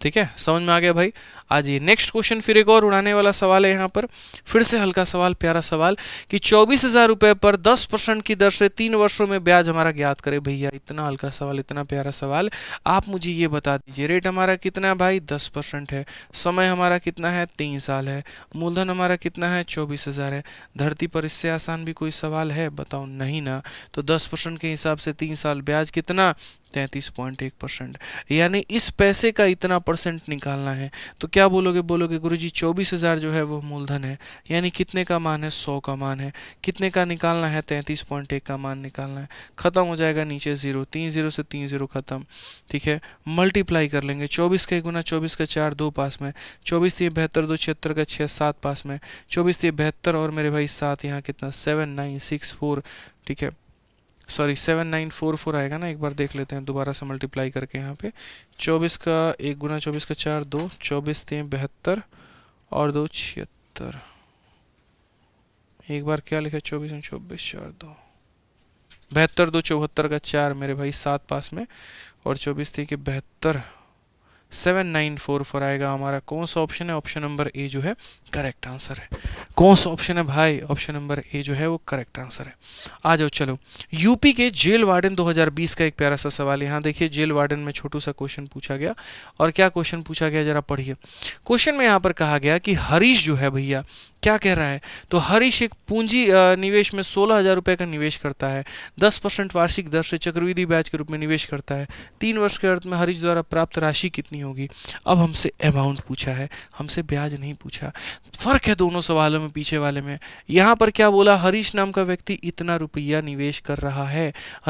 Speaker 1: ठीक है समझ में आ गया भाई आज ये नेक्स्ट क्वेश्चन फिर एक और उड़ाने वाला सवाल है यहाँ पर फिर से हल्का सवाल प्यारा सवाल कि चौबीस हजार रुपए पर दस परसेंट की दर से तीन वर्षों में ब्याज हमारा ज्ञात करे भैया इतना हल्का सवाल इतना प्यारा सवाल आप मुझे ये बता दीजिए रेट हमारा कितना है भाई दस परसेंट है समय हमारा कितना है तीन साल है मूलधन हमारा कितना है चौबीस हजार है धरती पर इससे आसान भी कोई सवाल है बताओ नहीं ना तो दस परसेंट के हिसाब से तीन साल ब्याज कितना तैतीस पॉइंट एक परसेंट यानी इस पैसे का इतना परसेंट निकालना है तो क्या बोलोगे बोलोगे गुरु जी चौबीस हज़ार जो है वो मूलधन है यानी कितने का मान है सौ का मान है कितने का निकालना है तैंतीस पॉइंट एक का मान निकालना है ख़त्म हो जाएगा नीचे ज़ीरो तीन ज़ीरो से तीन ज़ीरो ख़त्म ठीक है मल्टीप्लाई कर लेंगे चौबीस का एक गुना चौबीस का चार दो पास में चौबीस तीन बहत्तर दो छिहत्तर का छः सात पास में चौबीस तीन बहत्तर और मेरे भाई सात यहाँ कितना सेवन नाइन सिक्स फोर ठीक है sorry seven nine four four आएगा ना एक बार देख लेते हैं दोबारा से मल्टीप्लाई करके यहाँ पे चौबीस का एक गुना चौबीस का चार दो चौबीस तीन बहत्तर और दो छिहत्तर एक बार क्या लिखा चौबीस में चौबीस चार दो बहत्तर दो चौहत्तर का चार मेरे भाई सात पास में और चौबीस थी कि बहत्तर सेवन नाइन फोर फोर आएगा हमारा कौन सा ऑप्शन है ऑप्शन नंबर ए जो है करेक्ट आंसर है कौन सा ऑप्शन है भाई ऑप्शन नंबर ए जो है वो करेक्ट आंसर है आ जाओ चलो यूपी के जेल वार्डन 2020 का एक प्यारा सा सवाल है यहाँ देखिए जेल वार्डन में छोटू सा क्वेश्चन पूछा गया और क्या क्वेश्चन पूछा गया जरा पढ़िए क्वेश्चन में यहाँ पर कहा गया कि हरीश जो है भैया क्या कह रहा है तो हरीश एक पूंजी निवेश में सोलह हज़ार रुपये का निवेश करता है दस परसेंट वार्षिक दर से चक्रविधि ब्याज के रूप में निवेश करता है तीन वर्ष के अर्थ में हरीश द्वारा प्राप्त राशि कितनी नहीं होगी अब हमसे अमाउंट पूछा है हमसे ब्याज नहीं पूछा फ़र्क है दोनों सवालों में पीछे वाले में यहाँ पर क्या बोला हरीश नाम का व्यक्ति इतना रुपया निवेश कर रहा है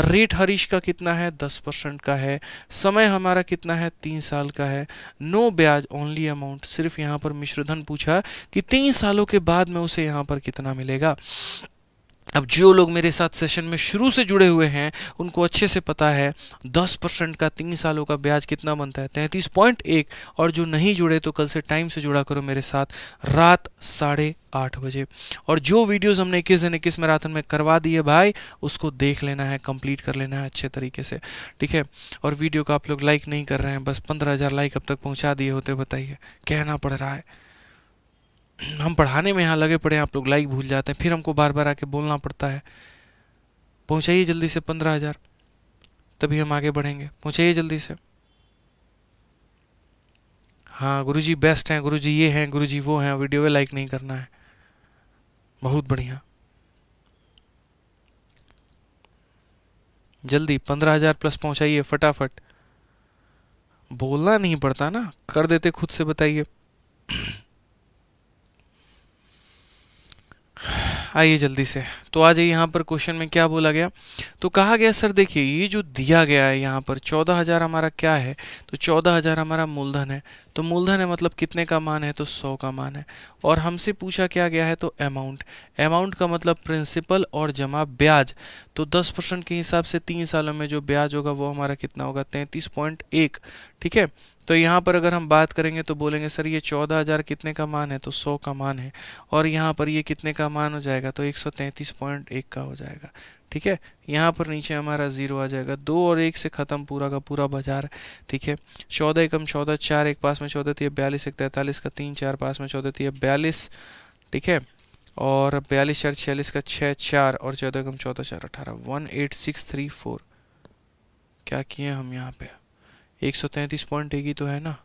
Speaker 1: रेट हरीश का कितना है दस परसेंट का है समय हमारा कितना है तीन साल का है नो ब्याज ओनली अमाउंट सिर्फ यहाँ पर मिश्रधन पूछा कि तीन सालों के बाद में उसे यहाँ पर कितना मिलेगा अब जो लोग मेरे साथ सेशन में शुरू से जुड़े हुए हैं उनको अच्छे से पता है दस परसेंट का तीन सालों का ब्याज कितना बनता है तैंतीस पॉइंट एक और जो नहीं जुड़े तो कल से टाइम से जुड़ा करो मेरे साथ रात साढ़े आठ बजे और जो वीडियोस हमने इक्कीस दिन इक्कीस मैराथन में करवा दिए भाई उसको देख लेना है कंप्लीट कर लेना है अच्छे तरीके से ठीक है और वीडियो को आप लोग लाइक नहीं कर रहे हैं बस पंद्रह हज़ार लाइक अब तक पहुँचा दिए होते बताइए कहना पड़ रहा है हम पढ़ाने में यहाँ लगे पड़े हैं आप लोग लाइक भूल जाते हैं फिर हमको बार बार आके बोलना पड़ता है पहुँचाइए जल्दी से पंद्रह हज़ार तभी हम आगे बढ़ेंगे पहुँचाइए जल्दी से हाँ गुरुजी बेस्ट हैं गुरुजी ये हैं गुरुजी वो हैं वीडियो में लाइक नहीं करना है बहुत बढ़िया जल्दी पंद्रह हज़ार प्लस पहुँचाइए फटाफट बोलना नहीं पड़ता ना कर देते खुद से बताइए आइए जल्दी से तो आ जाइए यहाँ पर क्वेश्चन में क्या बोला गया तो कहा गया सर देखिए ये जो दिया गया है यहाँ पर चौदह हज़ार हमारा क्या है तो चौदह हज़ार हमारा मूलधन है तो मूलधन है मतलब कितने का मान है तो सौ का मान है और हमसे पूछा क्या गया है तो अमाउंट अमाउंट का मतलब प्रिंसिपल और जमा ब्याज तो दस परसेंट के हिसाब से तीन सालों में जो ब्याज होगा वो हमारा कितना होगा तैंतीस पॉइंट एक ठीक है तो यहाँ पर अगर हम बात करेंगे तो बोलेंगे सर ये चौदह हज़ार कितने का मान है तो सौ का मान है और यहाँ पर ये कितने का मान हो जाएगा तो एक सौ तैंतीस पॉइंट एक का हो जाएगा ठीक है यहाँ पर नीचे हमारा ज़ीरो आ जाएगा दो और एक से ख़त्म पूरा का पूरा बाजार ठीक है चौदह एकम चौदह चार एक पास में चौदह थी बयालीस एक तैंतालीस का तीन चार पास में चौदह थी बयालीस ठीक है और बयालीस चार छियालीस का छः चार और चौदह एकम चौदह चार अठारह one eight six three four क्या किए हम यहाँ पे एक सौ तैंतीस पॉइंट एक ही तो है ना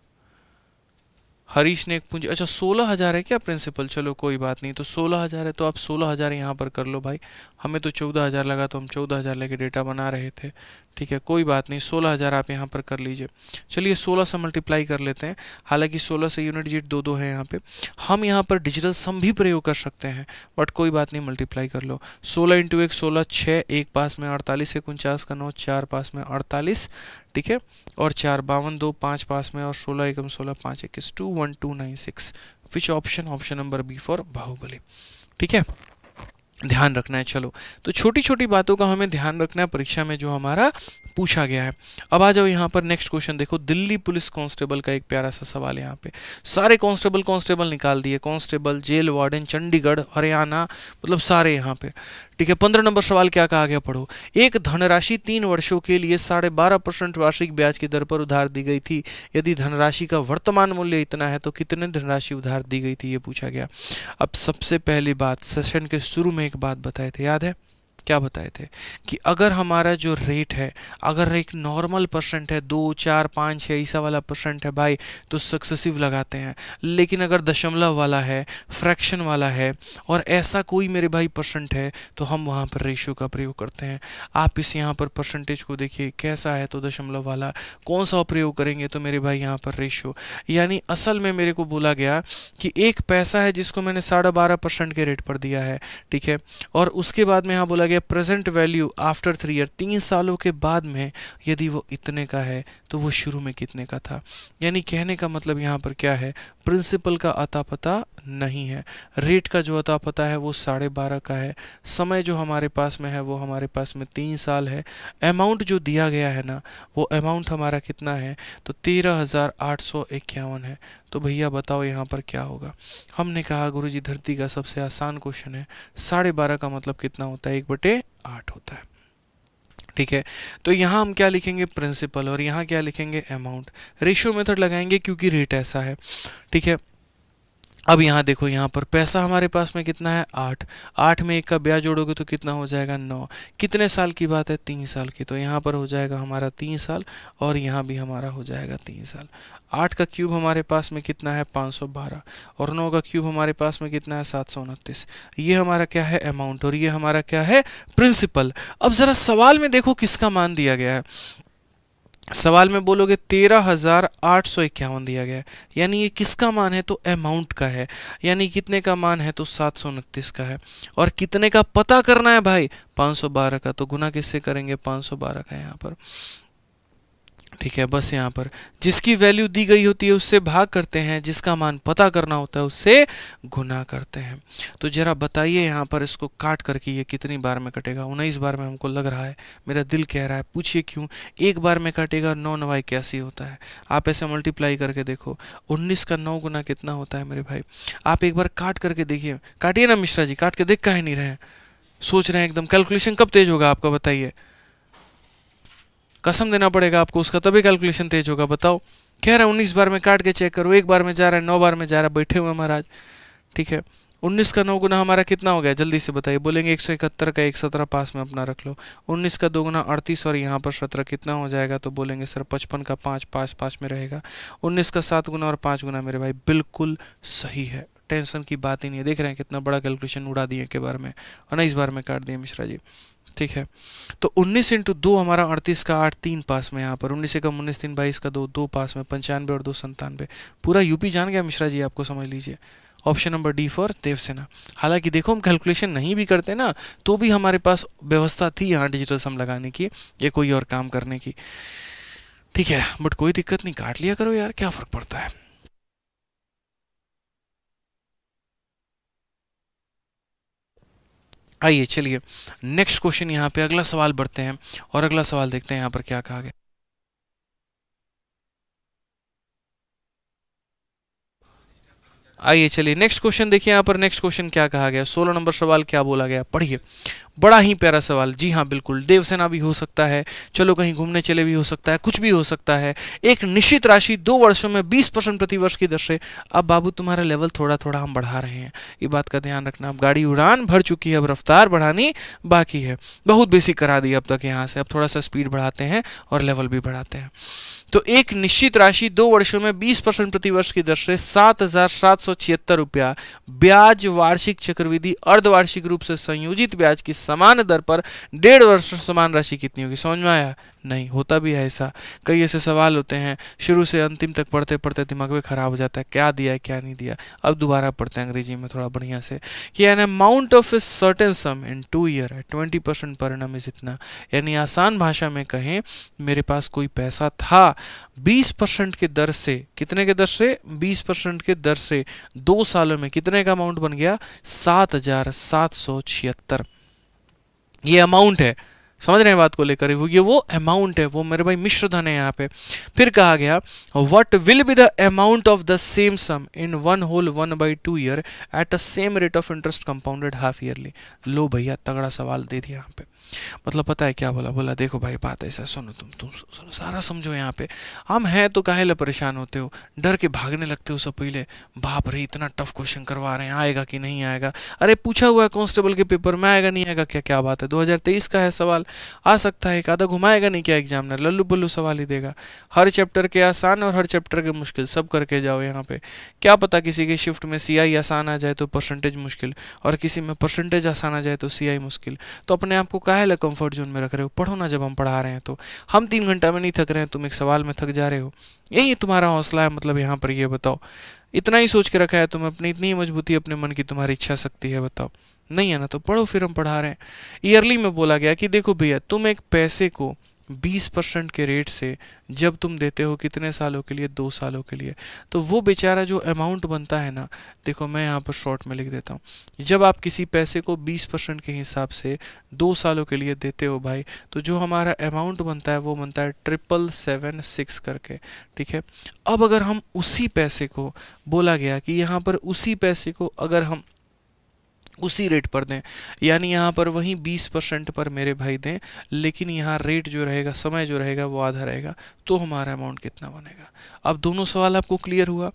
Speaker 1: हरीश ने एक पूंजी अच्छा सोलह हज़ार है क्या प्रिंसिपल चलो कोई बात नहीं तो सोलह हज़ार है तो आप सोलह हज़ार यहाँ पर कर लो भाई हमें तो चौदह हज़ार लगा तो हम चौदह हज़ार लेके डेटा बना रहे थे ठीक है कोई बात नहीं सोलह हज़ार आप यहाँ पर कर लीजिए चलिए सोलह से मल्टीप्लाई कर लेते हैं हालांकि सोलह से यूनिट जीट दो दो है यहाँ पे हम यहाँ पर डिजिटल सम भी प्रयोग कर सकते हैं बट कोई बात नहीं मल्टीप्लाई कर लो सोलह इंटू एक सोलह छः एक पास में अड़तालीस एक उनचास का नौ चार पास में अड़तालीस ठीक है और चार बावन दो पाँच पास में और सोलह एकम सोलह पाँच इक्कीस two one two nine six which option option number B for Baahubali ठीक है ध्यान रखना है चलो तो छोटी छोटी बातों का हमें ध्यान रखना है परीक्षा में जो हमारा पूछा गया है अब आ जाओ यहाँ पर नेक्स्ट क्वेश्चन देखो दिल्ली पुलिस कांस्टेबल का एक प्यारा सा सवाल है यहाँ पे सारे कांस्टेबल कांस्टेबल निकाल दिए constable jail warden Chandigarh Haryana मतलब सारे यहाँ पे ठीक है पंद्रह नंबर सवाल क्या कहा गया पढ़ो एक धनराशि तीन वर्षों के लिए साढ़े बारह परसेंट वार्षिक ब्याज की दर पर उधार दी गई थी यदि धनराशि का वर्तमान मूल्य इतना है तो कितने धनराशि उधार दी गई थी ये पूछा गया अब सबसे पहली बात सेशन के शुरू में एक बात बताए थे याद है क्या बताए थे कि अगर हमारा जो रेट है अगर एक नॉर्मल परसेंट है दो चार पाँच छः ऐसा वाला परसेंट है भाई तो सक्सेसिव लगाते हैं लेकिन अगर दशमलव वाला है फ्रैक्शन वाला है और ऐसा कोई मेरे भाई परसेंट है तो हम वहाँ पर रेशियो का प्रयोग करते हैं आप इस यहाँ पर परसेंटेज को देखिए कैसा है तो दशमलव वाला कौन सा प्रयोग करेंगे तो मेरे भाई यहाँ पर रेशियो यानी असल में मेरे को बोला गया कि एक पैसा है जिसको मैंने साढ़े बारह परसेंट के रेट पर दिया है ठीक है और उसके बाद में यहाँ बोला गया या present value after three year तीन सालों के बाद में यदि वो इतने का है तो वो शुरू में कितने का था यानी कहने का मतलब यहाँ पर क्या है प्रिंसिपल का अता पता नहीं है रेट का जो अता पता है वो साढ़े बारह का है समय जो हमारे पास में है वो हमारे पास में तीन साल है अमाउंट जो दिया गया है ना वो अमाउंट हमारा कितना है तो तेरह है तो भैया बताओ यहाँ पर क्या होगा हमने कहा गुरु जी धरती का सबसे आसान क्वेश्चन है साढ़े बारह का मतलब कितना होता है एक बटे आठ होता है ठीक है तो यहाँ हम क्या लिखेंगे प्रिंसिपल और यहाँ क्या लिखेंगे अमाउंट रेशियो मेथड लगाएंगे क्योंकि रेट ऐसा है ठीक है अब यहाँ देखो यहाँ पर पैसा हमारे पास में कितना है आठ आठ में एक का ब्याज जोड़ोगे तो कितना हो जाएगा नौ कितने साल की बात है तीन साल की तो यहाँ पर हो जाएगा हमारा तीन साल और यहाँ भी हमारा हो जाएगा तीन साल आठ का क्यूब हमारे पास में कितना है पाँच सौ बारह और नौ का क्यूब हमारे पास में कितना है सात सौ उनतीस ये हमारा क्या है अमाउंट और ये हमारा क्या है प्रिंसिपल अब ज़रा सवाल में देखो किसका मान दिया गया है सवाल में बोलोगे तेरह हज़ार आठ सौ इक्यावन दिया गया है यानी ये किसका मान है तो अमाउंट का है यानी कितने का मान है तो सात सौ उनतीस का है और कितने का पता करना है भाई पाँच सौ बारह का तो गुना किससे करेंगे पाँच सौ बारह का यहाँ पर ठीक है बस यहाँ पर जिसकी वैल्यू दी गई होती है उससे भाग करते हैं जिसका मान पता करना होता है उससे गुना करते हैं तो ज़रा बताइए यहाँ पर इसको काट करके ये कितनी बार में कटेगा उन्नीस बार में हमको लग रहा है मेरा दिल कह रहा है पूछिए क्यों एक बार में काटेगा नौ नवाई कैसी होता है आप ऐसे मल्टीप्लाई करके देखो उन्नीस का नौ गुना कितना होता है मेरे भाई आप एक बार काट करके देखिए काटिए ना मिश्रा जी काट के देख का ही नहीं रहे सोच रहे हैं एकदम कैलकुलेशन कब तेज होगा आपका बताइए कसम देना पड़ेगा आपको उसका तभी कैलकुलेशन तेज होगा बताओ कह रहा है उन्नीस बार में काट के चेक करो एक बार में जा रहा है नौ बार में जा रहा है बैठे हुए महाराज ठीक है उन्नीस का नौ गुना हमारा कितना हो गया जल्दी से बताइए बोलेंगे एक सौ इकहत्तर का एक सत्रह पास में अपना रख लो उन्नीस का दो गुना अड़तीस और यहाँ पर सत्रह कितना हो जाएगा तो बोलेंगे सर पचपन का पाँच पाँच पाँच में रहेगा उन्नीस का सात गुना और पाँच गुना मेरे भाई बिल्कुल सही है टेंशन की बात ही नहीं है देख रहे हैं कितना बड़ा कैलकुलेशन उड़ा दिए के बारे में और ना इस बार में काट दिए मिश्रा जी ठीक है तो 19 इंटू दो हमारा 38 का आठ तीन पास में यहाँ पर 19 एकम उन्नीस तीन बाईस का दो दो पास में पंचानवे और दो संतानवे पूरा यूपी जान गया मिश्रा जी आपको समझ लीजिए option number D for Devasena हालांकि देखो हम कैलकुलेशन नहीं भी करते ना तो भी हमारे पास व्यवस्था थी यहाँ डिजिटल सम लगाने की या कोई और काम करने की ठीक है बट कोई दिक्कत नहीं काट लिया करो यार क्या फ़र्क पड़ता है आइए चलिए नेक्स्ट क्वेश्चन यहाँ पे अगला सवाल बढ़ते हैं और अगला सवाल देखते हैं यहाँ पर क्या कहा गया आइए चलिए नेक्स्ट क्वेश्चन देखिए यहाँ पर नेक्स्ट क्वेश्चन क्या कहा गया सोलह नंबर सवाल क्या बोला गया पढ़िए बड़ा ही प्यारा सवाल जी हाँ बिल्कुल देवसेना भी हो सकता है चलो कहीं घूमने चले भी हो सकता है कुछ भी हो सकता है एक निश्चित राशि दो वर्षों में बीस परसेंट प्रतिवर्ष की दर से अब बाबू तुम्हारा लेवल थोड़ा थोड़ा हम बढ़ा रहे हैं ये बात का ध्यान रखना अब गाड़ी उड़ान भर चुकी है अब रफ्तार बढ़ानी बाकी है बहुत बेसिक करा दी अब तक यहाँ से अब थोड़ा सा स्पीड बढ़ाते हैं और लेवल भी बढ़ाते हैं तो एक निश्चित राशि दो वर्षों में 20 परसेंट प्रतिवर्ष की दर से सात हजार सात सौ छिहत्तर रुपया ब्याज वार्षिक चक्रविधि अर्धवार्षिक रूप से संयोजित ब्याज की समान दर पर डेढ़ वर्ष समान राशि कितनी होगी समझ में आया नहीं होता भी है ऐसा कई ऐसे सवाल होते हैं शुरू से अंतिम तक पढ़ते पढ़ते दिमाग में ख़राब हो जाता है क्या दिया है क्या नहीं दिया अब दोबारा पढ़ते हैं अंग्रेजी में थोड़ा बढ़िया से कि an amount of a certain sum in two year है ट्वेंटी परसेंट परिणाम इज इतना यानी आसान भाषा में कहें मेरे पास कोई पैसा था बीस परसेंट के दर से कितने के दर से बीस परसेंट के दर से दो सालों में कितने का अमाउंट बन गया सात हजार सात सौ छिहत्तर ये अमाउंट है समझ रहे हैं बात को लेकर ये वो अमाउंट है वो मेरे भाई मिश्र धन है यहाँ पे फिर कहा गया what will be the amount of the same sum in one whole one by two year at the same rate of interest compounded half yearly लो भैया तगड़ा सवाल दे दिया यहाँ पे मतलब पता है क्या बोला बोला देखो भाई बात ऐसा सुनो तुम तुम सुनो सारा समझो यहाँ पे हम हैं तो काहे परेशान होते हो डर के भागने लगते हो सब पहले बाप रे इतना टफ क्वेश्चन करवा रहे हैं आएगा कि नहीं आएगा अरे पूछा हुआ है कॉन्स्टेबल के पेपर में आएगा नहीं आएगा क्या क्या बात है दो का है सवाल आ सकता है एक आधा घुमाएगा नहीं क्या एग्जामिनर लल्लू बल्लू सवाल ही देगा हर चैप्टर के आसान और हर चैप्टर के मुश्किल सब करके जाओ यहाँ पे क्या पता किसी के शिफ्ट में सी आसान आ जाए तो परसेंटेज मुश्किल और किसी में परसेंटेज आसान आ जाए तो सी मुश्किल तो अपने आप को कहा काहे कंफर्ट जोन में रख रहे हो पढ़ो ना जब हम पढ़ा रहे हैं तो हम तीन घंटा में नहीं थक रहे हैं तुम एक सवाल में थक जा रहे हो यही तुम्हारा हौसला है मतलब यहाँ पर ये बताओ इतना ही सोच के रखा है तुम अपनी इतनी मजबूती अपने मन की तुम्हारी इच्छा शक्ति है बताओ नहीं है ना तो पढ़ो फिर हम पढ़ा रहे हैं ईयरली में बोला गया कि देखो भैया तुम एक पैसे को बीस परसेंट के रेट से जब तुम देते हो कितने सालों के लिए दो सालों के लिए तो वो बेचारा जो अमाउंट बनता है ना देखो मैं यहाँ पर शॉर्ट में लिख देता हूँ जब आप किसी पैसे को बीस परसेंट के हिसाब से दो सालों के लिए देते हो भाई तो जो हमारा अमाउंट बनता है वो बनता है ट्रिपल सेवन सिक्स करके ठीक है अब अगर हम उसी पैसे को बोला गया कि यहाँ पर उसी पैसे को अगर हम उसी रेट पर दें यानी यहाँ पर वहीं 20 परसेंट पर मेरे भाई दें लेकिन यहाँ रेट जो रहेगा समय जो रहेगा वो आधा रहेगा तो हमारा अमाउंट कितना बनेगा अब दोनों सवाल आपको क्लियर हुआ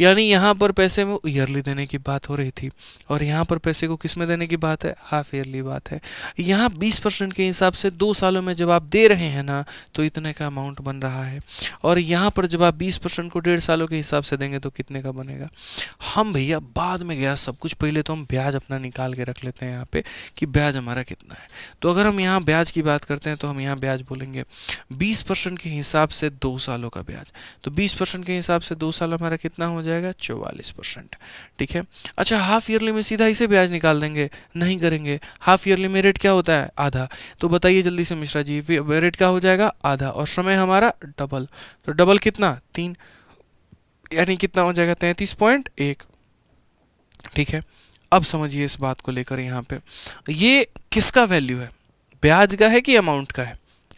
Speaker 1: यानी यहाँ पर पैसे में ईयरली देने की बात हो रही थी और यहाँ पर पैसे को किस में देने की बात है हाफ ईयरली बात है यहाँ बीस परसेंट के हिसाब से दो सालों में जब आप दे रहे हैं ना तो इतने का अमाउंट बन रहा है और यहाँ पर जब आप बीस परसेंट को डेढ़ सालों के हिसाब से देंगे तो कितने का बनेगा हम भैया बाद में गया सब कुछ पहले तो हम ब्याज अपना निकाल के रख लेते हैं यहाँ पे कि ब्याज हमारा कितना है तो अगर हम यहाँ ब्याज की बात करते हैं तो हम यहाँ ब्याज बोलेंगे बीस परसेंट के हिसाब से दो सालों का ब्याज तो बीस परसेंट के हिसाब से दो साल हमारा कितना हो जाएगा चौवालीस ठीक है अच्छा हाफ ईयरली में सीधा इसे ब्याज निकाल देंगे नहीं करेंगे हाफ ईयरली में रेट क्या होता है आधा तो बताइए जल्दी से मिश्रा जी रेट क्या हो जाएगा आधा और समय हमारा डबल तो डबल कितना तीन यानी कितना हो जाएगा तैंतीस पॉइंट एक ठीक है अब समझिए इस बात को लेकर यहाँ पे ये किसका वैल्यू है ब्याज का है कि अमाउंट का है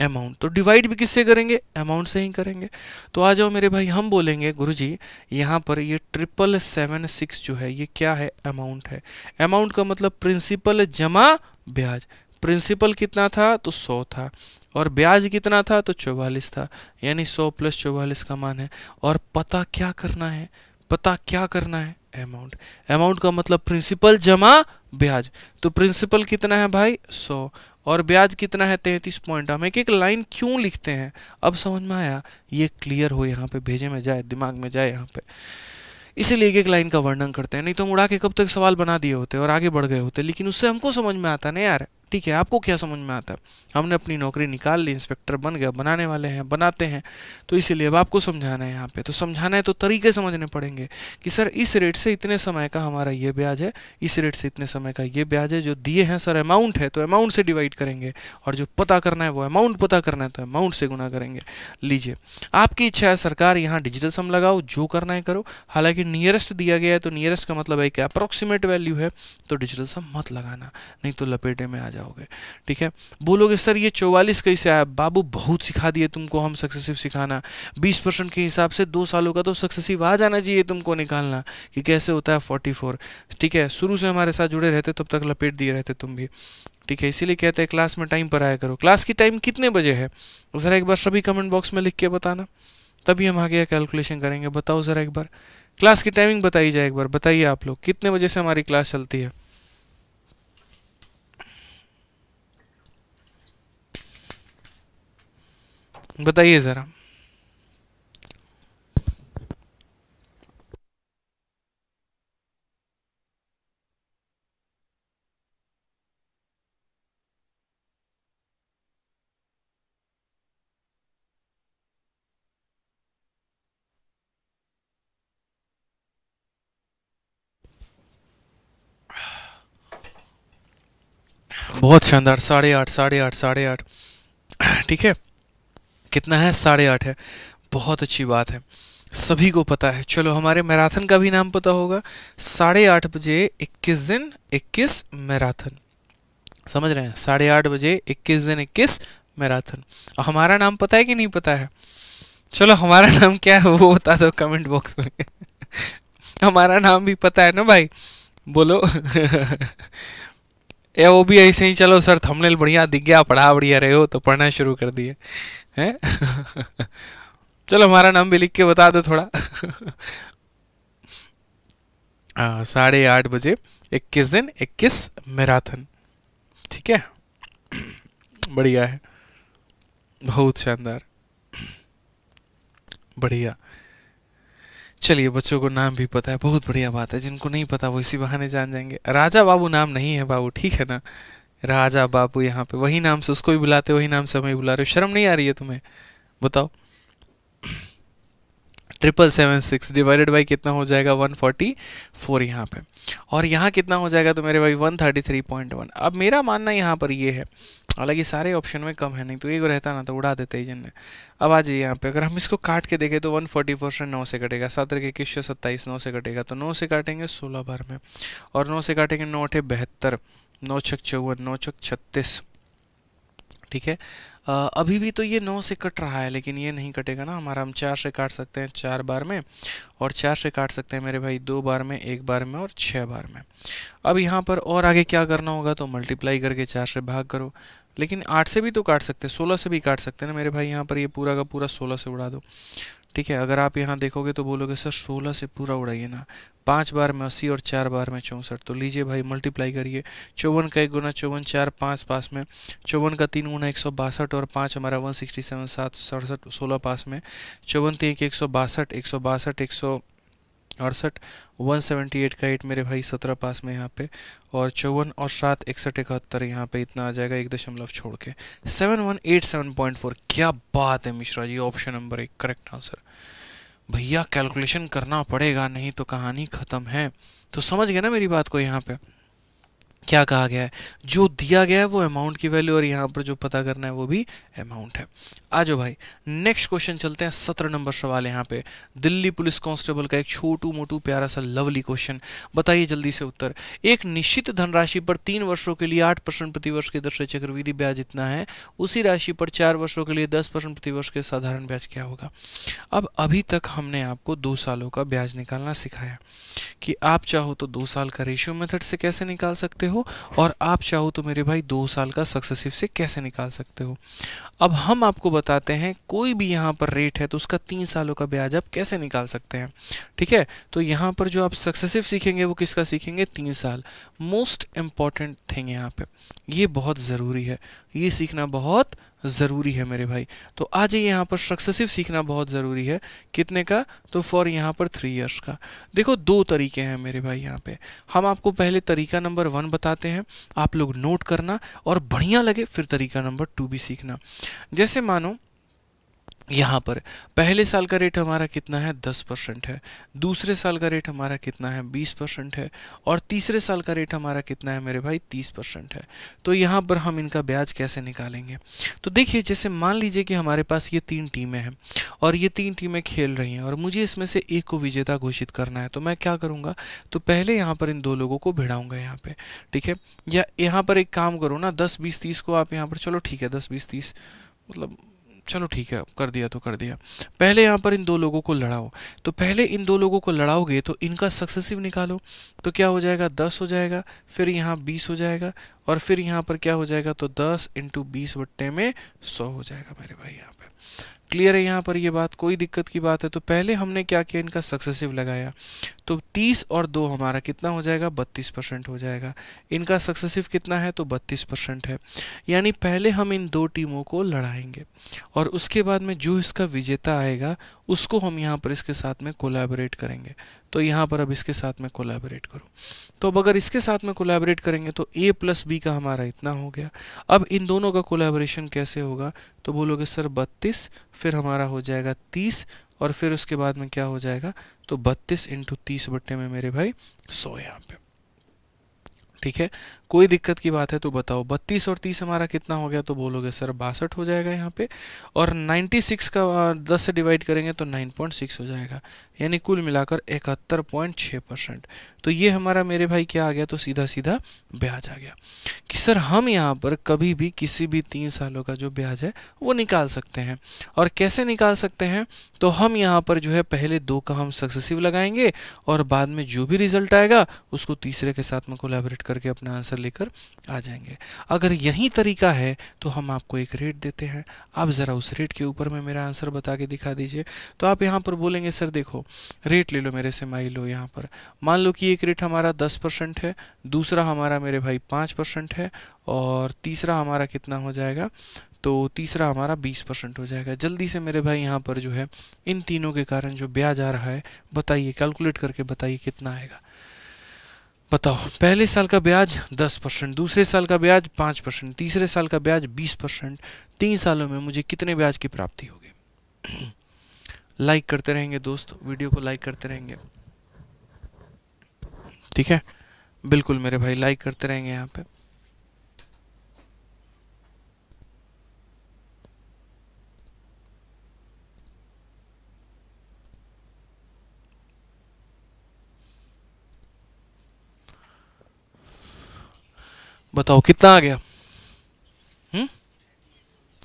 Speaker 1: अमाउंट तो डिवाइड भी किससे करेंगे अमाउंट से ही करेंगे तो आ जाओ मेरे भाई हम बोलेंगे गुरुजी यहाँ पर ये ट्रिपल सेवन सिक्स जो है ये क्या है अमाउंट है अमाउंट का मतलब प्रिंसिपल जमा ब्याज प्रिंसिपल कितना था तो सौ था और ब्याज कितना था तो चौवालीस था यानी सौ प्लस चौवालीस का मान है और पता क्या करना है पता क्या करना है अमाउंट अमाउंट का मतलब प्रिंसिपल जमा ब्याज तो प्रिंसिपल कितना है भाई सौ और ब्याज कितना है तैंतीस पॉइंट हम एक एक लाइन क्यों लिखते हैं अब समझ में आया ये क्लियर हो यहाँ पे भेजे में जाए दिमाग में जाए यहाँ पे इसीलिए एक एक लाइन का वर्णन करते हैं नहीं तो हम उड़ा के कब तक सवाल बना दिए होते और आगे बढ़ गए होते लेकिन उससे हमको समझ में आता नहीं यार ठीक है आपको क्या समझ में आता है हमने अपनी नौकरी निकाल ली इंस्पेक्टर बन गया बनाने वाले हैं बनाते हैं तो इसीलिए अब आपको समझाना है यहाँ पे तो समझाना है तो तरीके समझने पड़ेंगे कि सर इस रेट से इतने समय का हमारा ये ब्याज है इस रेट से इतने समय का ये ब्याज है जो दिए हैं सर अमाउंट है तो अमाउंट से डिवाइड करेंगे और जो पता करना है वो अमाउंट पता करना है तो अमाउंट से गुना करेंगे लीजिए आपकी इच्छा है सरकार यहाँ डिजिटल सम लगाओ जो करना है करो हालांकि नियरेस्ट दिया गया है तो नियरेस्ट का मतलब है कि अप्रोक्सीमेट वैल्यू है तो डिजिटल सम मत लगाना नहीं तो लपेटे में आ जाए जाओगे ठीक है बोलोगे सर ये चौवालीस कैसे आया बाबू बहुत सिखा दिए तुमको हम सक्सेसिव सिखाना बीस परसेंट के हिसाब से दो सालों का तो सक्सेसिव आ जाना चाहिए तुमको निकालना कि कैसे होता है फोर्टी फोर ठीक है शुरू से हमारे साथ जुड़े रहते तब तक लपेट दिए रहते तुम भी ठीक है इसीलिए कहते हैं क्लास में टाइम पर आया करो क्लास की टाइम कितने बजे है ज़रा एक बार सभी कमेंट बॉक्स में लिख के बताना तभी हम आगे कैलकुलेशन करेंगे बताओ ज़रा एक बार क्लास की टाइमिंग बताई जाए एक बार बताइए आप लोग कितने बजे से हमारी क्लास चलती है बताइए ज़रा बहुत शानदार साढ़े आठ साढ़े आठ साढ़े आठ ठीक है कितना है साढ़े आठ है बहुत अच्छी बात है सभी को पता है चलो हमारे मैराथन का भी नाम पता होगा साढ़े आठ बजे इक्कीस दिन इक्कीस मैराथन समझ रहे हैं साढ़े आठ बजे इक्कीस दिन इक्कीस मैराथन और हमारा नाम पता है कि नहीं पता है चलो हमारा नाम क्या है वो बता दो कमेंट बॉक्स में हमारा नाम भी पता है ना भाई बोलो या वो भी ऐसे ही चलो सर थंबनेल बढ़िया दिख गया पढ़ा बढ़िया रहे हो तो पढ़ना शुरू कर दिए हैं चलो हमारा नाम भी लिख के बता दो थोड़ा साढ़े आठ बजे इक्कीस दिन इक्कीस मैराथन ठीक है बढ़िया है बहुत शानदार बढ़िया चलिए बच्चों को नाम भी पता है बहुत बढ़िया बात है जिनको नहीं पता वो इसी बहाने जान जाएंगे राजा बाबू नाम नहीं है बाबू ठीक है ना राजा बाबू यहाँ पे वही नाम से उसको भी बुलाते वही नाम से हमें बुला रहे हो शर्म नहीं आ रही है तुम्हें बताओ triple seven six divided by कितना हो जाएगा वन फोर्टी फोर यहाँ पे और यहाँ कितना हो जाएगा तो मेरे भाई one thirty three point one अब मेरा मानना यहाँ पर ये है हालांकि सारे ऑप्शन में कम है नहीं तो एक रहता ना तो उड़ा देते ही जिनने अब आ जाइए यहाँ पे अगर हम इसको काट के देखें तो वन फोर्टी फोर से नौ से कटेगा सात के इक्कीस सौ सत्ताईस नौ से कटेगा तो नौ से काटेंगे सोलह बार में और नौ से काटेंगे नौ अठे बहत्तर नौ छक चौवन नौ छक छत्तीस ठीक है आ, अभी भी तो ये नौ से कट रहा है लेकिन ये नहीं कटेगा ना हमारा हम चार से काट सकते हैं चार बार में और चार से काट सकते हैं मेरे भाई दो बार में एक बार में और छः बार में अब यहाँ पर और आगे क्या करना होगा तो मल्टीप्लाई करके चार से भाग करो लेकिन आठ से भी तो काट सकते हैं सोलह से भी काट सकते हैं ना मेरे भाई यहाँ पर ये पूरा का पूरा सोलह से उड़ा दो ठीक है अगर आप यहाँ देखोगे तो बोलोगे सर सोलह से पूरा उड़ाइए ना पाँच बार में अस्सी और चार बार में चौंसठ तो लीजिए भाई मल्टीप्लाई करिए चौवन का एक गुना चौवन चार पाँच पास में चौवन का तीन गुना एक सौ बासठ और पाँच हमारा वन सिक्सटी सेवन सात सड़सठ सोलह पास में चौवन तीन एक सौ बासठ एक सौ बासठ एक सौ अड़सठ वन सेवेंटी एट का एट मेरे भाई सत्रह पास में यहाँ पे और चौवन और सात इकसठ इकहत्तर यहाँ पे इतना आ जाएगा एक दशमलव छोड़ के seven one eight seven point four क्या बात है मिश्रा जी ऑप्शन नंबर एक करेक्ट आंसर भैया कैलकुलेशन करना पड़ेगा नहीं तो कहानी ख़त्म है तो समझ गया ना मेरी बात को यहाँ पे क्या कहा गया है जो दिया गया है वो अमाउंट की वैल्यू और यहाँ पर जो पता करना है वो भी अमाउंट है आ जाओ भाई नेक्स्ट क्वेश्चन चलते हैं सत्रह नंबर सवाल यहाँ पे दिल्ली पुलिस कांस्टेबल का एक छोटू मोटू प्यारा सा लवली क्वेश्चन बताइए जल्दी से उत्तर एक निश्चित धनराशि पर तीन वर्षों के लिए आठ परसेंट प्रतिवर्ष की दर से चक्रवृद्धि ब्याज इतना है उसी राशि पर चार वर्षों के लिए दस परसेंट प्रतिवर्ष के साधारण ब्याज क्या होगा अब अभी तक हमने आपको दो सालों का ब्याज निकालना सिखाया कि आप चाहो तो दो साल का रेशियो मेथड से कैसे निकाल सकते हो और आप चाहो तो मेरे भाई दो साल का सक्सेसिव से कैसे निकाल सकते हो अब हम आपको बताते हैं कोई भी यहाँ पर रेट है तो उसका तीन सालों का ब्याज आप कैसे निकाल सकते हैं ठीक है तो यहाँ पर जो आप सक्सेसिव सीखेंगे वो किसका सीखेंगे तीन साल मोस्ट इम्पॉर्टेंट थिंग यहाँ पे ये बहुत ज़रूरी है ये सीखना बहुत ज़रूरी है मेरे भाई तो आ जाइए यहाँ पर सक्सेसिव सीखना बहुत ज़रूरी है कितने का तो फॉर यहाँ पर थ्री इयर्स का देखो दो तरीके हैं मेरे भाई यहाँ पे हम आपको पहले तरीका नंबर वन बताते हैं आप लोग नोट करना और बढ़िया लगे फिर तरीका नंबर टू भी सीखना जैसे मानो यहाँ पर पहले साल का रेट हमारा कितना है दस परसेंट है दूसरे साल का रेट हमारा कितना है बीस परसेंट है और तीसरे साल का रेट हमारा कितना है मेरे भाई तीस परसेंट है तो यहाँ पर हम इनका ब्याज कैसे निकालेंगे तो देखिए जैसे मान लीजिए कि हमारे पास ये तीन टीमें हैं और ये तीन टीमें खेल रही हैं और मुझे इसमें से एक को विजेता घोषित करना है तो मैं क्या करूँगा तो पहले यहाँ पर इन दो लोगों को भिड़ाऊँगा यहाँ पर ठीक है या यहाँ पर एक काम करो ना दस बीस तीस को आप यहाँ पर चलो ठीक है दस बीस तीस मतलब चलो ठीक है कर दिया तो कर दिया पहले यहाँ पर इन दो लोगों को लड़ाओ तो पहले इन दो लोगों को लड़ाओगे तो इनका सक्सेसिव निकालो तो क्या हो जाएगा दस हो जाएगा फिर यहाँ बीस हो जाएगा और फिर यहाँ पर क्या हो जाएगा तो दस इंटू बीस बट्टे में सौ हो जाएगा मेरे भाई यहाँ पर क्लियर है यहाँ पर ये यह बात कोई दिक्कत की बात है तो पहले हमने क्या किया इनका सक्सेसिव लगाया तो 30 और 2 हमारा कितना हो जाएगा 32 परसेंट हो जाएगा इनका सक्सेसिव कितना है तो 32 परसेंट है यानी पहले हम इन दो टीमों को लड़ाएंगे और उसके बाद में जो इसका विजेता आएगा उसको हम यहाँ पर इसके साथ में कोलैबोरेट करेंगे तो यहाँ पर अब इसके साथ में कोलैबोरेट करो तो अब अगर इसके साथ में कोलैबोरेट करेंगे तो ए प्लस बी का हमारा इतना हो गया अब इन दोनों का कोलैबोरेशन कैसे होगा तो बोलोगे सर बत्तीस फिर हमारा हो जाएगा तीस और फिर उसके बाद में क्या हो जाएगा तो बत्तीस इंटू तीस बट्टे में मेरे भाई सौ यहाँ पे ठीक है कोई दिक्कत की बात है तो बताओ बत्तीस और तीस हमारा कितना हो गया तो बोलोगे सर बासठ हो जाएगा यहाँ पे और नाइन्टी सिक्स का दस से डिवाइड करेंगे तो नाइन पॉइंट सिक्स हो जाएगा यानी कुल मिलाकर इकहत्तर पॉइंट छः परसेंट तो ये हमारा मेरे भाई क्या आ गया तो सीधा सीधा ब्याज आ गया कि सर हम यहाँ पर कभी भी किसी भी तीन सालों का जो ब्याज है वो निकाल सकते हैं और कैसे निकाल सकते हैं तो हम यहाँ पर जो है पहले दो का हम सक्सेसिव लगाएंगे और बाद में जो भी रिजल्ट आएगा उसको तीसरे के साथ में कोलेबरेट करके अपना आंसर आंसर लेकर आ जाएंगे अगर यही तरीका है तो हम आपको एक रेट देते हैं आप ज़रा उस रेट के ऊपर में मेरा आंसर बता के दिखा दीजिए तो आप यहाँ पर बोलेंगे सर देखो रेट ले लो मेरे से माई लो यहाँ पर मान लो कि एक रेट हमारा दस परसेंट है दूसरा हमारा मेरे भाई पाँच परसेंट है और तीसरा हमारा कितना हो जाएगा तो तीसरा हमारा 20 परसेंट हो जाएगा जल्दी से मेरे भाई यहाँ पर जो है इन तीनों के कारण जो ब्याज आ रहा है बताइए कैलकुलेट करके बताइए कितना आएगा बताओ पहले साल का ब्याज दस परसेंट दूसरे साल का ब्याज पाँच परसेंट तीसरे साल का ब्याज बीस परसेंट तीन सालों में मुझे कितने ब्याज की प्राप्ति होगी लाइक करते रहेंगे दोस्त वीडियो को लाइक करते रहेंगे ठीक है बिल्कुल मेरे भाई लाइक करते रहेंगे यहाँ पे बताओ कितना आ गया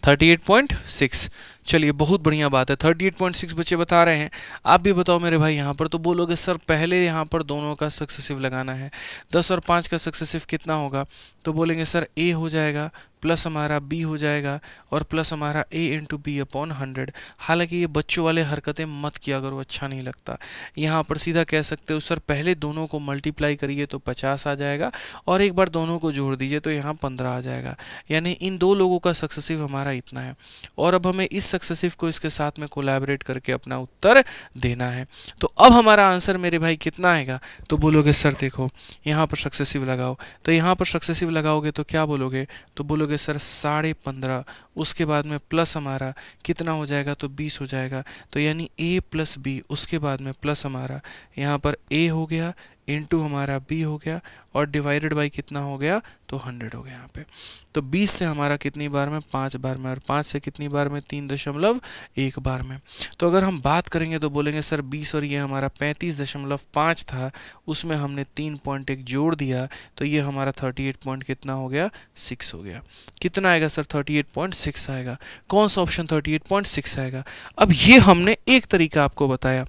Speaker 1: थर्टी एट पॉइंट सिक्स चलिए बहुत बढ़िया बात है थर्टी एट पॉइंट सिक्स बच्चे बता रहे हैं आप भी बताओ मेरे भाई यहाँ पर तो बोलोगे सर पहले यहाँ पर दोनों का सक्सेसिव लगाना है दस और पाँच का सक्सेसिव कितना होगा तो बोलेंगे सर ए हो जाएगा प्लस हमारा बी हो जाएगा और प्लस हमारा A into B upon hundred हालांकि ये बच्चों वाले हरकतें मत किया करो अच्छा नहीं लगता यहाँ पर सीधा कह सकते हो सर पहले दोनों को मल्टीप्लाई करिए तो पचास आ जाएगा और एक बार दोनों को जोड़ दीजिए तो यहाँ पंद्रह आ जाएगा यानी इन दो लोगों का सक्सेसिव हमारा इतना है और अब हमें इस सक्सेसिव को इसके साथ में कोलेबरेट करके अपना उत्तर देना है तो अब हमारा आंसर मेरे भाई कितना आएगा तो बोलोगे सर देखो यहाँ पर सक्सेसिव लगाओ तो यहाँ पर सक्सेसिव लगाओगे तो क्या बोलोगे तो बोलोगे सर साढ़े पंद्रह उसके बाद में प्लस हमारा कितना हो जाएगा तो बीस हो जाएगा तो यानी ए प्लस बी उसके बाद में प्लस हमारा यहाँ पर ए हो गया इंटू हमारा बी हो गया और डिवाइडेड बाई कितना हो गया तो हंड्रेड हो गया यहाँ पे तो बीस से हमारा कितनी बार में पाँच बार में और पाँच से कितनी बार में तीन दशमलव एक बार में तो अगर हम बात करेंगे तो बोलेंगे सर बीस और ये हमारा पैंतीस दशमलव पाँच था उसमें हमने तीन पॉइंट एक जोड़ दिया तो ये हमारा थर्टी एट पॉइंट कितना हो गया सिक्स हो गया कितना आएगा sir thirty eight point six आएगा कौन सा option thirty eight point six आएगा अब ये हमने एक तरीका आपको बताया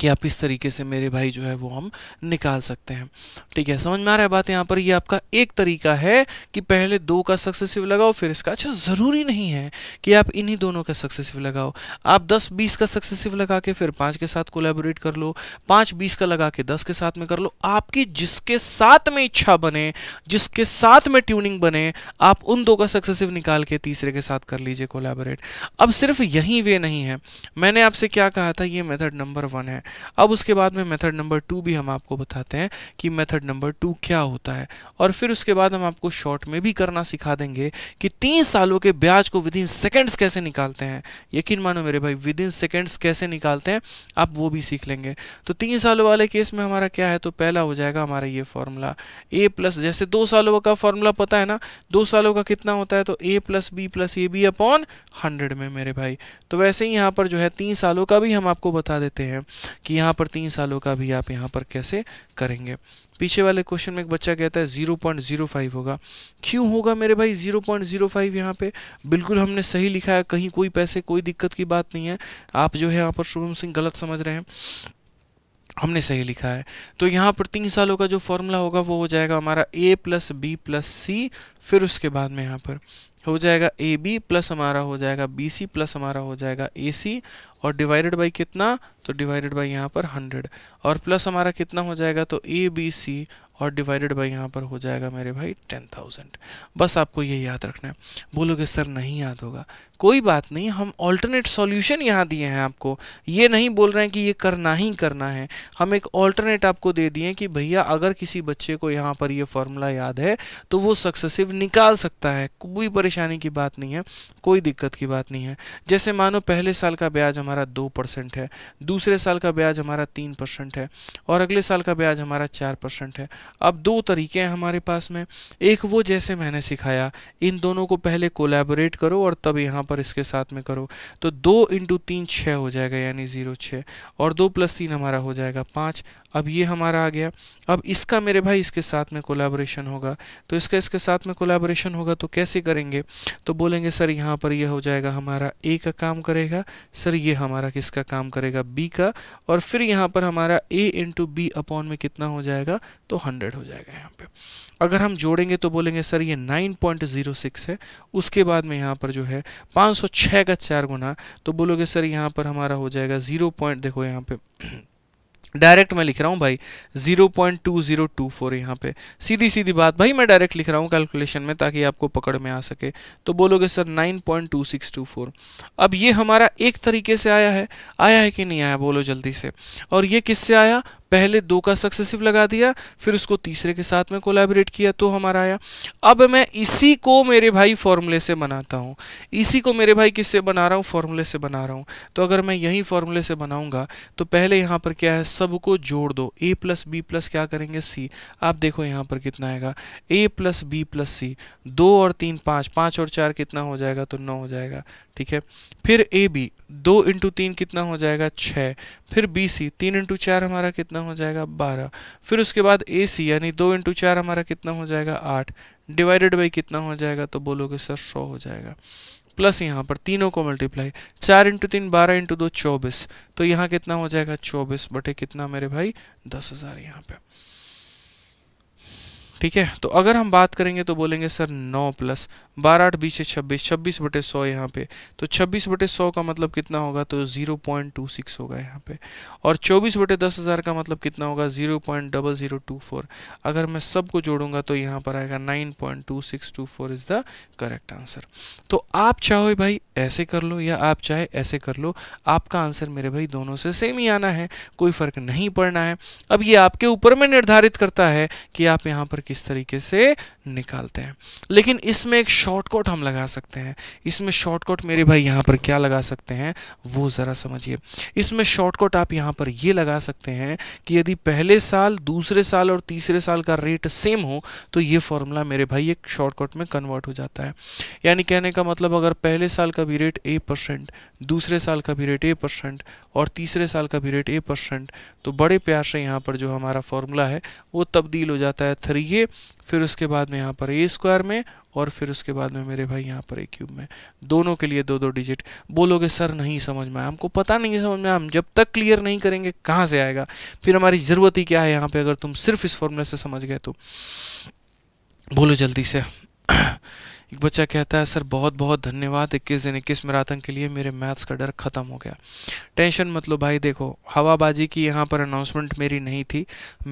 Speaker 1: कि आप इस तरीके से मेरे भाई जो है वो हम निकाल सकते हैं ठीक है समझ में आ रहा है बात यहाँ पर ये आपका एक तरीका है कि पहले दो का सक्सेसिव लगाओ फिर इसका अच्छा ज़रूरी नहीं है कि आप इन्हीं दोनों का सक्सेसिव लगाओ आप दस बीस का सक्सेसिव लगा के फिर पाँच के साथ कोलेबोरेट कर लो पाँच बीस का लगा के दस के साथ में कर लो आपकी जिसके साथ में इच्छा बने जिसके साथ में ट्यूनिंग बने आप उन दो का सक्सेसिव निकाल के तीसरे के साथ कर लीजिए कोलेबोरेट अब सिर्फ यही वे नहीं है मैंने आपसे क्या कहा था ये मेथड नंबर वन है हैं अब उसके बाद में मेथड नंबर टू भी हम आपको बताते हैं कि मेथड नंबर टू क्या होता है और फिर उसके बाद हम आपको शॉर्ट में भी करना सिखा देंगे कि तीन सालों के ब्याज को विद इन सेकेंड्स कैसे निकालते हैं यकीन मानो मेरे भाई विद इन सेकेंड्स कैसे निकालते हैं आप वो भी सीख लेंगे तो तीन सालों वाले केस में हमारा क्या है तो पहला हो जाएगा हमारा ये फॉर्मूला ए प्लस जैसे दो सालों का फॉर्मूला पता है ना दो सालों का कितना होता है तो A plus B plus A B upon hundred में मेरे भाई तो वैसे ही यहाँ पर जो है तीन सालों का भी हम आपको बता देते हैं कि यहाँ पर तीन सालों का भी आप यहाँ पर कैसे करेंगे पीछे वाले क्वेश्चन में एक बच्चा कहता है जीरो पॉइंट जीरो फाइव होगा क्यों होगा मेरे भाई जीरो पॉइंट जीरो फाइव यहाँ पर बिल्कुल हमने सही लिखा है कहीं कोई पैसे कोई दिक्कत की बात नहीं है आप जो है यहाँ पर शुभम सिंह गलत समझ रहे हैं हमने सही लिखा है तो यहाँ पर तीन सालों का जो फॉर्मूला होगा वो हो जाएगा हमारा A plus B plus C फिर उसके बाद में यहाँ पर हो जाएगा ए बी प्लस हमारा हो जाएगा बी सी प्लस हमारा हो जाएगा ए सी और डिवाइडेड बाई कितना तो डिवाइडेड बाई यहाँ पर हंड्रेड और प्लस हमारा कितना हो जाएगा तो ए बी सी और डिवाइडेड बाई यहाँ पर हो जाएगा मेरे भाई टेन थाउजेंड बस आपको ये याद रखना है बोलोगे सर नहीं याद होगा कोई बात नहीं हम ऑल्टरनेट सॉल्यूशन यहाँ दिए हैं आपको ये नहीं बोल रहे हैं कि ये करना ही करना है हम एक ऑल्टरनेट आपको दे दिए कि भैया अगर किसी बच्चे को यहाँ पर ये फॉर्मूला याद है तो वो सक्सेसिव निकाल सकता है कोई परेशानी की बात नहीं है कोई दिक्कत की बात नहीं है जैसे मानो पहले साल का ब्याज हमारा दो परसेंट है दूसरे साल का ब्याज हमारा तीन परसेंट है और अगले साल का ब्याज हमारा चार परसेंट है अब दो तरीके हैं हमारे पास में एक वो जैसे मैंने सिखाया इन दोनों को पहले कोलैबोरेट करो और तब यहाँ पर इसके साथ में करो तो दो इंटू तीन छः हो जाएगा यानी ज़ीरो छः और दो प्लस तीन हमारा हो जाएगा पाँच अब ये हमारा आ गया अब इसका मेरे भाई इसके साथ में कोलैबोरेशन होगा तो इसका इसके साथ में कोलैबोरेशन होगा तो कैसे करेंगे तो बोलेंगे सर यहाँ पर यह हो जाएगा हमारा ए का काम करेगा सर ये हमारा किसका काम करेगा बी का और फिर यहाँ पर हमारा ए इंटू बी अपॉन में कितना हो जाएगा तो हंड्रेड हंड्रेड हो जाएगा यहाँ पे अगर हम जोड़ेंगे तो बोलेंगे सर ये नाइन पॉइंट ज़ीरो सिक्स है उसके बाद में यहाँ पर जो है पाँच सौ छः का चार गुना तो बोलोगे सर यहाँ पर हमारा हो जाएगा ज़ीरो पॉइंट देखो यहाँ पे डायरेक्ट मैं लिख रहा हूँ भाई 0.2024 यहाँ पे सीधी सीधी बात भाई मैं डायरेक्ट लिख रहा हूँ कैलकुलेशन में ताकि आपको पकड़ में आ सके तो बोलोगे सर 9.2624 अब ये हमारा एक तरीके से आया है आया है कि नहीं आया बोलो जल्दी से और ये किससे आया पहले दो का सक्सेसिव लगा दिया फिर उसको तीसरे के साथ में कोलैबोरेट किया तो हमारा आया अब मैं इसी को मेरे भाई फॉर्मूले से बनाता हूँ इसी को मेरे भाई किससे बना रहा हूँ फॉर्मूले से बना रहा हूँ तो अगर मैं यही फॉर्मूले से बनाऊँगा तो पहले यहाँ पर क्या है सबको जोड़ दो ए प्लस बी प्लस क्या करेंगे सी आप देखो यहाँ पर कितना आएगा A plus B plus C दो और तीन पाँच पाँच और चार कितना हो जाएगा तो नौ हो जाएगा ठीक है फिर ए बी दो इंटू तीन कितना हो जाएगा छः फिर बी सी तीन इंटू चार हमारा कितना हो जाएगा बारह फिर उसके बाद ए सी यानी दो इंटू चार हमारा कितना हो जाएगा आठ डिवाइडेड बाई कितना हो जाएगा तो बोलोगे सर सौ हो जाएगा प्लस यहाँ पर तीनों को मल्टीप्लाई चार इंटू तीन बारह इंटू दो चौबीस तो यहाँ कितना हो जाएगा चौबीस बटे कितना मेरे भाई दस हज़ार यहाँ पर ठीक है तो अगर हम बात करेंगे तो बोलेंगे सर नौ प्लस बारह आठ बीस छब्बीस छब्बीस बटे सौ यहाँ पे तो छब्बीस बटे सौ का मतलब कितना होगा तो ज़ीरो पॉइंट टू सिक्स होगा यहाँ पे और चौबीस बटे दस हज़ार का मतलब कितना होगा zero point double zero two four अगर मैं सबको जोड़ूंगा तो यहाँ पर आएगा nine point two six two four is the correct answer तो आप चाहो भाई ऐसे कर लो या आप चाहे ऐसे कर लो आपका आंसर मेरे भाई दोनों से सेम ही आना है कोई फ़र्क नहीं पड़ना है अब ये आपके ऊपर में निर्धारित करता है कि आप यहाँ पर किस तरीके से निकालते हैं लेकिन इसमें एक शॉर्टकट हम लगा सकते हैं इसमें शॉर्टकट मेरे भाई यहाँ पर क्या लगा सकते हैं वो ज़रा समझिए इसमें शॉर्टकट आप यहाँ पर ये लगा सकते हैं कि यदि पहले साल दूसरे साल और तीसरे साल का रेट सेम हो तो ये फॉर्मूला मेरे भाई एक शॉर्टकट में कन्वर्ट हो जाता है यानी कहने का मतलब अगर पहले साल का भी रेट ए परसेंट दूसरे साल का भी रेट ए परसेंट और तीसरे साल का भी रेट ए परसेंट तो बड़े प्यार से यहाँ पर जो हमारा फॉर्मूला है वो तब्दील हो जाता है थ्री ए लिए फिर उसके बाद में यहाँ पर ए स्क्वायर में और फिर उसके बाद में मेरे भाई यहाँ पर ए क्यूब में दोनों के लिए दो दो डिजिट बोलोगे सर नहीं समझ में हमको पता नहीं समझ में हम जब तक क्लियर नहीं करेंगे कहाँ से आएगा फिर हमारी ज़रूरत ही क्या है यहाँ पर अगर तुम सिर्फ इस फॉर्मूला से समझ गए तो बोलो जल्दी से एक बच्चा कहता है सर बहुत बहुत धन्यवाद इक्कीस दिन इक्कीस मैराथन के लिए मेरे मैथ्स का डर ख़त्म हो गया टेंशन मत लो भाई देखो हवाबाजी की यहाँ पर अनाउंसमेंट मेरी नहीं थी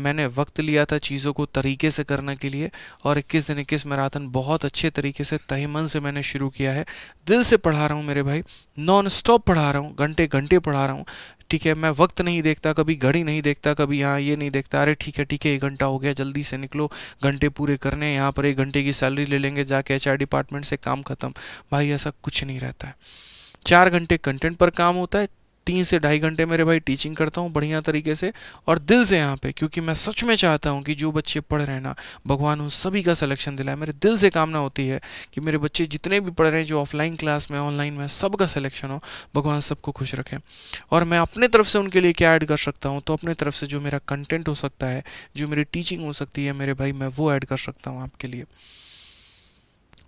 Speaker 1: मैंने वक्त लिया था चीज़ों को तरीके से करने के लिए और इक्कीस दिन इक्कीस मैराथन बहुत अच्छे तरीके से तही मन से मैंने शुरू किया है दिल से पढ़ा रहा हूँ मेरे भाई नॉन स्टॉप पढ़ा रहा हूँ घंटे घंटे पढ़ा रहा हूँ ठीक है मैं वक्त नहीं देखता कभी घड़ी नहीं देखता कभी यहाँ ये नहीं देखता अरे ठीक है ठीक है एक घंटा हो गया जल्दी से निकलो घंटे पूरे करने यहाँ पर एक घंटे की सैलरी ले लेंगे जाके एच डिपार्टमेंट से काम खत्म भाई ऐसा कुछ नहीं रहता है चार घंटे कंटेंट पर काम होता है तीन से ढाई घंटे मेरे भाई टीचिंग करता हूँ बढ़िया तरीके से और दिल से यहाँ पे क्योंकि मैं सच में चाहता हूँ कि जो बच्चे पढ़ रहे हैं ना भगवान उन सभी का सिलेक्शन दिलाए मेरे दिल से कामना होती है कि मेरे बच्चे जितने भी पढ़ रहे हैं जो ऑफलाइन क्लास में ऑनलाइन में सबका सिलेक्शन हो भगवान सबको खुश रखें और मैं अपने तरफ से उनके लिए क्या ऐड कर सकता हूँ तो अपने तरफ से जो मेरा कंटेंट हो सकता है जो मेरी टीचिंग हो सकती है मेरे भाई मैं वो ऐड कर सकता हूँ आपके लिए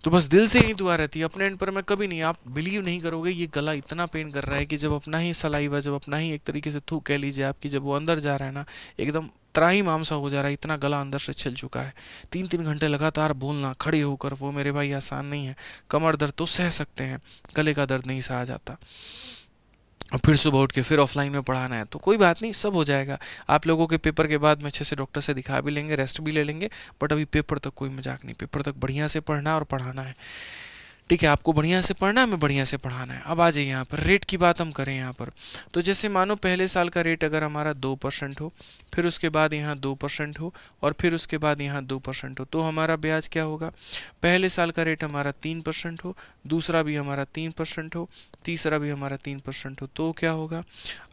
Speaker 1: तो बस दिल से ही दुआ रहती है अपने एंड पर मैं कभी नहीं आप बिलीव नहीं करोगे ये गला इतना पेन कर रहा है कि जब अपना ही सलाइवा जब अपना ही एक तरीके से थूक कह लीजिए आपकी जब वो अंदर जा रहा है ना एकदम त्राही मामसा हो जा रहा है इतना गला अंदर से छिल चुका है तीन तीन घंटे लगातार बोलना खड़े होकर वो मेरे भाई आसान नहीं है कमर दर्द तो सह सकते हैं गले का दर्द नहीं सहा जाता फिर सुबह उठ के फिर ऑफलाइन में पढ़ाना है तो कोई बात नहीं सब हो जाएगा आप लोगों के पेपर के बाद मैं अच्छे से डॉक्टर से दिखा भी लेंगे रेस्ट भी ले लेंगे बट अभी पेपर तक कोई मजाक नहीं पेपर तक बढ़िया से पढ़ना और पढ़ाना है ठीक है आपको बढ़िया से पढ़ना है हमें बढ़िया से पढ़ाना है अब आ जाइए यहाँ पर रेट की बात हम करें यहाँ पर तो जैसे मानो पहले साल का रेट अगर हमारा दो परसेंट हो फिर उसके बाद यहाँ दो परसेंट हो और फिर उसके बाद यहाँ दो परसेंट हो तो हमारा ब्याज क्या होगा पहले साल का रेट हमारा तीन परसेंट हो दूसरा भी हमारा तीन परसेंट हो तीसरा भी हमारा तीन परसेंट हो तो क्या होगा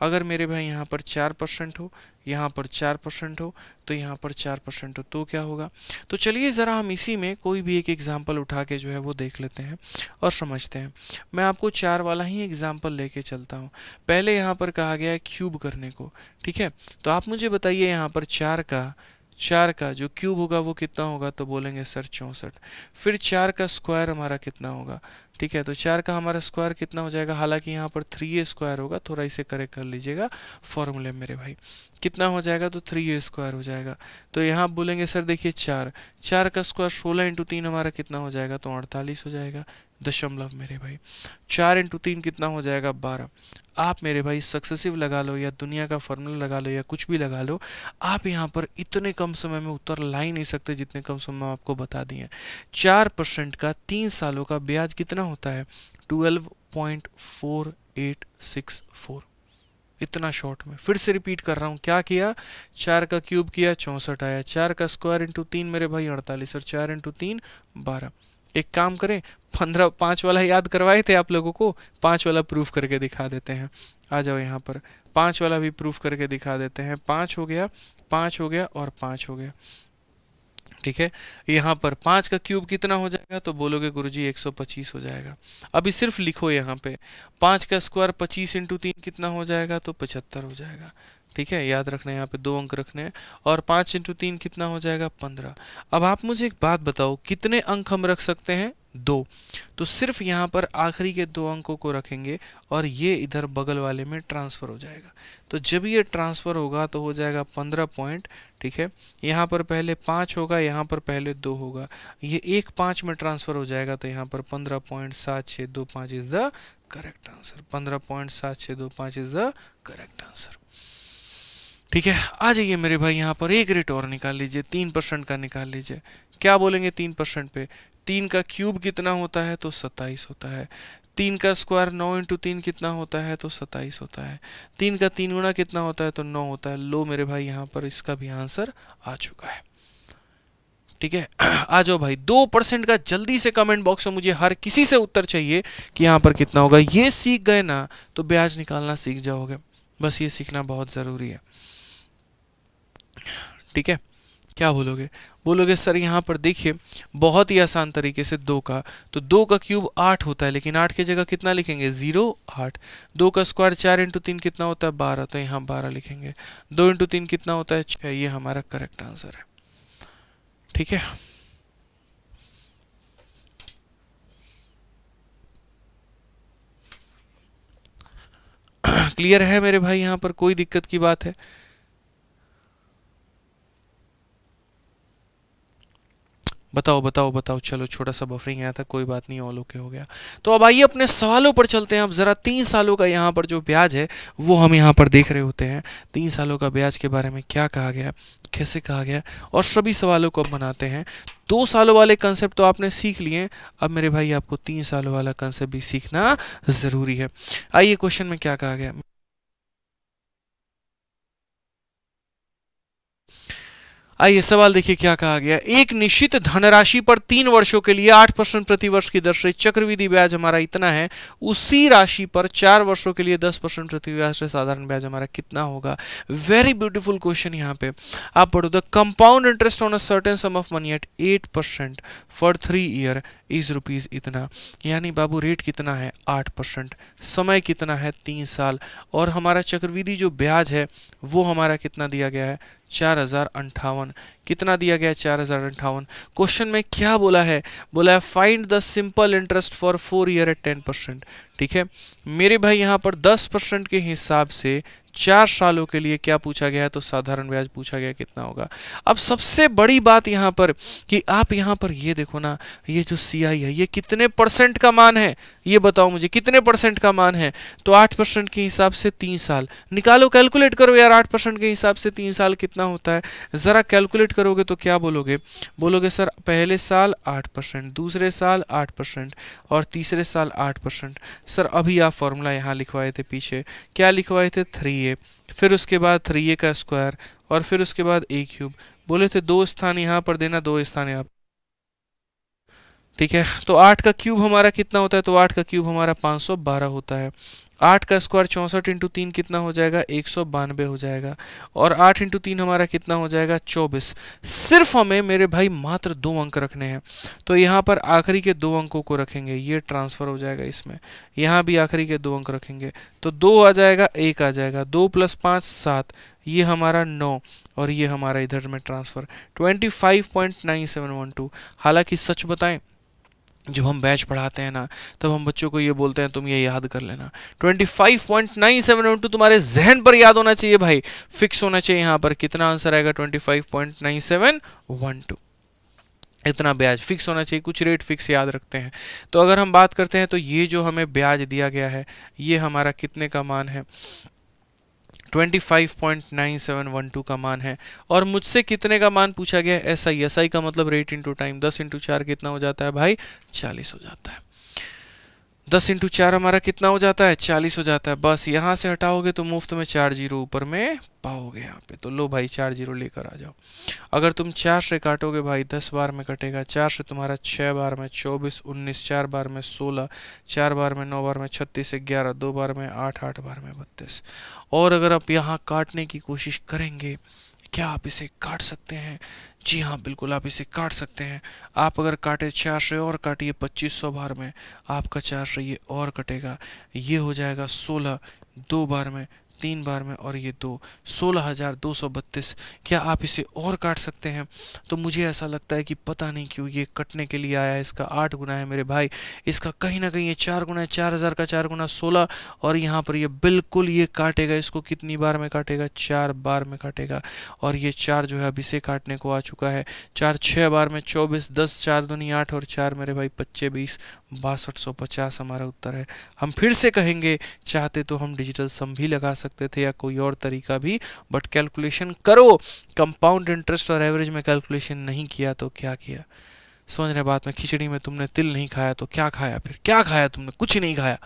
Speaker 1: अगर मेरे भाई यहाँ पर चार परसेंट हो यहाँ पर चार परसेंट हो तो यहाँ पर चार परसेंट हो तो क्या होगा तो चलिए ज़रा हम इसी में कोई भी एक एग्ज़ाम्पल उठा के जो है वो देख लेते हैं और समझते हैं मैं आपको चार वाला ही एग्ज़ाम्पल लेके चलता हूँ पहले यहाँ पर कहा गया है क्यूब करने को ठीक है तो आप मुझे बताइए यहाँ पर चार का चार का जो क्यूब होगा वो कितना होगा तो बोलेंगे सर चौंसठ फिर चार का स्क्वायर हमारा कितना होगा ठीक है तो चार का हमारा स्क्वायर कितना हो जाएगा हालांकि यहाँ पर थ्री ए स्क्वायर होगा थोड़ा इसे करेक्ट कर लीजिएगा फॉर्मूले मेरे भाई कितना हो जाएगा तो थ्री ए स्क्वायर हो जाएगा तो यहाँ आप बोलेंगे सर देखिए चार चार का स्क्वायर सोलह इंटू तीन हमारा कितना हो जाएगा तो अड़तालीस हो जाएगा दशमलव मेरे भाई चार इंटू तीन कितना हो जाएगा बारह आप मेरे भाई सक्सेसिव लगा लो या दुनिया का फॉर्मूला लगा लो या कुछ भी लगा लो आप यहाँ पर इतने कम समय में उत्तर ला ही नहीं सकते जितने कम समय में आपको बता दिए चार परसेंट का तीन सालों का ब्याज कितना होता है 12.4864 इतना शॉर्ट में फिर से रिपीट कर रहा हूँ क्या किया चार का क्यूब किया चौंसठ आया चार का स्क्वायर इंटू तीन मेरे भाई अड़तालीस और चार इंटू तीन बारह एक काम करें पंद्रह पाँच वाला याद करवाए थे आप लोगों को पाँच वाला प्रूफ करके दिखा देते हैं आ जाओ यहाँ पर पाँच वाला भी प्रूफ करके दिखा देते हैं पाँच हो गया पाँच हो गया और पाँच हो गया ठीक है यहाँ पर पाँच का क्यूब कितना हो जाएगा तो बोलोगे गुरु जी एक सौ पच्चीस हो जाएगा अभी सिर्फ लिखो यहाँ पे पाँच का स्क्वायर पच्चीस इंटू तीन कितना हो जाएगा तो पचहत्तर हो जाएगा ठीक है याद रखना है यहाँ पे दो अंक रखने हैं और पाँच इंटू तीन कितना हो जाएगा पंद्रह अब आप मुझे एक बात बताओ कितने अंक हम रख सकते हैं दो तो सिर्फ यहाँ पर आखिरी के दो अंकों को रखेंगे और ये इधर बगल वाले में ट्रांसफ़र हो जाएगा तो जब ये ट्रांसफ़र होगा तो हो जाएगा पंद्रह पॉइंट ठीक है यहाँ पर पहले पाँच होगा यहाँ पर पहले दो होगा ये एक पाँच में ट्रांसफ़र हो जाएगा तो यहाँ पर पंद्रह पॉइंट सात छः दो पाँच इज़ द करेक्ट आंसर पंद्रह पॉइंट सात छः दो पाँच इज़ द करेक्ट आंसर ठीक है आ जाइए मेरे भाई यहाँ पर एक रेट और निकाल लीजिए तीन परसेंट का निकाल लीजिए क्या बोलेंगे तीन परसेंट पे तीन का क्यूब कितना होता है तो सत्ताईस होता है तीन का स्क्वायर नौ इंटू तीन कितना होता है तो सत्ताईस होता है तीन का तीन गुना कितना होता है तो नौ होता है लो मेरे भाई यहाँ पर इसका भी आंसर आ चुका है ठीक है आ जाओ भाई दो परसेंट का जल्दी से कमेंट बॉक्स में मुझे हर किसी से उत्तर चाहिए कि यहाँ पर कितना होगा ये सीख गए ना तो ब्याज निकालना सीख जाओगे बस ये सीखना बहुत ज़रूरी है ठीक है क्या बोलोगे बोलोगे सर यहाँ पर देखिए बहुत ही आसान तरीके से दो का तो दो का क्यूब आठ होता है लेकिन आठ की जगह कितना लिखेंगे जीरो आठ दो का स्क्वायर चार इंटू तीन कितना होता है बारह तो यहाँ बारह लिखेंगे दो इंटू तीन कितना होता है छः ये हमारा करेक्ट आंसर है ठीक है क्लियर है मेरे भाई यहाँ पर कोई दिक्कत की बात है बताओ बताओ बताओ चलो छोटा सा बफरिंग आया था कोई बात नहीं ऑल ओके हो गया तो अब आइए अपने सवालों पर चलते हैं अब ज़रा तीन सालों का यहाँ पर जो ब्याज है वो हम यहाँ पर देख रहे होते हैं तीन सालों का ब्याज के बारे में क्या कहा गया कैसे कहा गया और सभी सवालों को अब बनाते हैं दो सालों वाले कंसेप्ट तो आपने सीख लिए अब मेरे भाई आपको तीन सालों वाला कंसेप्ट भी सीखना ज़रूरी है आइए क्वेश्चन में क्या कहा गया आइए सवाल देखिए क्या कहा गया एक निश्चित धनराशि पर तीन वर्षों के लिए आठ परसेंट प्रतिवर्ष की दर से चक्रविधि ब्याज हमारा इतना है उसी राशि पर चार वर्षों के लिए दस परसेंट प्रतिव्याज से साधारण ब्याज हमारा कितना होगा वेरी ब्यूटीफुल क्वेश्चन यहाँ पे आप पढ़ो the compound interest on a certain sum of money at at percent for three year is rupees इतना यानी बाबू रेट कितना है आठ परसेंट समय कितना है तीन साल और हमारा चक्रविधि जो ब्याज है वो हमारा कितना दिया गया है चार हज़ार अंठावन कितना दिया गया चार हज़ार अंठावन क्वेश्चन में क्या बोला है बोला है find the simple interest for four year at ten percent ठीक है मेरे भाई यहाँ पर दस परसेंट के हिसाब से चार सालों के लिए क्या पूछा गया है तो साधारण ब्याज पूछा गया कितना होगा अब सबसे बड़ी बात यहाँ पर कि आप यहाँ पर ये देखो ना ये जो सी है ये कितने परसेंट का मान है ये बताओ मुझे कितने परसेंट का मान है तो आठ परसेंट के हिसाब से तीन साल निकालो कैलकुलेट करो यार आठ परसेंट के हिसाब से तीन साल कितना होता है ज़रा कैलकुलेट करोगे तो क्या बोलोगे बोलोगे सर पहले साल आठ परसेंट दूसरे साल आठ परसेंट और तीसरे साल आठ परसेंट सर अभी आप फॉर्मूला यहाँ लिखवाए थे पीछे क्या लिखवाए थे थ्री थ्री ए फिर उसके बाद थ्री ए का स्क्वायर और फिर उसके बाद ए क्यूब बोले थे दो स्थान यहाँ पर देना दो स्थान यहाँ पर ठीक है तो आठ का क्यूब हमारा कितना होता है तो आठ का क्यूब हमारा पाँच सौ बारह होता है आठ का स्क्वायर चौंसठ इंटू तीन कितना हो जाएगा एक सौ बानवे हो जाएगा और आठ इंटू तीन हमारा कितना हो जाएगा चौबीस सिर्फ हमें मेरे भाई मात्र दो अंक रखने हैं तो यहाँ पर आखिरी के दो अंकों को रखेंगे ये ट्रांसफ़र हो जाएगा इसमें यहाँ भी आखिरी के दो अंक रखेंगे तो दो आ जाएगा एक आ जाएगा दो प्लस पाँच सात ये हमारा नौ और ये हमारा इधर में transfer twenty five point nine seven one two हालांकि सच बताएं जब हम बैच पढ़ाते हैं ना तब हम बच्चों को ये बोलते हैं तुम ये याद कर लेना टू तुम्हारे जहन पर याद होना चाहिए भाई फिक्स होना चाहिए यहाँ पर कितना आंसर आएगा 25.9712 इतना ब्याज फिक्स होना चाहिए कुछ रेट फिक्स याद रखते हैं तो अगर हम बात करते हैं तो ये जो हमें ब्याज दिया गया है ये हमारा कितने का मान है 25.9712 का मान है और मुझसे कितने का मान पूछा गया है एस आई एस आई का मतलब रेट इंटू टाइम दस इंटू चार कितना हो जाता है भाई चालीस हो जाता है दस इंटू चार हमारा कितना हो जाता है चालीस हो जाता है बस यहाँ से हटाओगे तो मुफ्त में चार जीरो ऊपर में पाओगे यहाँ पे तो लो भाई चार जीरो लेकर आ जाओ अगर तुम चार से काटोगे भाई दस बार में कटेगा चार से तुम्हारा छः बार में चौबीस उन्नीस चार बार में सोलह चार बार में नौ बार में छत्तीस ग्यारह दो बार में आठ आठ बार में बत्तीस और अगर आप यहाँ काटने की कोशिश करेंगे क्या आप इसे काट सकते हैं जी हाँ बिल्कुल आप इसे काट सकते हैं आप अगर काटे चार से और काटिए पच्चीस सौ बार में आपका चार से ये और कटेगा ये हो जाएगा सोलह दो बार में तीन बार में और ये दो सोलह हज़ार दो सौ बत्तीस क्या आप इसे और काट सकते हैं तो मुझे ऐसा लगता है कि पता नहीं क्यों ये कटने के लिए आया है इसका आठ गुना है मेरे भाई इसका कहीं ना कहीं ये चार गुना है चार हज़ार का चार गुना सोलह और यहाँ पर ये बिल्कुल ये काटेगा इसको कितनी बार में काटेगा चार बार में काटेगा और ये चार जो है अब इसे काटने को आ चुका है चार छः बार में चौबीस दस चार दुनिया आठ और चार मेरे भाई पच्चे बीस बासठ सौ पचास हमारा उत्तर है हम फिर से कहेंगे चाहते तो हम डिजिटल सम भी लगा सकते सकते थे या कोई और तरीका भी बट कैलकुलेशन करो कंपाउंड इंटरेस्ट और एवरेज में कैलकुलेशन नहीं किया तो क्या किया समझ रहे बात में खिचड़ी में तुमने तिल नहीं खाया तो क्या खाया फिर क्या खाया तुमने कुछ नहीं खाया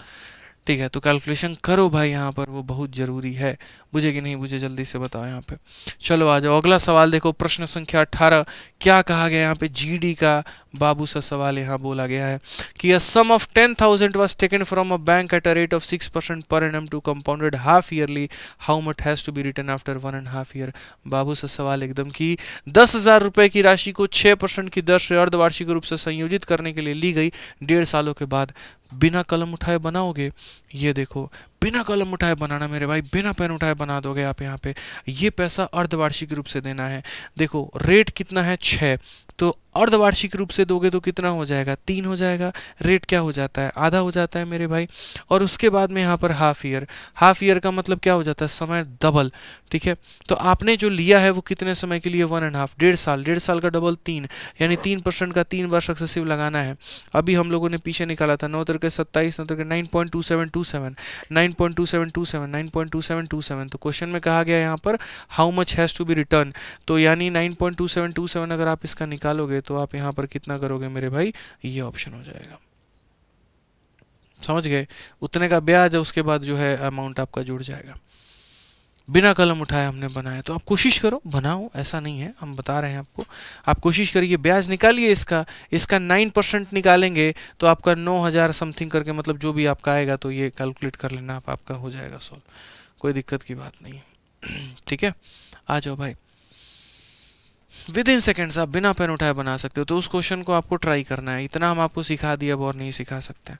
Speaker 1: ठीक है तो कैलकुलेशन करो भाई यहाँ पर वो बहुत ज़रूरी है बुझे कि नहीं बुझे जल्दी से बताओ यहाँ पे चलो आ जाओ अगला सवाल देखो प्रश्न संख्या 18 क्या कहा गया यहाँ पे जीडी का बाबू सा सवाल यहाँ बोला गया है कि a sum of ten thousand was taken from a bank at a rate of six percent per annum to compounded half yearly how much has to be return after one and half year बाबू सा सवाल एकदम कि दस हज़ार रुपये की राशि को छः परसेंट की दर से अर्धवार्षिक रूप से संयोजित करने के लिए ली गई डेढ़ सालों के बाद बिना कलम उठाए बनाओगे ये देखो बिना कलम उठाए बनाना मेरे भाई बिना पेन उठाए बना दोगे आप यहाँ पे ये पैसा अर्धवार्षिक रूप से देना है देखो रेट कितना है छः तो अर्धवार्षिक रूप से दोगे तो कितना हो जाएगा तीन हो जाएगा रेट क्या हो जाता है आधा हो जाता है मेरे भाई और उसके बाद में यहाँ पर हाफ ईयर हाफ ईयर का मतलब क्या हो जाता है समय डबल ठीक है तो आपने जो लिया है वो कितने समय के लिए वन एंड हाफ डेढ़ साल डेढ़ साल का डबल तीन यानी तीन परसेंट का तीन बार सक्सेसिव लगाना है अभी हम लोगों ने पीछे निकाला था नौ तरह के सत्ताईस नौ तरह के nine point two seven two seven nine 9.2727 तो क्वेश्चन में कहा गया यहाँ पर how much has to be return तो यानी 9.2727 अगर आप इसका निकालोगे तो आप यहाँ पर कितना करोगे मेरे भाई ये ऑप्शन हो जाएगा समझ गए उतने का ब्याज उसके बाद जो है अमाउंट आपका जुड़ जाएगा बिना कलम उठाए हमने बनाया तो आप कोशिश करो बनाओ ऐसा नहीं है हम बता रहे हैं आपको आप कोशिश करिए ब्याज निकालिए इसका इसका नाइन परसेंट निकालेंगे तो आपका नौ हज़ार समथिंग करके मतलब जो भी आपका आएगा तो ये कैलकुलेट कर लेना आप आपका हो जाएगा सॉल्व कोई दिक्कत की बात नहीं है ठीक है आ जाओ भाई विद इन सेकेंड्स आप बिना पेन उठाए बना सकते हो तो उस क्वेश्चन को आपको ट्राई करना है इतना हम आपको सिखा दिया अब और नहीं सिखा सकते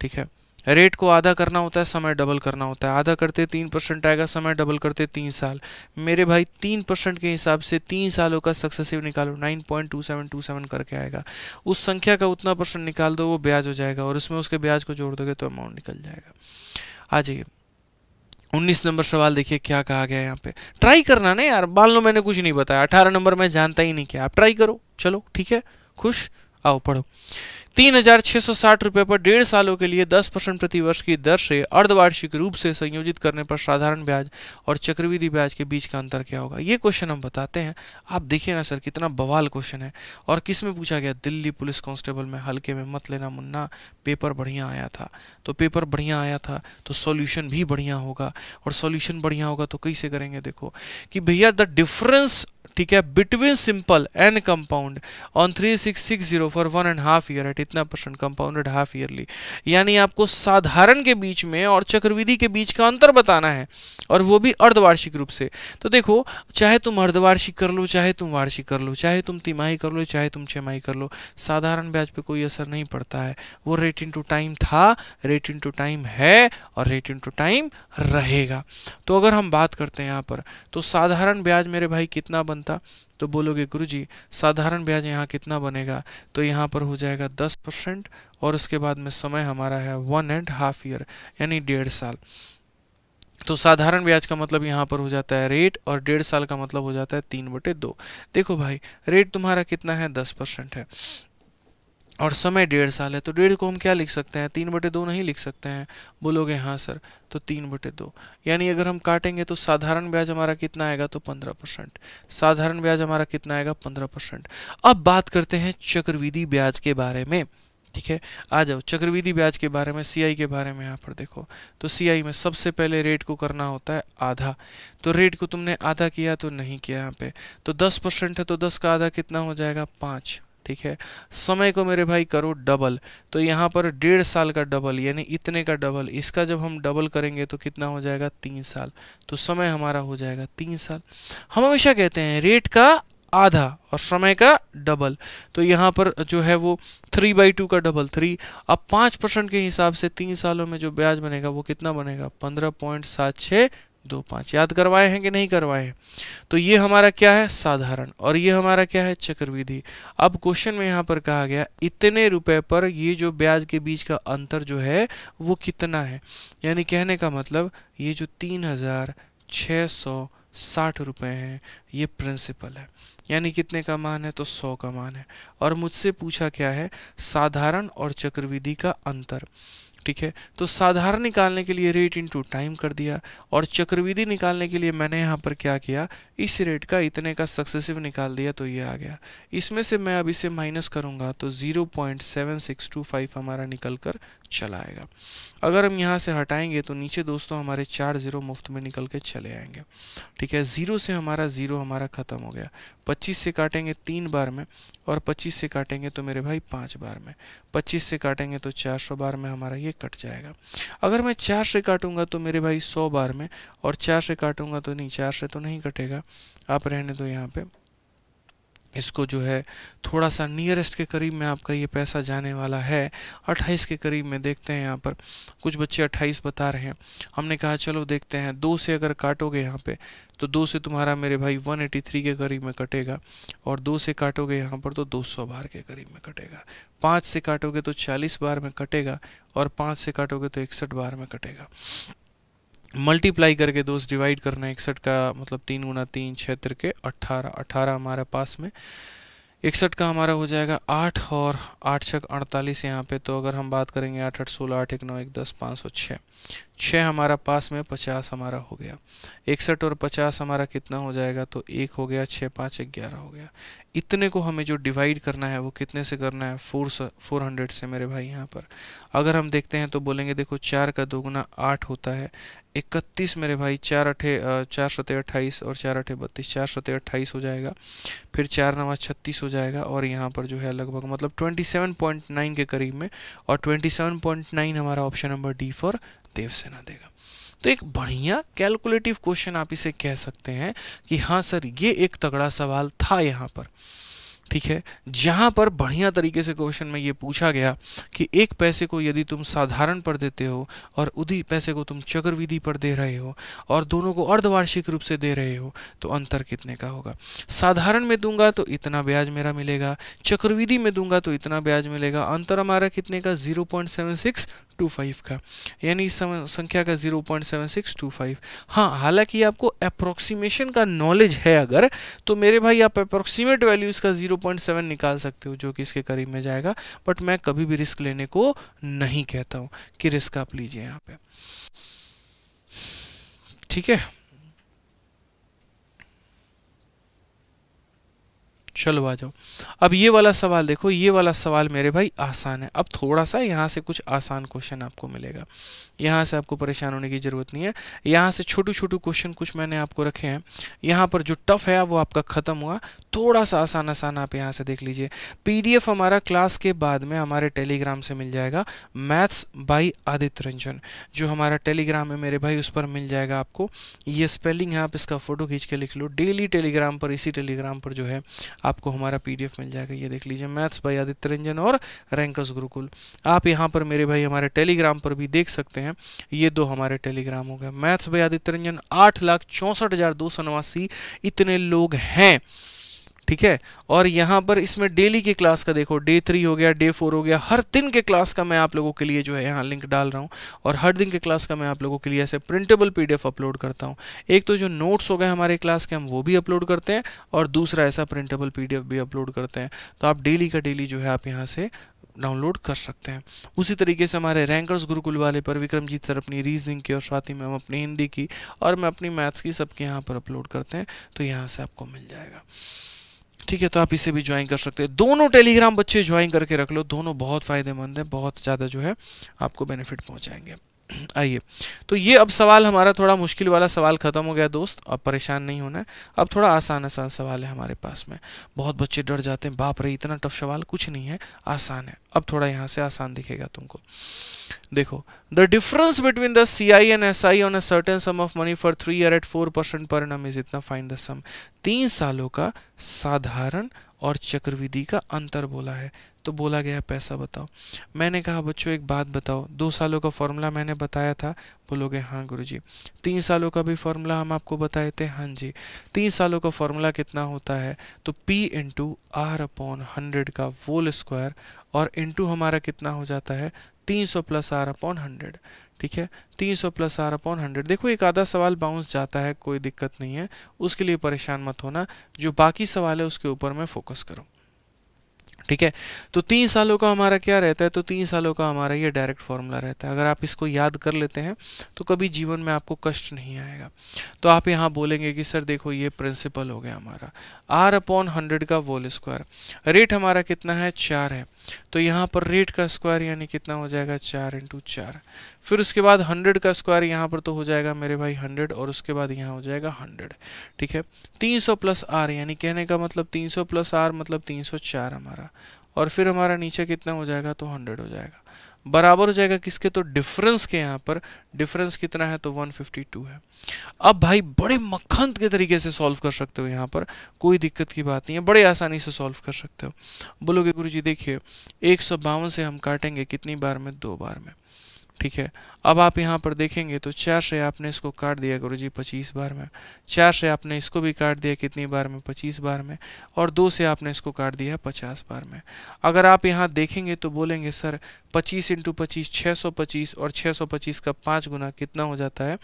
Speaker 1: ठीक है रेट को आधा करना होता है समय डबल करना होता है आधा करते तीन परसेंट आएगा समय डबल करते तीन साल मेरे भाई तीन परसेंट के हिसाब से तीन सालों का सक्सेसिव निकालो nine point two seven two seven करके आएगा उस संख्या का उतना परसेंट निकाल दो वो ब्याज हो जाएगा और उसमें उसके ब्याज को जोड़ दोगे तो अमाउंट निकल जाएगा आ जाइए उन्नीस नंबर सवाल देखिए क्या कहा गया यहाँ पे ट्राई करना ना यार मान लो मैंने कुछ नहीं बताया अठारह नंबर मैं जानता ही नहीं क्या आप ट्राई करो चलो ठीक है खुश आओ पढ़ो तीन हजार छह सौ साठ रुपये पर डेढ़ सालों के लिए दस परसेंट प्रति वर्ष की दर से अर्धवार्षिक रूप से संयोजित करने पर साधारण ब्याज और चक्रवृद्धि ब्याज के बीच का अंतर क्या होगा ये क्वेश्चन हम बताते हैं आप देखिए ना सर कितना बवाल क्वेश्चन है और किस में पूछा गया दिल्ली पुलिस कांस्टेबल में हल्के में मत लेना मुन्ना पेपर बढ़िया आया था तो पेपर बढ़िया आया था तो सॉल्यूशन भी बढ़िया होगा और सॉल्यूशन बढ़िया होगा तो कैसे करेंगे देखो कि भैया द डिफरेंस ठीक है between simple and compound on three six six zero for one and half year at इतना परसेंट कंपाउंडेड हाफ ईयरली यानी आपको साधारण के बीच में और चक्रविधि के बीच का अंतर बताना है और वो भी अर्धवार्षिक रूप से तो देखो चाहे तुम अर्धवार्षिक कर लो चाहे तुम वार्षिक कर लो चाहे तुम तिमाही कर लो चाहे तुम छमाही कर लो साधारण ब्याज पर कोई असर नहीं पड़ता है वो रेट इन टू टाइम था रेट इन टू टाइम है और रेट इन टू टाइम रहेगा तो अगर हम बात करते हैं यहाँ पर तो साधारण ब्याज मेरे भाई कितना बनता तो बोलोगे गुरु जी साधारण ब्याज यहाँ कितना बनेगा तो यहाँ पर हो जाएगा दस परसेंट और उसके बाद में समय हमारा है वन एंड हाफ ईयर यानी डेढ़ साल तो साधारण ब्याज का मतलब यहाँ पर हो जाता है रेट और डेढ़ साल का मतलब हो जाता है तीन बटे दो देखो भाई रेट तुम्हारा कितना है दस परसेंट है और समय डेढ़ साल है तो डेढ़ को हम क्या लिख सकते हैं तीन बटे दो नहीं लिख सकते हैं बोलोगे हाँ सर तो तीन बटे दो यानी अगर हम काटेंगे तो साधारण ब्याज हमारा कितना आएगा तो पंद्रह परसेंट साधारण ब्याज हमारा कितना आएगा पंद्रह परसेंट अब बात करते हैं चक्रविधि ब्याज के बारे में ठीक है आ जाओ चक्रविधि ब्याज के बारे में सी के बारे में यहाँ पर देखो तो सी में सबसे पहले रेट को करना होता है आधा तो रेट को तुमने आधा किया तो नहीं किया यहाँ पे तो दस परसेंट है तो दस का आधा कितना हो जाएगा पाँच ठीक है समय को मेरे भाई करो डबल तो यहाँ पर डेढ़ साल का डबल यानी इतने का डबल इसका जब हम डबल करेंगे तो कितना हो जाएगा तीन साल तो समय हमारा हो जाएगा तीन साल हम हमेशा कहते हैं रेट का आधा और समय का डबल तो यहाँ पर जो है वो थ्री बाई टू का डबल थ्री अब पाँच परसेंट के हिसाब से तीन सालों में जो ब्याज बनेगा वो कितना बनेगा पंद्रह पॉइंट सात छः दो पाँच याद करवाए हैं कि नहीं करवाए तो ये हमारा क्या है साधारण और ये हमारा क्या है चक्रविधि अब क्वेश्चन में यहाँ पर कहा गया इतने रुपए पर ये जो ब्याज के बीच का अंतर जो है वो कितना है यानी कहने का मतलब ये जो तीन हज़ार छः सौ साठ रुपये हैं ये प्रिंसिपल है यानी कितने का मान है तो सौ का मान है और मुझसे पूछा क्या है साधारण और चक्रविधि का अंतर ठीक है तो साधारण निकालने के लिए रेट इनटू टाइम कर दिया और चक्रविधि निकालने के लिए मैंने यहाँ पर क्या किया इस रेट का इतने का सक्सेसिव निकाल दिया तो ये आ गया इसमें से मैं अब इसे माइनस करूँगा तो zero point seven six two five हमारा निकल कर चला आएगा अगर हम यहाँ से हटाएंगे तो नीचे दोस्तों हमारे चार ज़ीरो मुफ्त में निकल के चले आएंगे ठीक है ज़ीरो से हमारा ज़ीरो हमारा ख़त्म हो गया पच्चीस से काटेंगे तीन बार में और पच्चीस से काटेंगे तो मेरे भाई पाँच बार में पच्चीस से काटेंगे तो चार सौ बार में हमारा ये कट जाएगा अगर मैं चार से काटूंगा तो मेरे भाई सौ बार में और चार से काटूंगा तो नहीं चार से तो नहीं कटेगा आप रहने दो यहाँ पर इसको जो है थोड़ा सा नियरेस्ट के करीब में आपका ये पैसा जाने वाला है अट्ठाईस के करीब में देखते हैं यहाँ पर कुछ बच्चे अट्ठाईस बता रहे हैं हमने कहा चलो देखते हैं दो से अगर काटोगे यहाँ पे तो दो से तुम्हारा मेरे भाई 183 के करीब में कटेगा और दो से काटोगे यहाँ पर तो 200 बार के करीब में कटेगा पाँच से काटोगे तो चालीस बार में कटेगा और पाँच से काटोगे तो इकसठ बार में कटेगा मल्टीप्लाई करके दोस्त डिवाइड करना इकसठ का मतलब तीन गुना तीन क्षेत्र के अट्ठारह अट्ठारह हमारे पास में इकसठ का हमारा हो जाएगा आठ और आठ छक अड़तालीस यहाँ पे तो अगर हम बात करेंगे आठ आठ सोलह आठ एक नौ एक दस पाँच सौ छः छः हमारा पास में पचास हमारा हो गया इकसठ और पचास हमारा कितना हो जाएगा तो एक हो गया छः पाँच ग्यारह हो गया इतने को हमें जो डिवाइड करना है वो कितने से करना है फोर फोर हंड्रेड से मेरे भाई यहाँ पर अगर हम देखते हैं तो बोलेंगे देखो चार का दोगुना आठ होता है इकतीस मेरे भाई चार अठे चार सते अट्ठाईस और चार अठे बत्तीस चार सते अट्ठाईस हो जाएगा फिर चार नवा छत्तीस हो जाएगा और यहाँ पर जो है लगभग मतलब ट्वेंटी सेवन पॉइंट नाइन के करीब में और ट्वेंटी सेवन पॉइंट नाइन हमारा option number D for Devasena देगा तो एक बढ़िया कैलकुलेटिव क्वेश्चन आप इसे कह सकते हैं कि हाँ सर ये एक तगड़ा सवाल था यहाँ पर ठीक है जहाँ पर बढ़िया तरीके से क्वेश्चन में ये पूछा गया कि एक पैसे को यदि तुम साधारण पर देते हो और उसी पैसे को तुम चक्रविधि पर दे रहे हो और दोनों को अर्धवार्षिक रूप से दे रहे हो तो अंतर कितने का होगा साधारण में दूंगा तो इतना ब्याज मेरा मिलेगा चक्रविधि में दूंगा तो इतना ब्याज मिलेगा अंतर हमारा कितने का जीरो टू फाइव का यानी संख्या का zero point seven six two five हाँ हालांकि आपको अप्रोक्सीमेशन का नॉलेज है अगर तो मेरे भाई आप अप्रोक्सीमेट वैल्यूज का ज़ीरो पॉइंट सेवन निकाल सकते हो जो कि इसके करीब में जाएगा बट मैं कभी भी रिस्क लेने को नहीं कहता हूँ कि रिस्क आप लीजिए यहाँ पे ठीक है चलो आ जाओ अब ये वाला सवाल देखो ये वाला सवाल मेरे भाई आसान है अब थोड़ा सा यहाँ से कुछ आसान क्वेश्चन आपको मिलेगा यहाँ से आपको परेशान होने की ज़रूरत नहीं है यहाँ से छोटू छोटू क्वेश्चन कुछ मैंने आपको रखे हैं यहाँ पर जो टफ है वो आपका ख़त्म हुआ थोड़ा सा आसान आसान आप यहाँ से देख लीजिए पीडीएफ हमारा क्लास के बाद में हमारे टेलीग्राम से मिल जाएगा मैथ्स बाई आदित्य रंजन जो हमारा टेलीग्राम है मेरे भाई उस पर मिल जाएगा आपको ये स्पेलिंग है आप इसका फ़ोटो खींच के लिख लो डेली टेलीग्राम पर इसी टेलीग्राम पर जो है आपको हमारा पी मिल जाएगा ये देख लीजिए मैथ्स बाई आदित्य रंजन और रैंकस गुरुकुल आप यहाँ पर मेरे भाई हमारे टेलीग्राम पर भी देख सकते हैं हैं ये दो हमारे टेलीग्राम हो गए मैथ्स भाई आदित्य रंजन आठ लाख चौंसठ हज़ार दो सौ नवासी इतने लोग हैं ठीक है और यहाँ पर इसमें डेली के क्लास का देखो डे थ्री हो गया डे फोर हो गया हर दिन के क्लास का मैं आप लोगों के लिए जो है यहाँ लिंक डाल रहा हूँ और हर दिन के क्लास का मैं आप लोगों के लिए ऐसे प्रिंटेबल पी अपलोड करता हूँ एक तो जो नोट्स हो गए हमारे क्लास के हम वो भी अपलोड करते हैं और दूसरा ऐसा प्रिंटेबल पी भी अपलोड करते हैं तो आप डेली का डेली जो है आप यहाँ से डाउनलोड कर सकते हैं उसी तरीके से हमारे रैंकर्स गुरुकुल वाले पर विक्रमजीत सर अपनी रीजनिंग की और साथ ही मैम अपनी हिंदी की और मैं अपनी मैथ्स की सबके यहाँ पर अपलोड करते हैं तो यहाँ से आपको मिल जाएगा ठीक है तो आप इसे भी ज्वाइन कर सकते हैं दोनों टेलीग्राम बच्चे ज्वाइन करके रख लो दोनों बहुत फ़ायदेमंद हैं बहुत ज़्यादा जो है आपको बेनिफिट पहुँचाएंगे आइए तो ये अब सवाल हमारा थोड़ा मुश्किल वाला सवाल ख़त्म हो गया दोस्त अब परेशान नहीं होना है अब थोड़ा आसान आसान सवाल है हमारे पास में बहुत बच्चे डर जाते हैं बाप रे इतना टफ सवाल कुछ नहीं है आसान है अब थोड़ा यहाँ से आसान दिखेगा तुमको देखो the difference between the C I and S I on a certain sum of money for three year at four percent per annum is इतना फाइन द सम तीन सालों का साधारण और चक्रविधि का अंतर बोला है तो बोला गया पैसा बताओ मैंने कहा बच्चों एक बात बताओ दो सालों का फॉर्मूला मैंने बताया था बोलोगे हाँ गुरु जी तीन सालों का भी फॉर्मूला हम आपको बताए थे हाँ जी तीन सालों का फॉर्मूला कितना होता है तो P into R upon hundred का वोल स्क्वायर और इंटू हमारा कितना हो जाता है तीन सौ प्लस आर अपॉन हंड्रेड ठीक है तीन सौ प्लस आर अपॉन हंड्रेड देखो एक आधा सवाल बाउंस जाता है कोई दिक्कत नहीं है उसके लिए परेशान मत होना जो बाकी सवाल है उसके ऊपर मैं फोकस करूँ ठीक है तो तीन सालों का हमारा क्या रहता है तो तीन सालों का हमारा ये डायरेक्ट फॉर्मूला रहता है अगर आप इसको याद कर लेते हैं तो कभी जीवन में आपको कष्ट नहीं आएगा तो आप यहाँ बोलेंगे कि सर देखो ये प्रिंसिपल हो गया हमारा आर अपॉन हंड्रेड का वोल स्क्वायर रेट हमारा कितना है चार है तो यहाँ पर रेट का स्क्वायर यानी कितना हो जाएगा चार इंटू चार फिर उसके बाद हंड्रेड का स्क्वायर यहाँ पर तो हो जाएगा मेरे भाई हंड्रेड और उसके बाद यहाँ हो जाएगा हंड्रेड ठीक है तीन सौ प्लस आर यानी कहने का मतलब तीन सौ प्लस आर मतलब तीन सौ चार हमारा और फिर हमारा नीचे कितना हो जाएगा तो हंड्रेड हो जाएगा बराबर हो जाएगा किसके तो डिफरेंस के यहाँ पर डिफरेंस कितना है तो 152 है अब भाई बड़े मक्खन के तरीके से सॉल्व कर सकते हो यहाँ पर कोई दिक्कत की बात नहीं है बड़े आसानी से सॉल्व कर सकते हो बोलोगे गुरु जी देखिए एक से हम काटेंगे कितनी बार में दो बार में ठीक है अब आप यहाँ पर देखेंगे तो चार से आपने इसको काट दिया गुरु जी पच्चीस बार में चार से आपने इसको भी काट दिया कितनी बार में पच्चीस बार में और दो से आपने इसको काट दिया पचास बार में अगर आप यहाँ देखेंगे तो बोलेंगे सर पच्चीस इंटू पच्चीस छः सौ पच्चीस और छः सौ पच्चीस का पाँच गुना कितना हो जाता है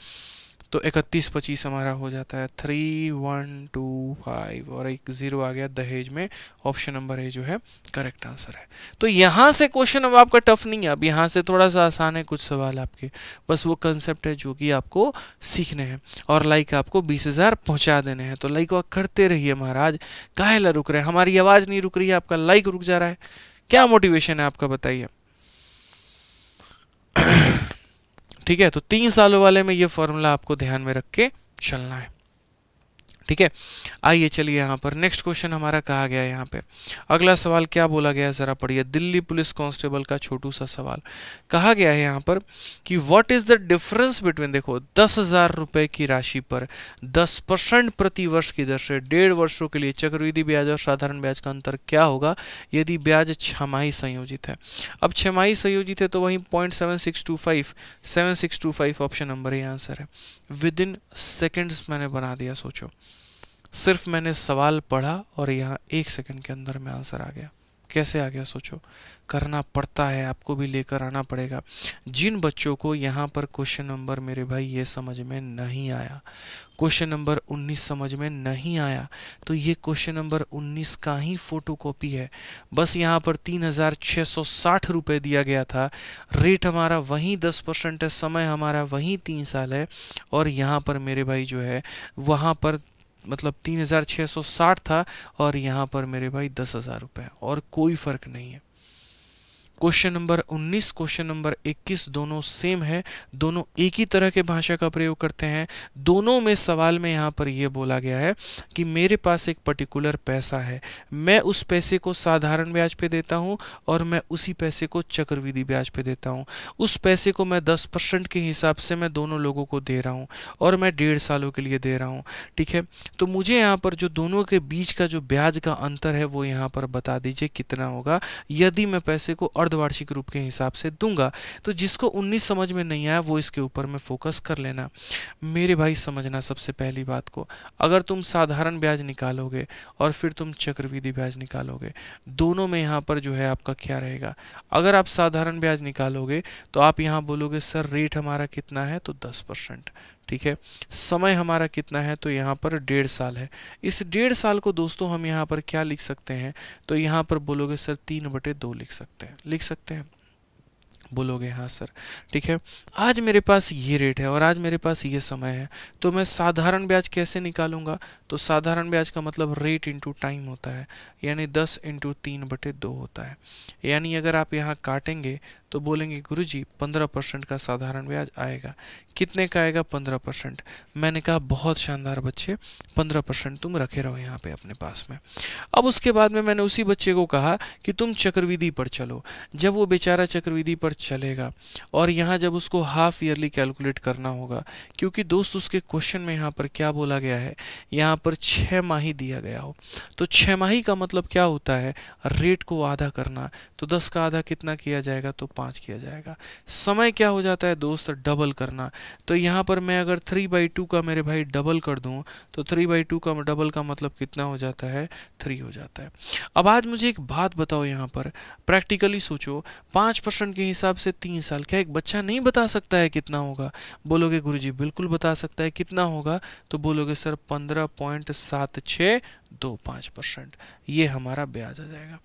Speaker 1: तो इकतीस पच्चीस हमारा हो जाता है थ्री वन टू फाइव और एक ज़ीरो आ गया दहेज में ऑप्शन नंबर ए जो है करेक्ट आंसर है तो यहाँ से क्वेश्चन अब आपका टफ नहीं है अब यहाँ से थोड़ा सा आसान है कुछ सवाल आपके बस वो कंसेप्ट है जो कि आपको सीखने हैं और लाइक आपको बीस हज़ार पहुँचा देने हैं तो लाइक वह करते रहिए महाराज काहे रुक रहे हैं हमारी आवाज़ नहीं रुक रही है आपका लाइक रुक जा रहा है क्या मोटिवेशन है आपका बताइए ठीक है तो तीन सालों वाले में ये फॉर्मूला आपको ध्यान में रख के चलना है ठीक है आइए चलिए यहाँ पर नेक्स्ट क्वेश्चन हमारा कहा गया है यहाँ पे अगला सवाल क्या बोला गया ज़रा पढ़िए दिल्ली पुलिस कांस्टेबल का छोटू सा सवाल कहा गया है यहाँ पर कि what is the difference between देखो दस हज़ार रुपए की राशि पर दस परसेंट प्रति वर्ष की दर से डेढ़ वर्षों के लिए चक्रविधि ब्याज और साधारण ब्याज का अंतर क्या होगा यदि ब्याज छमाही संयोजित है अब छमाही संयोजित है तो वही पॉइंट सेवन ऑप्शन नंबर ही आंसर है विद इन सेकेंड्स मैंने बना दिया सोचो सिर्फ मैंने सवाल पढ़ा और यहाँ एक सेकंड के अंदर में आंसर आ गया कैसे आ गया सोचो करना पड़ता है आपको भी लेकर आना पड़ेगा जिन बच्चों को यहाँ पर क्वेश्चन नंबर मेरे भाई ये समझ में नहीं आया क्वेश्चन नंबर 19 समझ में नहीं आया तो ये क्वेश्चन नंबर 19 का ही फोटोकॉपी है बस यहाँ पर तीन हज़ार छः सौ साठ रुपये दिया गया था रेट हमारा वहीं दस परसेंट है समय हमारा वहीं तीन साल है और यहाँ पर मेरे भाई जो है वहाँ पर मतलब तीन हज़ार छः सौ साठ था और यहाँ पर मेरे भाई दस हज़ार रुपये और कोई फ़र्क नहीं है क्वेश्चन नंबर 19 क्वेश्चन नंबर 21 दोनों सेम है दोनों एक ही तरह के भाषा का प्रयोग करते हैं दोनों में सवाल में यहाँ पर यह बोला गया है कि मेरे पास एक पर्टिकुलर पैसा है मैं उस पैसे को साधारण ब्याज पे देता हूँ और मैं उसी पैसे को चक्रविधि ब्याज पे देता हूँ उस पैसे को मैं दस परसेंट के हिसाब से मैं दोनों लोगों को दे रहा हूँ और मैं डेढ़ सालों के लिए दे रहा हूँ ठीक है तो मुझे यहाँ पर जो दोनों के बीच का जो ब्याज का अंतर है वो यहाँ पर बता दीजिए कितना होगा यदि मैं पैसे को अर्ध अर्धवार्षिक रूप के हिसाब से दूंगा तो जिसको उन्नीस समझ में नहीं आया वो इसके ऊपर में फोकस कर लेना मेरे भाई समझना सबसे पहली बात को अगर तुम साधारण ब्याज निकालोगे और फिर तुम चक्रविधि ब्याज निकालोगे दोनों में यहाँ पर जो है आपका क्या रहेगा अगर आप साधारण ब्याज निकालोगे तो आप यहाँ बोलोगे सर रेट हमारा कितना है तो दस परसेंट ठीक है समय हमारा कितना है तो यहाँ पर डेढ़ साल है इस डेढ़ साल को दोस्तों हम यहाँ पर क्या लिख सकते हैं तो यहाँ पर बोलोगे सर तीन बटे दो लिख सकते हैं लिख सकते हैं बोलोगे हाँ सर ठीक है आज मेरे पास ये रेट है और आज मेरे पास ये समय है तो मैं साधारण ब्याज कैसे निकालूंगा तो साधारण ब्याज का मतलब रेट इंटू टाइम होता है यानी दस इंटू तीन बटे दो होता है यानी अगर आप यहाँ काटेंगे तो बोलेंगे गुरु जी पंद्रह परसेंट का साधारण ब्याज आएगा कितने का आएगा पंद्रह परसेंट मैंने कहा बहुत शानदार बच्चे पंद्रह परसेंट तुम रखे रहो यहाँ पे अपने पास में अब उसके बाद में मैंने उसी बच्चे को कहा कि तुम चक्रविधि पर चलो जब वो बेचारा चक्रविधि पर चलेगा और यहाँ जब उसको हाफ ईयरली कैलकुलेट करना होगा क्योंकि दोस्त उसके क्वेश्चन में यहाँ पर क्या बोला गया है यहाँ पर छः माही दिया गया हो तो छः माही का मतलब क्या होता है रेट को आधा करना तो दस का आधा कितना किया जाएगा तो पाँच किया जाएगा समय क्या हो जाता है दोस्त डबल करना तो यहाँ पर मैं अगर थ्री बाई टू का मेरे भाई डबल कर दूँ तो थ्री बाई टू का डबल का मतलब कितना हो जाता है थ्री हो जाता है अब आज मुझे एक बात बताओ यहाँ पर प्रैक्टिकली सोचो पाँच परसेंट के हिसाब से तीन साल क्या एक बच्चा नहीं बता सकता है कितना होगा बोलोगे गुरु बिल्कुल बता सकता है कितना होगा तो बोलोगे सर पंद्रह दो पाँच परसेंट ये हमारा ब्याज आ जाएगा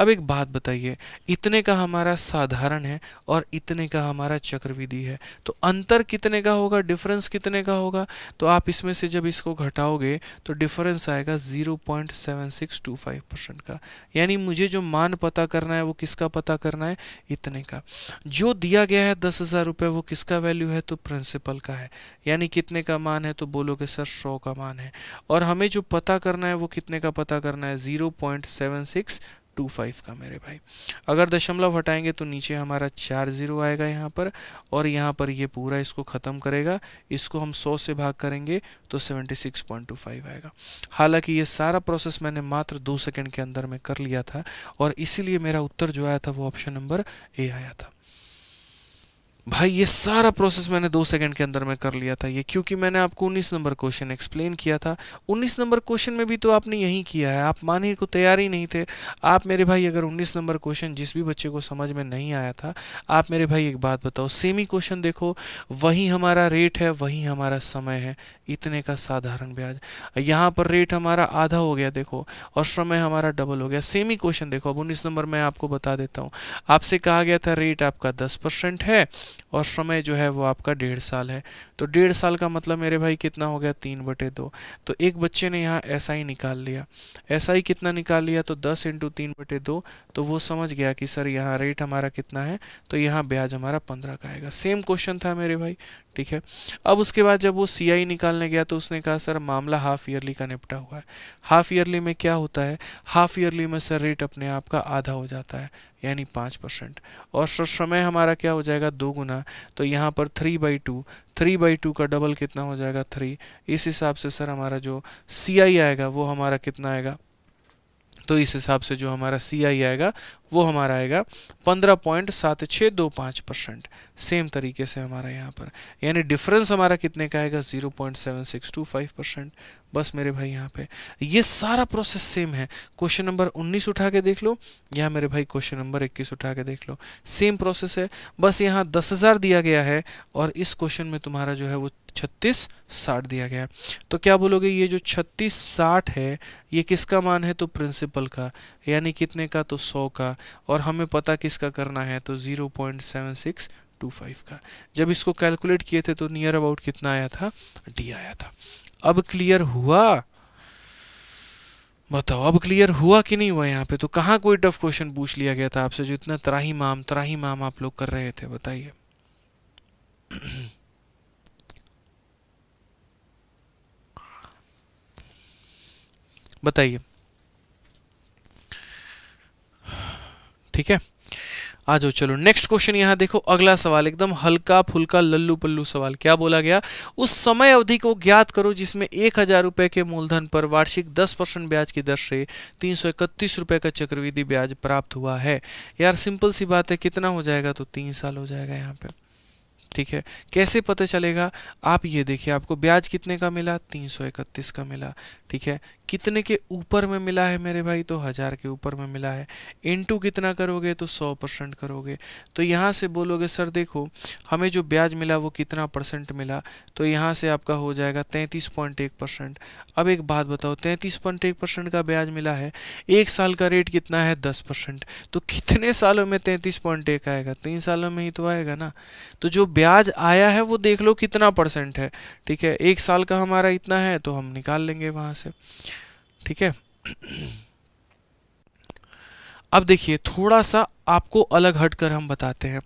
Speaker 1: अब एक बात बताइए इतने का हमारा साधारण है और इतने का हमारा चक्रविधि है तो अंतर कितने का होगा डिफरेंस कितने का होगा तो आप इसमें से जब इसको घटाओगे तो डिफरेंस आएगा zero point seven six two five percent का यानी मुझे जो मान पता करना है वो किसका पता करना है इतने का जो दिया गया है दस हज़ार रुपये वो किसका वैल्यू है तो प्रिंसिपल का है यानी कितने का मान है तो बोलोगे सर सौ का मान है और हमें जो पता करना है वो वो कितने का पता करना है zero point seven six two five का मेरे भाई अगर दशमलव हटाएंगे तो नीचे हमारा चार ज़ीरो आएगा यहाँ पर और यहाँ पर ये पूरा इसको ख़त्म करेगा इसको हम सौ से भाग करेंगे तो seventy six point two five आएगा हालांकि ये सारा प्रोसेस मैंने मात्र दो सेकेंड के अंदर में कर लिया था और इसीलिए मेरा उत्तर जो आया था वो ऑप्शन नंबर ए आया था भाई ये सारा प्रोसेस मैंने दो सेकंड के अंदर में कर लिया था ये क्योंकि मैंने आपको 19 नंबर क्वेश्चन एक्सप्लेन किया था 19 नंबर क्वेश्चन में भी तो आपने यही किया है आप मानने को तैयार ही नहीं थे आप मेरे भाई अगर 19 नंबर क्वेश्चन जिस भी बच्चे को समझ में नहीं आया था आप मेरे भाई एक बात बताओ सेम ही क्वेश्चन देखो वही हमारा रेट है वही हमारा समय है इतने का साधारण ब्याज यहाँ पर रेट हमारा आधा हो गया देखो और समय हमारा डबल हो गया सेम ही क्वेश्चन देखो अब उन्नीस नंबर मैं आपको बता देता हूँ आपसे कहा गया था रेट आपका दस परसेंट है और समय जो है वो आपका डेढ़ साल है तो डेढ़ साल का मतलब मेरे भाई कितना हो गया तीन बटे दो तो एक बच्चे ने यहाँ एस ही निकाल लिया एस ही कितना निकाल लिया तो दस इंटू तीन बटे दो तो वो समझ गया कि सर यहाँ रेट हमारा कितना है तो यहाँ ब्याज हमारा पंद्रह का आएगा सेम क्वेश्चन था मेरे भाई ठीक है अब उसके बाद जब वो सी निकालने गया तो उसने कहा सर मामला हाफ ईयरली का निपटा हुआ है हाफ ईयरली में क्या होता है हाफ ईयरली में सर रेट अपने आप का आधा हो जाता है यानी पाँच परसेंट और समय हमारा क्या हो जाएगा दो गुना तो यहाँ पर three by two three by two का डबल कितना हो जाएगा थ्री इस हिसाब से सर हमारा जो सी आएगा वो हमारा कितना आएगा तो इस हिसाब से जो हमारा सी आई आएगा वो हमारा आएगा पंद्रह पॉइंट सात छः दो पाँच परसेंट सेम तरीके से हमारा यहाँ पर यानी डिफरेंस हमारा कितने का आएगा zero point seven six two five percent बस मेरे भाई यहाँ पे ये सारा प्रोसेस सेम है क्वेश्चन नंबर उन्नीस उठा के देख लो यहाँ मेरे भाई क्वेश्चन नंबर इक्कीस उठा के देख लो सेम प्रोसेस है बस यहाँ दस हज़ार दिया गया है और इस क्वेश्चन में तुम्हारा जो है वो छत्तीस साठ दिया गया तो क्या बोलोगे ये जो छत्तीस साठ है ये किसका मान है तो प्रिंसिपल का यानी कितने का तो सौ का और हमें पता किसका करना है तो zero point seven six two five का जब इसको कैलकुलेट किए थे तो नियर अबाउट कितना आया था डी आया था अब क्लियर हुआ बताओ अब क्लियर हुआ कि नहीं हुआ यहाँ पे तो कहाँ कोई टफ क्वेश्चन पूछ लिया गया था आपसे जो इतना त्राही माम त्राही माम आप लोग कर रहे थे बताइए बताइए ठीक है आ जाओ चलो नेक्स्ट क्वेश्चन यहां देखो अगला सवाल एकदम हल्का फुल्का लल्लू पल्लू सवाल क्या बोला गया उस समय अवधि को ज्ञात करो जिसमें एक हजार रुपए के मूलधन पर वार्षिक 10 परसेंट ब्याज की दर से तीन सौ इकतीस रुपए का चक्रविधि ब्याज प्राप्त हुआ है यार सिंपल सी बात है कितना हो जाएगा तो तीन साल हो जाएगा यहाँ पे ठीक है कैसे पता चलेगा आप ये देखिए आपको ब्याज कितने का मिला तीन सौ इकतीस का मिला ठीक है कितने के ऊपर में मिला है मेरे भाई तो हज़ार के ऊपर में मिला है इनटू कितना करोगे तो सौ परसेंट करोगे तो यहाँ से बोलोगे सर देखो हमें जो ब्याज मिला वो कितना परसेंट मिला तो यहाँ से आपका हो जाएगा तैंतीस पॉइंट एक परसेंट अब एक बात बताओ तैंतीस पॉइंट एक परसेंट का ब्याज मिला है एक साल का रेट कितना है दस परसेंट तो कितने सालों में तैंतीस पॉइंट एक आएगा तीन सालों में ही तो आएगा ना तो जो ब्याज आया है वो देख लो कितना परसेंट है ठीक है एक साल का हमारा इतना है तो हम निकाल लेंगे वहाँ से ठीक है अब देखिए थोड़ा सा आपको अलग हट कर हम बताते हैं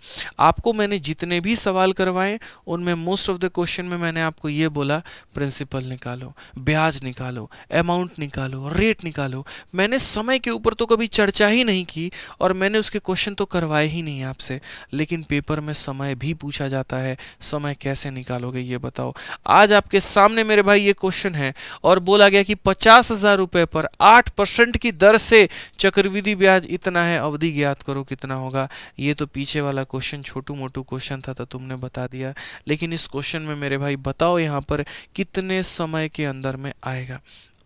Speaker 1: आपको मैंने जितने भी सवाल करवाए उनमें मोस्ट ऑफ द क्वेश्चन में मैंने आपको ये बोला प्रिंसिपल निकालो ब्याज निकालो अमाउंट निकालो रेट निकालो मैंने समय के ऊपर तो कभी चर्चा ही नहीं की और मैंने उसके क्वेश्चन तो करवाए ही नहीं आपसे लेकिन पेपर में समय भी पूछा जाता है समय कैसे निकालोगे ये बताओ आज आपके सामने मेरे भाई ये क्वेश्चन है और बोला गया कि पचास हजार रुपये पर आठ परसेंट की दर से चक्रविधि ब्याज इतना है अवधि ज्ञात करो कितना होगा ये तो पीछे वाला क्वेश्चन छोटू मोटू क्वेश्चन था तो तुमने बता दिया लेकिन इस क्वेश्चन में मेरे भाई बताओ यहाँ पर कितने समय के अंदर में आएगा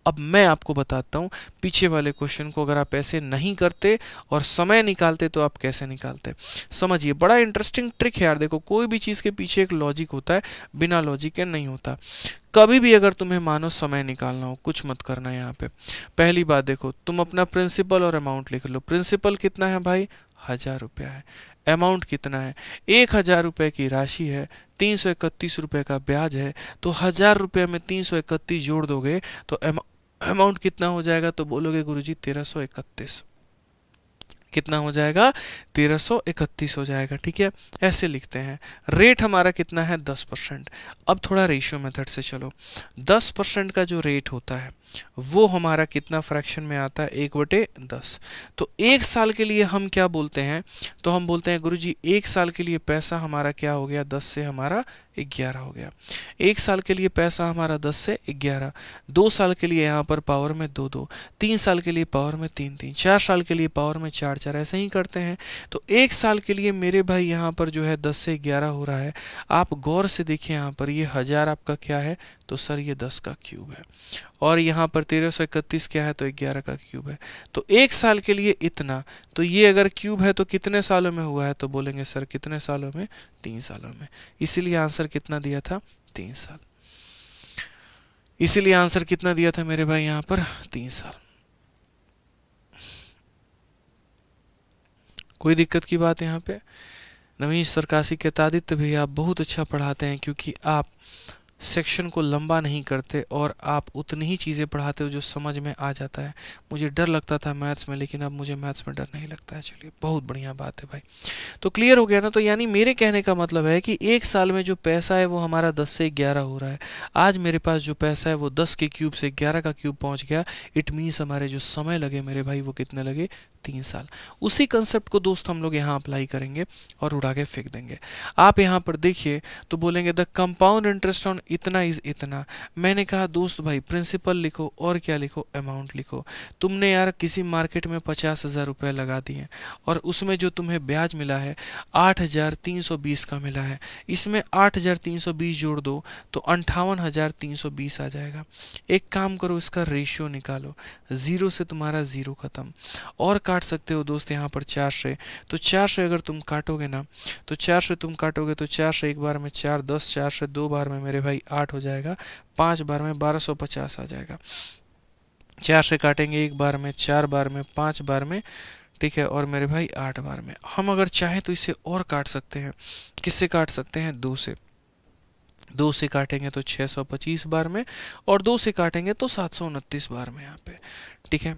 Speaker 1: अब मैं आपको बताता हूँ पीछे वाले क्वेश्चन को अगर आप ऐसे नहीं करते और समय निकालते तो आप कैसे निकालते समझिए बड़ा इंटरेस्टिंग ट्रिक है यार देखो कोई भी चीज़ के पीछे एक लॉजिक होता है बिना लॉजिक के नहीं होता कभी भी अगर तुम्हें मानो समय निकालना हो कुछ मत करना है यहाँ पे पहली बात देखो तुम अपना प्रिंसिपल और अमाउंट लिख लो प्रिंसिपल कितना है भाई हजार रुपया है अमाउंट कितना है एक हजार रुपये की राशि है तीन सौ इकतीस रुपये का ब्याज है तो हजार रुपये में तीन सौ इकतीस जोड़ दोगे तो अमाउंट कितना हो जाएगा तो बोलोगे गुरुजी तेरह सौ इकतीस कितना हो जाएगा तेरह सौ इकतीस हो जाएगा ठीक है ऐसे लिखते हैं रेट हमारा कितना है दस परसेंट अब थोड़ा रेशियो मेथड से चलो दस परसेंट का जो रेट होता है वो हमारा कितना फ्रैक्शन में आता है एक बटे दस तो एक साल के लिए हम क्या बोलते हैं तो हम बोलते हैं गुरु जी एक साल के लिए पैसा हमारा क्या हो गया दस से हमारा ग्यारह हो गया एक साल के लिए पैसा हमारा दस से ग्यारह दो साल के लिए यहाँ पर पावर में दो दो तीन साल के लिए पावर में तीन तीन चार साल के लिए पावर में चार चार ऐसे ही करते हैं तो एक साल के लिए मेरे भाई यहाँ पर जो है दस से ग्यारह हो रहा है आप गौर से देखिए यहाँ पर ये हज़ार आपका क्या है तो सर ये दस का क्यूब है और यहाँ पर तेरह सौ इकतीस क्या है तो ग्यारह का क्यूब है तो एक साल के लिए इतना तो ये अगर क्यूब है तो कितने सालों में हुआ है तो बोलेंगे सर कितने सालों में तीन सालों में इसीलिए आंसर आंसर कितना दिया था तीन साल इसीलिए आंसर कितना दिया था मेरे भाई यहां पर तीन साल कोई दिक्कत की बात यहाँ पे नवीन सरकाशी के तादित्य भी आप बहुत अच्छा पढ़ाते हैं क्योंकि आप सेक्शन को लंबा नहीं करते और आप उतनी ही चीज़ें पढ़ाते हो जो समझ में आ जाता है मुझे डर लगता था मैथ्स में लेकिन अब मुझे मैथ्स में डर नहीं लगता है चलिए बहुत बढ़िया बात है भाई तो क्लियर हो गया ना तो यानी मेरे कहने का मतलब है कि एक साल में जो पैसा है वो हमारा दस से ग्यारह हो रहा है आज मेरे पास जो पैसा है वो दस के क्यूब से ग्यारह का क्यूब पहुँच गया इट मीन्स हमारे जो समय लगे मेरे भाई वो कितने लगे तीन साल उसी कंसेप्ट को दोस्त हम लोग यहाँ अप्लाई करेंगे और उड़ा के फेंक देंगे आप यहाँ पर देखिए तो बोलेंगे द कंपाउंड इंटरेस्ट ऑन इतना इज इतना मैंने कहा दोस्त भाई प्रिंसिपल लिखो और क्या लिखो अमाउंट लिखो तुमने यार किसी मार्केट में पचास हज़ार रुपये लगा दिए और उसमें जो तुम्हें ब्याज मिला है आठ हज़ार तीन सौ बीस का मिला है इसमें आठ हज़ार तीन सौ बीस जोड़ दो तो अंठावन हज़ार तीन सौ बीस आ जाएगा एक काम करो इसका रेशियो निकालो ज़ीरो से तुम्हारा ज़ीरो ख़त्म और काट सकते हो दोस्त यहाँ पर चार से तो चार से अगर तुम काटोगे ना तो चार से तुम काटोगे तो चार से एक बार में चार दस चार से दो बार में मेरे भाई आठ हो जाएगा पाँच बार में बारह सौ पचास आ जाएगा चार से काटेंगे एक बार में चार बार में पाँच बार में ठीक है और मेरे भाई आठ बार में हम अगर चाहें तो इसे और काट सकते हैं किससे काट सकते हैं दो से दो से काटेंगे तो छः सौ पच्चीस बार में और दो से काटेंगे तो सात सौ उनतीस बार में यहाँ पे ठीक है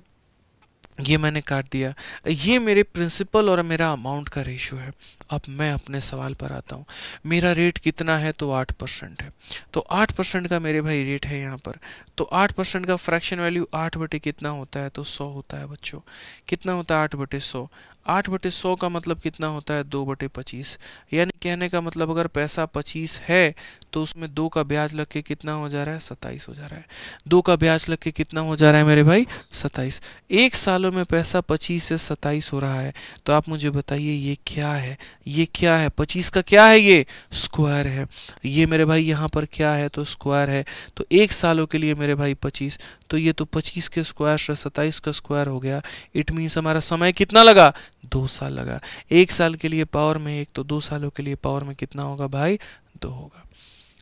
Speaker 1: ये मैंने काट दिया ये मेरे प्रिंसिपल और मेरा अमाउंट का रेशियो है अब मैं अपने सवाल पर आता हूँ मेरा रेट कितना है तो आठ परसेंट है तो आठ परसेंट का मेरे भाई रेट है यहाँ पर तो आठ परसेंट का फ्रैक्शन वैल्यू आठ बटे कितना होता है तो सौ होता है बच्चों कितना होता है आठ बटे सौ आठ बटे सौ का मतलब कितना होता है दो बटे पच्चीस यानी कहने का मतलब अगर पैसा पच्चीस है तो उसमें दो का ब्याज लग के कितना हो जा रहा है सत्ताईस हो जा रहा है दो का ब्याज लग के कितना हो जा रहा है मेरे भाई सत्ताईस एक सालों में पैसा पच्चीस से सत्ताईस हो रहा है तो आप मुझे बताइए ये क्या है ये क्या है पच्चीस का क्या है ये स्क्वायर है ये मेरे भाई यहाँ पर क्या है तो स्क्वायर है तो एक सालों के लिए मेरे भाई पच्चीस तो ये तो पच्चीस के स्क्वायर से सत्ताईस का स्क्वायर हो गया इट मीन्स हमारा समय कितना लगा दो साल लगा एक साल के लिए पावर में एक तो दो सालों के लिए पावर में कितना होगा भाई दो होगा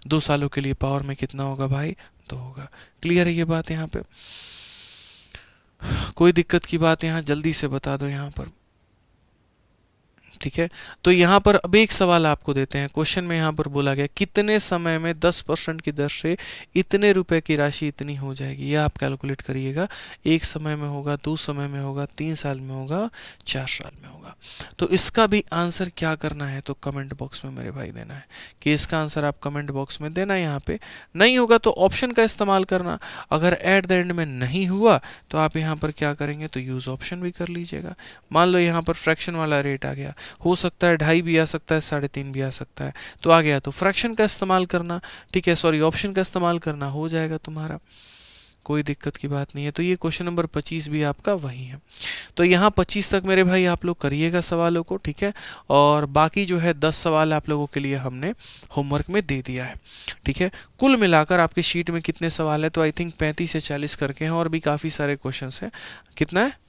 Speaker 1: दो सालों के लिए पावर में कितना होगा भाई दो होगा क्लियर है ये बात यहाँ पे कोई दिक्कत की बात यहाँ जल्दी से बता दो यहाँ पर ठीक है तो यहाँ पर अब एक सवाल आपको देते हैं क्वेश्चन में यहाँ पर बोला गया कितने समय में 10 परसेंट की दर से इतने रुपए की राशि इतनी हो जाएगी यह आप कैलकुलेट करिएगा एक समय में होगा दो समय में होगा तीन साल में होगा चार साल में होगा तो इसका भी आंसर क्या करना है तो कमेंट बॉक्स में मेरे भाई देना है कि इसका आंसर आप कमेंट बॉक्स में देना यहाँ पर नहीं होगा तो ऑप्शन का इस्तेमाल करना अगर एट द एंड में नहीं हुआ तो आप यहाँ पर क्या करेंगे तो यूज़ ऑप्शन भी कर लीजिएगा मान लो यहाँ पर फ्रैक्शन वाला रेट आ गया हो सकता है ढाई भी आ सकता है साढ़े तीन भी आ सकता है तो आ गया तो फ्रैक्शन का इस्तेमाल करना ठीक है सॉरी ऑप्शन का इस्तेमाल करना हो जाएगा तुम्हारा कोई दिक्कत की बात नहीं है तो ये क्वेश्चन नंबर 25 भी आपका वही है तो यहाँ 25 तक मेरे भाई आप लोग करिएगा सवालों को ठीक है और बाकी जो है 10 सवाल आप लोगों के लिए हमने होमवर्क में दे दिया है ठीक है कुल मिलाकर आपके शीट में कितने सवाल है तो आई थिंक पैंतीस से चालीस करके हैं और भी काफ़ी सारे क्वेश्चन हैं कितना है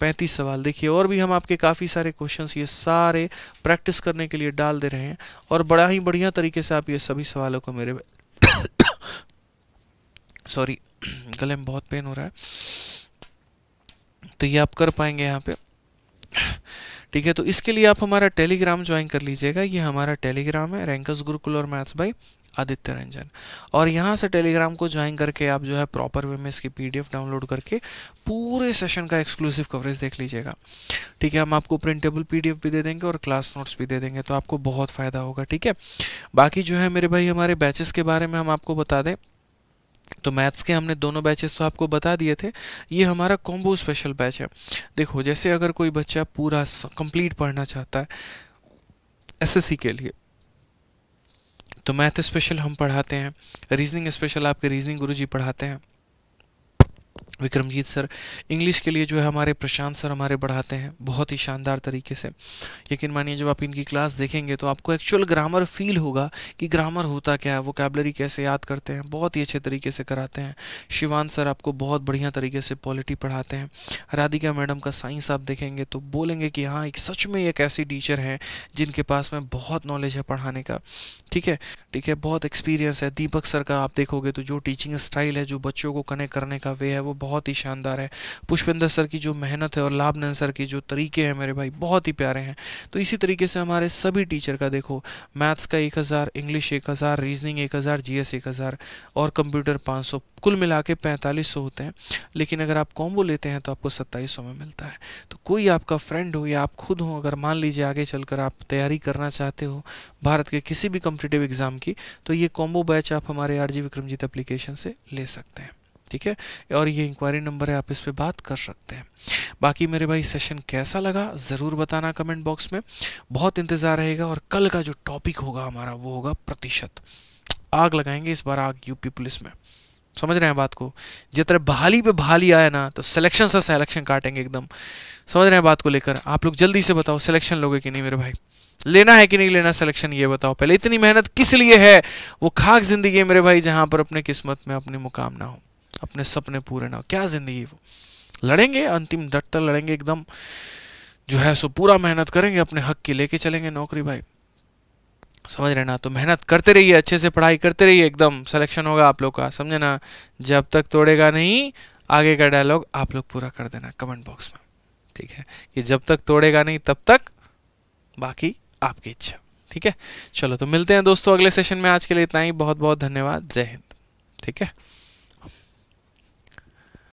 Speaker 1: पैंतीस सवाल देखिए और भी हम आपके काफ़ी सारे क्वेश्चंस ये सारे प्रैक्टिस करने के लिए डाल दे रहे हैं और बड़ा ही बढ़िया तरीके से आप ये सभी सवालों को मेरे सॉरी गले में बहुत पेन हो रहा है तो ये आप कर पाएंगे यहाँ पे ठीक है तो इसके लिए आप हमारा टेलीग्राम ज्वाइन कर लीजिएगा ये हमारा टेलीग्राम है रैंकस गुरुकुल और मैथ्स भाई आदित्य रंजन और यहाँ से टेलीग्राम को ज्वाइन करके आप जो है प्रॉपर वे में इसकी पी डाउनलोड करके पूरे सेशन का एक्सक्लूसिव कवरेज देख लीजिएगा ठीक है हम आपको प्रिंटेबल पी भी दे देंगे और क्लास नोट्स भी दे देंगे तो आपको बहुत फ़ायदा होगा ठीक है बाकी जो है मेरे भाई हमारे बैचेस के बारे में हम आपको बता दें तो मैथ्स के हमने दोनों बैचेस तो आपको बता दिए थे ये हमारा कॉम्बो स्पेशल बैच है देखो जैसे अगर कोई बच्चा पूरा कंप्लीट पढ़ना चाहता है एसएससी के लिए तो मैथ स्पेशल हम पढ़ाते हैं रीजनिंग स्पेशल आपके रीजनिंग गुरुजी पढ़ाते हैं विक्रमजीत सर इंग्लिश के लिए जो है हमारे प्रशांत सर हमारे बढ़ाते हैं बहुत ही शानदार तरीके से यकीन मानिए जब आप इनकी क्लास देखेंगे तो आपको एक्चुअल ग्रामर फील होगा कि ग्रामर होता क्या है वो कैबलरी कैसे याद करते हैं बहुत ही अच्छे तरीके से कराते हैं शिवान सर आपको बहुत बढ़िया तरीके से पॉलिटी पढ़ाते हैं राधिका मैडम का साइंस आप देखेंगे तो बोलेंगे कि हाँ एक सच में एक ऐसी टीचर हैं जिनके पास में बहुत नॉलेज है पढ़ाने का ठीक है ठीक है बहुत एक्सपीरियंस है दीपक सर का आप देखोगे तो जो टीचिंग स्टाइल है जो बच्चों को कनेक्ट करने का वे है वो बहुत ही शानदार है पुष्पेंद्र सर की जो मेहनत है और लाभनंद सर के जो तरीके हैं मेरे भाई बहुत ही प्यारे हैं तो इसी तरीके से हमारे सभी टीचर का देखो मैथ्स का एक हज़ार इंग्लिश एक हज़ार रीजनिंग एक हज़ार जी एस एक हज़ार और कंप्यूटर पाँच सौ कुल मिला के पैंतालीस सौ होते हैं लेकिन अगर आप कॉम्बो लेते हैं तो आपको सत्ताईस सौ में मिलता है तो कोई आपका फ्रेंड हो या आप खुद हो अगर मान लीजिए आगे चलकर आप तैयारी करना चाहते हो भारत के किसी भी कॉम्पिटेटिव एग्ज़ाम की तो ये कॉम्बो बैच आप हमारे आर जी विक्रमजीत एप्लीकेशन से ले सकते हैं ठीक है और ये इंक्वायरी नंबर है आप इस पर बात कर सकते हैं बाकी मेरे भाई सेशन कैसा लगा ज़रूर बताना कमेंट बॉक्स में बहुत इंतज़ार रहेगा और कल का जो टॉपिक होगा हमारा वो होगा प्रतिशत आग लगाएंगे इस बार आग यूपी पुलिस में समझ रहे हैं बात को जितने बहाली पे बहाली आया ना तो सिलेक्शन से सिलेक्शन काटेंगे एकदम समझ रहे हैं बात को लेकर आप लोग जल्दी से बताओ सिलेक्शन लोगे कि नहीं मेरे भाई लेना है कि नहीं लेना सिलेक्शन ये बताओ पहले इतनी मेहनत किस लिए है वो खाक जिंदगी है मेरे भाई जहाँ पर अपने किस्मत में अपने मुकाम ना हो अपने सपने पूरे ना हो क्या ज़िंदगी वो लड़ेंगे अंतिम डट तक लड़ेंगे एकदम जो है सो पूरा मेहनत करेंगे अपने हक की लेके चलेंगे नौकरी भाई समझ रहे ना तो मेहनत करते रहिए अच्छे से पढ़ाई करते रहिए एकदम सिलेक्शन होगा आप लोग का समझे ना जब तक तोड़ेगा नहीं आगे का डायलॉग आप लोग पूरा कर देना कमेंट बॉक्स में ठीक है कि जब तक तोड़ेगा नहीं तब तक बाकी आपकी इच्छा ठीक है चलो तो मिलते हैं दोस्तों अगले सेशन में आज के लिए इतना ही बहुत बहुत धन्यवाद जय हिंद ठीक है